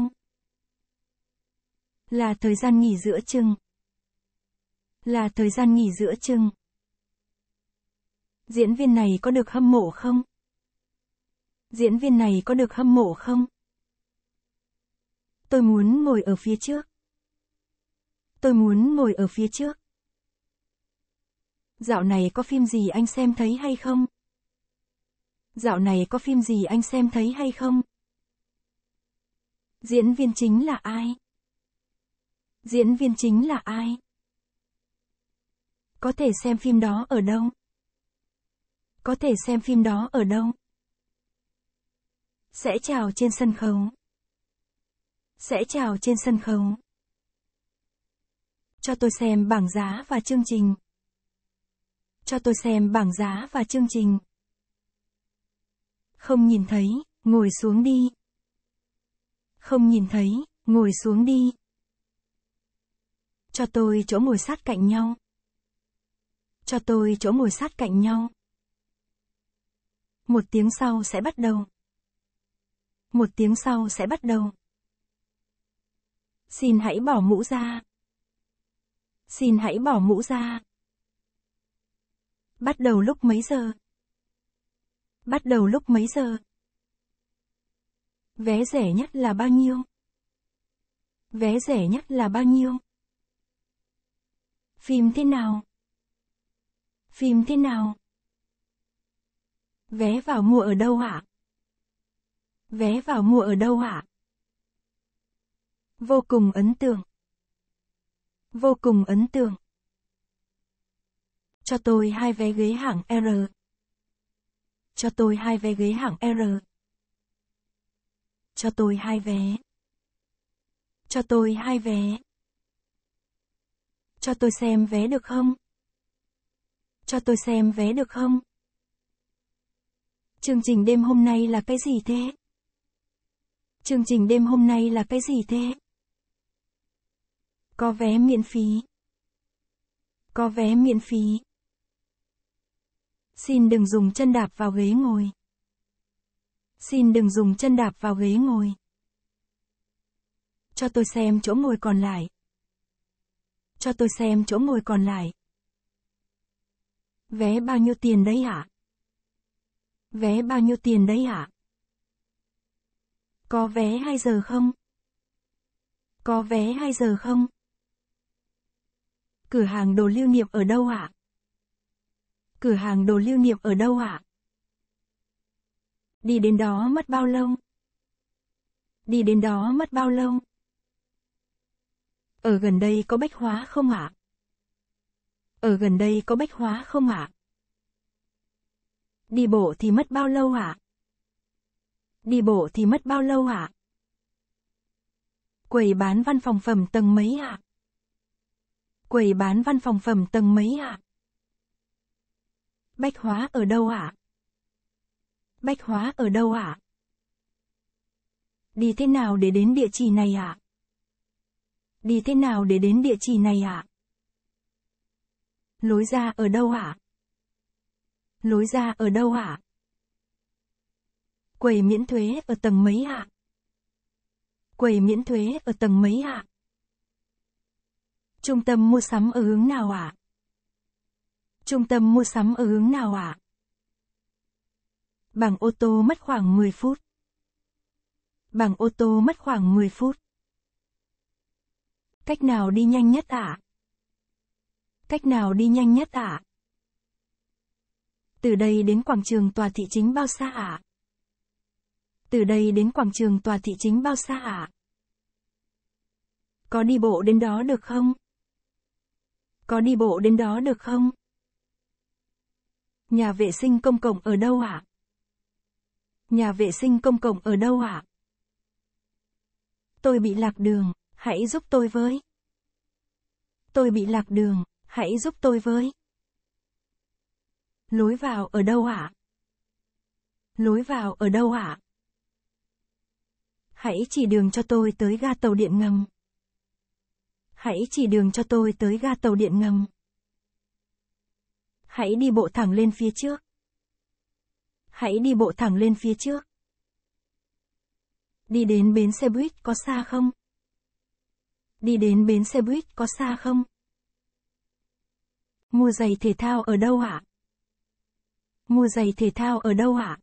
Là thời gian nghỉ giữa chừng. Là thời gian nghỉ giữa chừng. Diễn viên này có được hâm mộ không? Diễn viên này có được hâm mộ không? Tôi muốn ngồi ở phía trước. Tôi muốn ngồi ở phía trước. Dạo này có phim gì anh xem thấy hay không? Dạo này có phim gì anh xem thấy hay không? Diễn viên chính là ai? Diễn viên chính là ai? Có thể xem phim đó ở đâu? Có thể xem phim đó ở đâu? Sẽ chào trên sân khấu. Sẽ chào trên sân khấu. Cho tôi xem bảng giá và chương trình cho tôi xem bảng giá và chương trình. Không nhìn thấy, ngồi xuống đi. Không nhìn thấy, ngồi xuống đi. Cho tôi chỗ ngồi sát cạnh nhau. Cho tôi chỗ ngồi sát cạnh nhau. Một tiếng sau sẽ bắt đầu. Một tiếng sau sẽ bắt đầu. Xin hãy bỏ mũ ra. Xin hãy bỏ mũ ra. Bắt đầu lúc mấy giờ? Bắt đầu lúc mấy giờ? Vé rẻ nhất là bao nhiêu? Vé rẻ nhất là bao nhiêu? Phim thế nào? Phim thế nào? Vé vào mua ở đâu hả? Vé vào mua ở đâu hả? Vô cùng ấn tượng. Vô cùng ấn tượng. Cho tôi hai vé ghế hạng R. Cho tôi hai vé ghế hạng R. Cho tôi hai vé. Cho tôi hai vé. Cho tôi xem vé được không? Cho tôi xem vé được không? Chương trình đêm hôm nay là cái gì thế? Chương trình đêm hôm nay là cái gì thế? Có vé miễn phí. Có vé miễn phí. Xin đừng dùng chân đạp vào ghế ngồi. Xin đừng dùng chân đạp vào ghế ngồi. Cho tôi xem chỗ ngồi còn lại. Cho tôi xem chỗ ngồi còn lại. Vé bao nhiêu tiền đấy hả? Vé bao nhiêu tiền đấy hả? Có vé 2 giờ không? Có vé 2 giờ không? Cửa hàng đồ lưu niệm ở đâu ạ? cửa hàng đồ lưu niệm ở đâu ạ? À? Đi đến đó mất bao lâu? Đi đến đó mất bao lâu? Ở gần đây có bách hóa không ạ? À? Ở gần đây có bách hóa không ạ? À? Đi bộ thì mất bao lâu ạ? À? Đi bộ thì mất bao lâu ạ? À? Quầy bán văn phòng phẩm tầng mấy ạ? À? Quầy bán văn phòng phẩm tầng mấy ạ? À? Bách hóa ở đâu ạ? À? Bách hóa ở đâu ạ? À? Đi thế nào để đến địa chỉ này ạ? À? Đi thế nào để đến địa chỉ này ạ? Lối ra ở đâu ạ? Lối ra ở đâu ạ? Quầy miễn thuế ở tầng mấy ạ? Quầy miễn thuế ở tầng mấy ạ? Trung tâm mua sắm ở hướng nào ạ? Trung tâm mua sắm ở hướng nào ạ? Bằng ô tô mất khoảng 10 phút. Bằng ô tô mất khoảng 10 phút. Cách nào đi nhanh nhất ạ? Cách nào đi nhanh nhất ạ? Từ đây đến quảng trường tòa thị chính bao xa ạ? Từ đây đến quảng trường tòa thị chính bao xa ạ? Có đi bộ đến đó được không? Có đi bộ đến đó được không? Nhà vệ sinh công cộng ở đâu ạ? Nhà vệ sinh công cộng ở đâu ạ? Tôi bị lạc đường, hãy giúp tôi với. Tôi bị lạc đường, hãy giúp tôi với. Lối vào ở đâu ạ? Lối vào ở đâu ạ? Hãy chỉ đường cho tôi tới ga tàu điện ngầm. Hãy chỉ đường cho tôi tới ga tàu điện ngầm. Hãy đi bộ thẳng lên phía trước. Hãy đi bộ thẳng lên phía trước. Đi đến bến xe buýt có xa không? Đi đến bến xe buýt có xa không? Mua giày thể thao ở đâu ạ? Mua giày thể thao ở đâu ạ?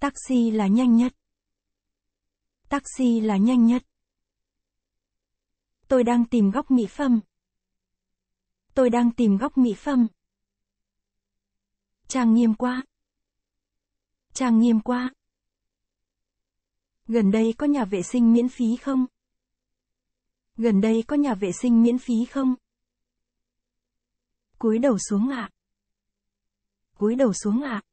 Taxi là nhanh nhất. Taxi là nhanh nhất. Tôi đang tìm góc mỹ phẩm tôi đang tìm góc mỹ phẩm. trang nghiêm quá. trang nghiêm quá. Gần đây có nhà vệ sinh miễn phí không? Gần đây có nhà vệ sinh miễn phí không? Cúi đầu xuống ạ. À. Cúi đầu xuống ạ. À.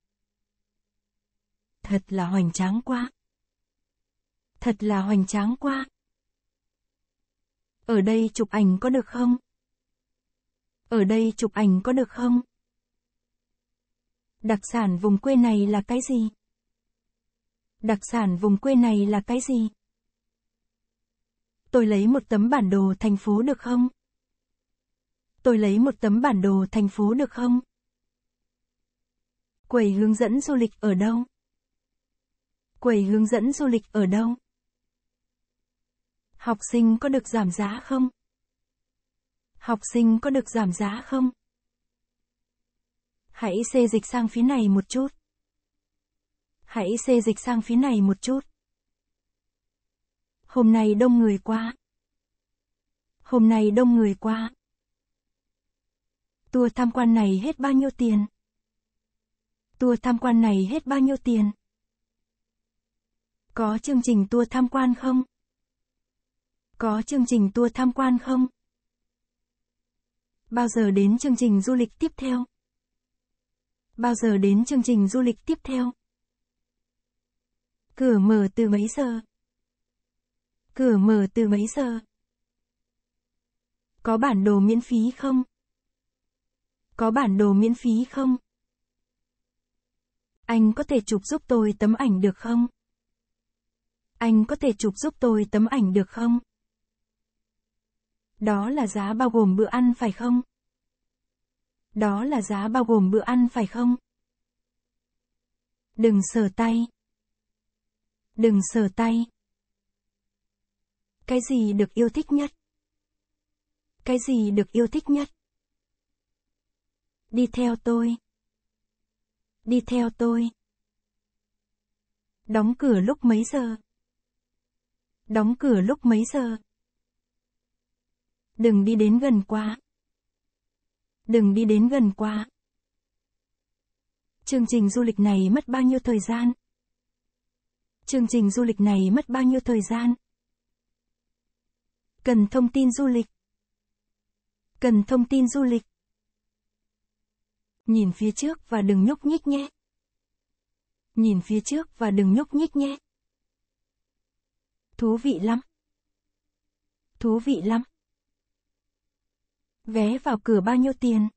Thật là hoành tráng quá. Thật là hoành tráng quá. Ở đây chụp ảnh có được không? Ở đây chụp ảnh có được không? Đặc sản vùng quê này là cái gì? Đặc sản vùng quê này là cái gì? Tôi lấy một tấm bản đồ thành phố được không? Tôi lấy một tấm bản đồ thành phố được không? Quầy hướng dẫn du lịch ở đâu? Quầy hướng dẫn du lịch ở đâu? Học sinh có được giảm giá không? Học sinh có được giảm giá không? Hãy xê dịch sang phía này một chút. Hãy xê dịch sang phía này một chút. Hôm nay đông người quá. Hôm nay đông người quá. Tour tham quan này hết bao nhiêu tiền? Tour tham quan này hết bao nhiêu tiền? Có chương trình tour tham quan không? Có chương trình tour tham quan không? Bao giờ đến chương trình du lịch tiếp theo? Bao giờ đến chương trình du lịch tiếp theo? Cửa mở từ mấy giờ? Cửa mở từ mấy giờ? Có bản đồ miễn phí không? Có bản đồ miễn phí không? Anh có thể chụp giúp tôi tấm ảnh được không? Anh có thể chụp giúp tôi tấm ảnh được không? Đó là giá bao gồm bữa ăn phải không? Đó là giá bao gồm bữa ăn phải không? Đừng sờ tay. Đừng sờ tay. Cái gì được yêu thích nhất? Cái gì được yêu thích nhất? Đi theo tôi. Đi theo tôi. Đóng cửa lúc mấy giờ? Đóng cửa lúc mấy giờ? Đừng đi đến gần quá. Đừng đi đến gần quá. Chương trình du lịch này mất bao nhiêu thời gian? Chương trình du lịch này mất bao nhiêu thời gian? Cần thông tin du lịch. Cần thông tin du lịch. Nhìn phía trước và đừng nhúc nhích nhé. Nhìn phía trước và đừng nhúc nhích nhé. Thú vị lắm. Thú vị lắm. Vé vào cửa bao nhiêu tiền?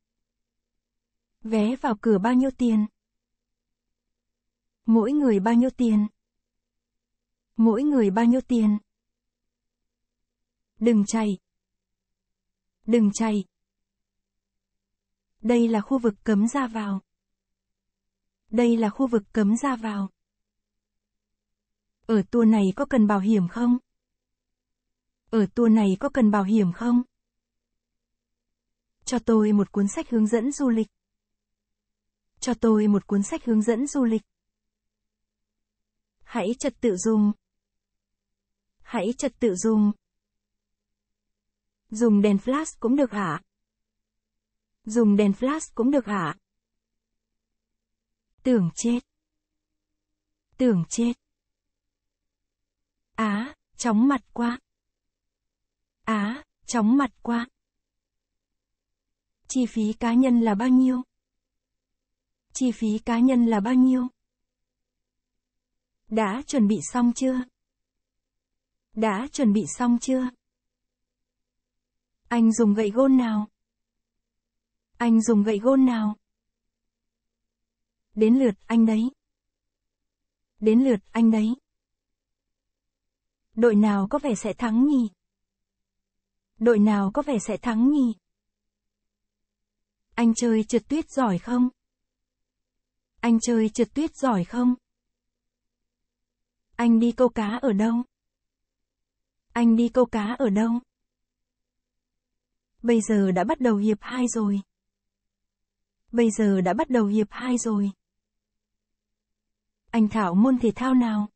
Vé vào cửa bao nhiêu tiền? Mỗi người bao nhiêu tiền? Mỗi người bao nhiêu tiền? Đừng chạy. Đừng chạy. Đây là khu vực cấm ra vào. Đây là khu vực cấm ra vào. Ở tour này có cần bảo hiểm không? Ở tour này có cần bảo hiểm không? Cho tôi một cuốn sách hướng dẫn du lịch. Cho tôi một cuốn sách hướng dẫn du lịch. Hãy trật tự dùng. Hãy trật tự dùng. Dùng đèn flash cũng được hả? Dùng đèn flash cũng được hả? Tưởng chết. Tưởng chết. Á, chóng mặt quá. Á, chóng mặt quá. Chi phí cá nhân là bao nhiêu? Chi phí cá nhân là bao nhiêu? Đã chuẩn bị xong chưa? Đã chuẩn bị xong chưa? Anh dùng gậy gôn nào? Anh dùng gậy gôn nào? Đến lượt anh đấy. Đến lượt anh đấy. Đội nào có vẻ sẽ thắng nhỉ? Đội nào có vẻ sẽ thắng nhỉ? Anh chơi trượt tuyết giỏi không? Anh chơi trượt tuyết giỏi không? Anh đi câu cá ở đâu? Anh đi câu cá ở đâu? Bây giờ đã bắt đầu hiệp 2 rồi. Bây giờ đã bắt đầu hiệp 2 rồi. Anh thảo môn thể thao nào?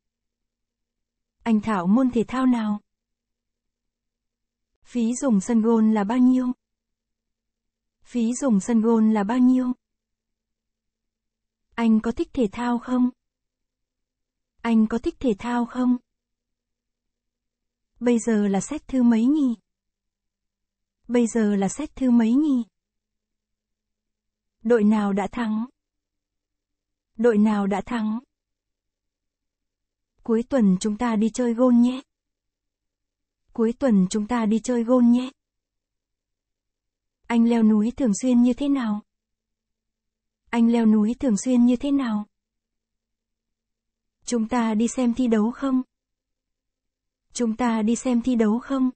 Anh thảo môn thể thao nào? Phí dùng sân gôn là bao nhiêu? Phí dùng sân gôn là bao nhiêu? Anh có thích thể thao không? Anh có thích thể thao không? Bây giờ là xét thứ mấy nhỉ? Bây giờ là xét thứ mấy nhỉ? Đội nào đã thắng? Đội nào đã thắng? Cuối tuần chúng ta đi chơi gôn nhé. Cuối tuần chúng ta đi chơi gôn nhé. Anh leo núi thường xuyên như thế nào? Anh leo núi thường xuyên như thế nào? Chúng ta đi xem thi đấu không? Chúng ta đi xem thi đấu không?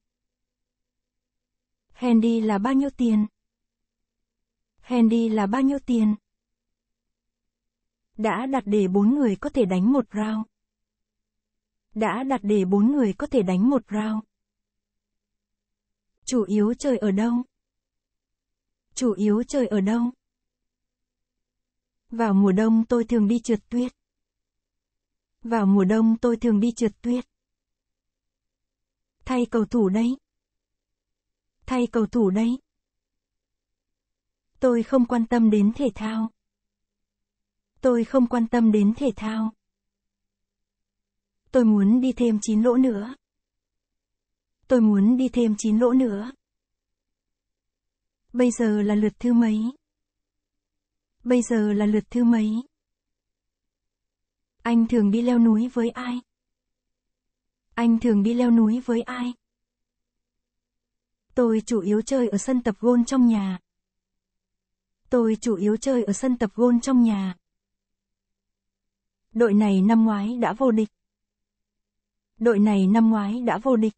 Handy là bao nhiêu tiền? Handy là bao nhiêu tiền? Đã đặt để bốn người có thể đánh một round. Đã đặt để bốn người có thể đánh một round. Chủ yếu chơi ở đâu? chủ yếu trời ở đâu? Vào mùa đông tôi thường đi trượt tuyết. Vào mùa đông tôi thường đi trượt tuyết. Thay cầu thủ đấy. Thay cầu thủ đấy. Tôi không quan tâm đến thể thao. Tôi không quan tâm đến thể thao. Tôi muốn đi thêm 9 lỗ nữa. Tôi muốn đi thêm 9 lỗ nữa. Bây giờ là lượt thứ mấy? Bây giờ là lượt thứ mấy? Anh thường đi leo núi với ai? Anh thường đi leo núi với ai? Tôi chủ yếu chơi ở sân tập gôn trong nhà. Tôi chủ yếu chơi ở sân tập gôn trong nhà. Đội này năm ngoái đã vô địch. Đội này năm ngoái đã vô địch.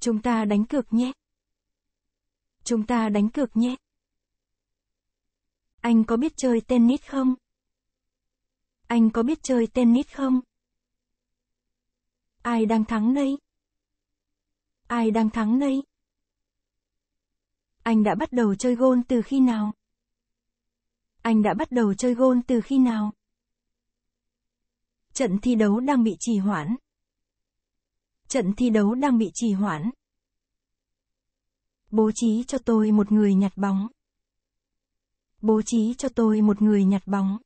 Chúng ta đánh cược nhé. Chúng ta đánh cược nhé. Anh có biết chơi tennis không? Anh có biết chơi tennis không? Ai đang thắng đây? Ai đang thắng đây? Anh đã bắt đầu chơi gôn từ khi nào? Anh đã bắt đầu chơi gôn từ khi nào? Trận thi đấu đang bị trì hoãn. Trận thi đấu đang bị trì hoãn. Bố trí cho tôi một người nhặt bóng. Bố trí cho tôi một người nhặt bóng.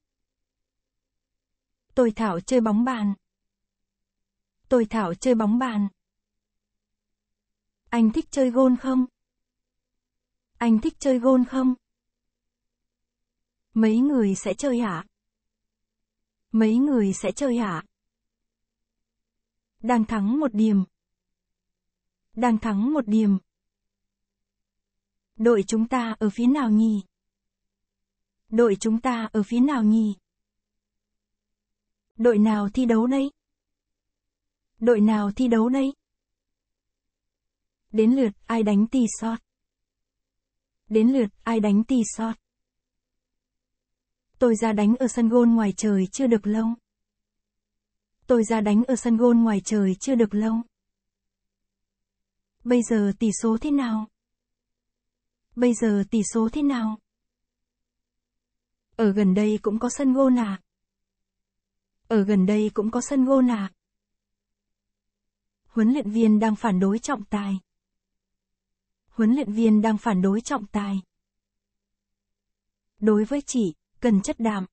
Tôi thảo chơi bóng bàn. Tôi thảo chơi bóng bàn. Anh thích chơi gôn không? Anh thích chơi gôn không? Mấy người sẽ chơi hả? Mấy người sẽ chơi hả? Đang thắng một điểm. Đang thắng một điểm. Đội chúng ta ở phía nào nhỉ? Đội chúng ta ở phía nào nhỉ? Đội nào thi đấu đây? Đội nào thi đấu đây? Đến lượt ai đánh tì sót? Đến lượt ai đánh tì sót? Tôi ra đánh ở sân gôn ngoài trời chưa được lâu. Tôi ra đánh ở sân gôn ngoài trời chưa được lâu. Bây giờ tỷ số thế nào? bây giờ tỷ số thế nào? Ở gần đây cũng có sân gôn à? Ở gần đây cũng có sân gôn à? Huấn luyện viên đang phản đối trọng tài. Huấn luyện viên đang phản đối trọng tài. Đối với chị, cần chất đạm.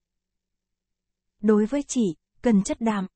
Đối với chị, cần chất đạm.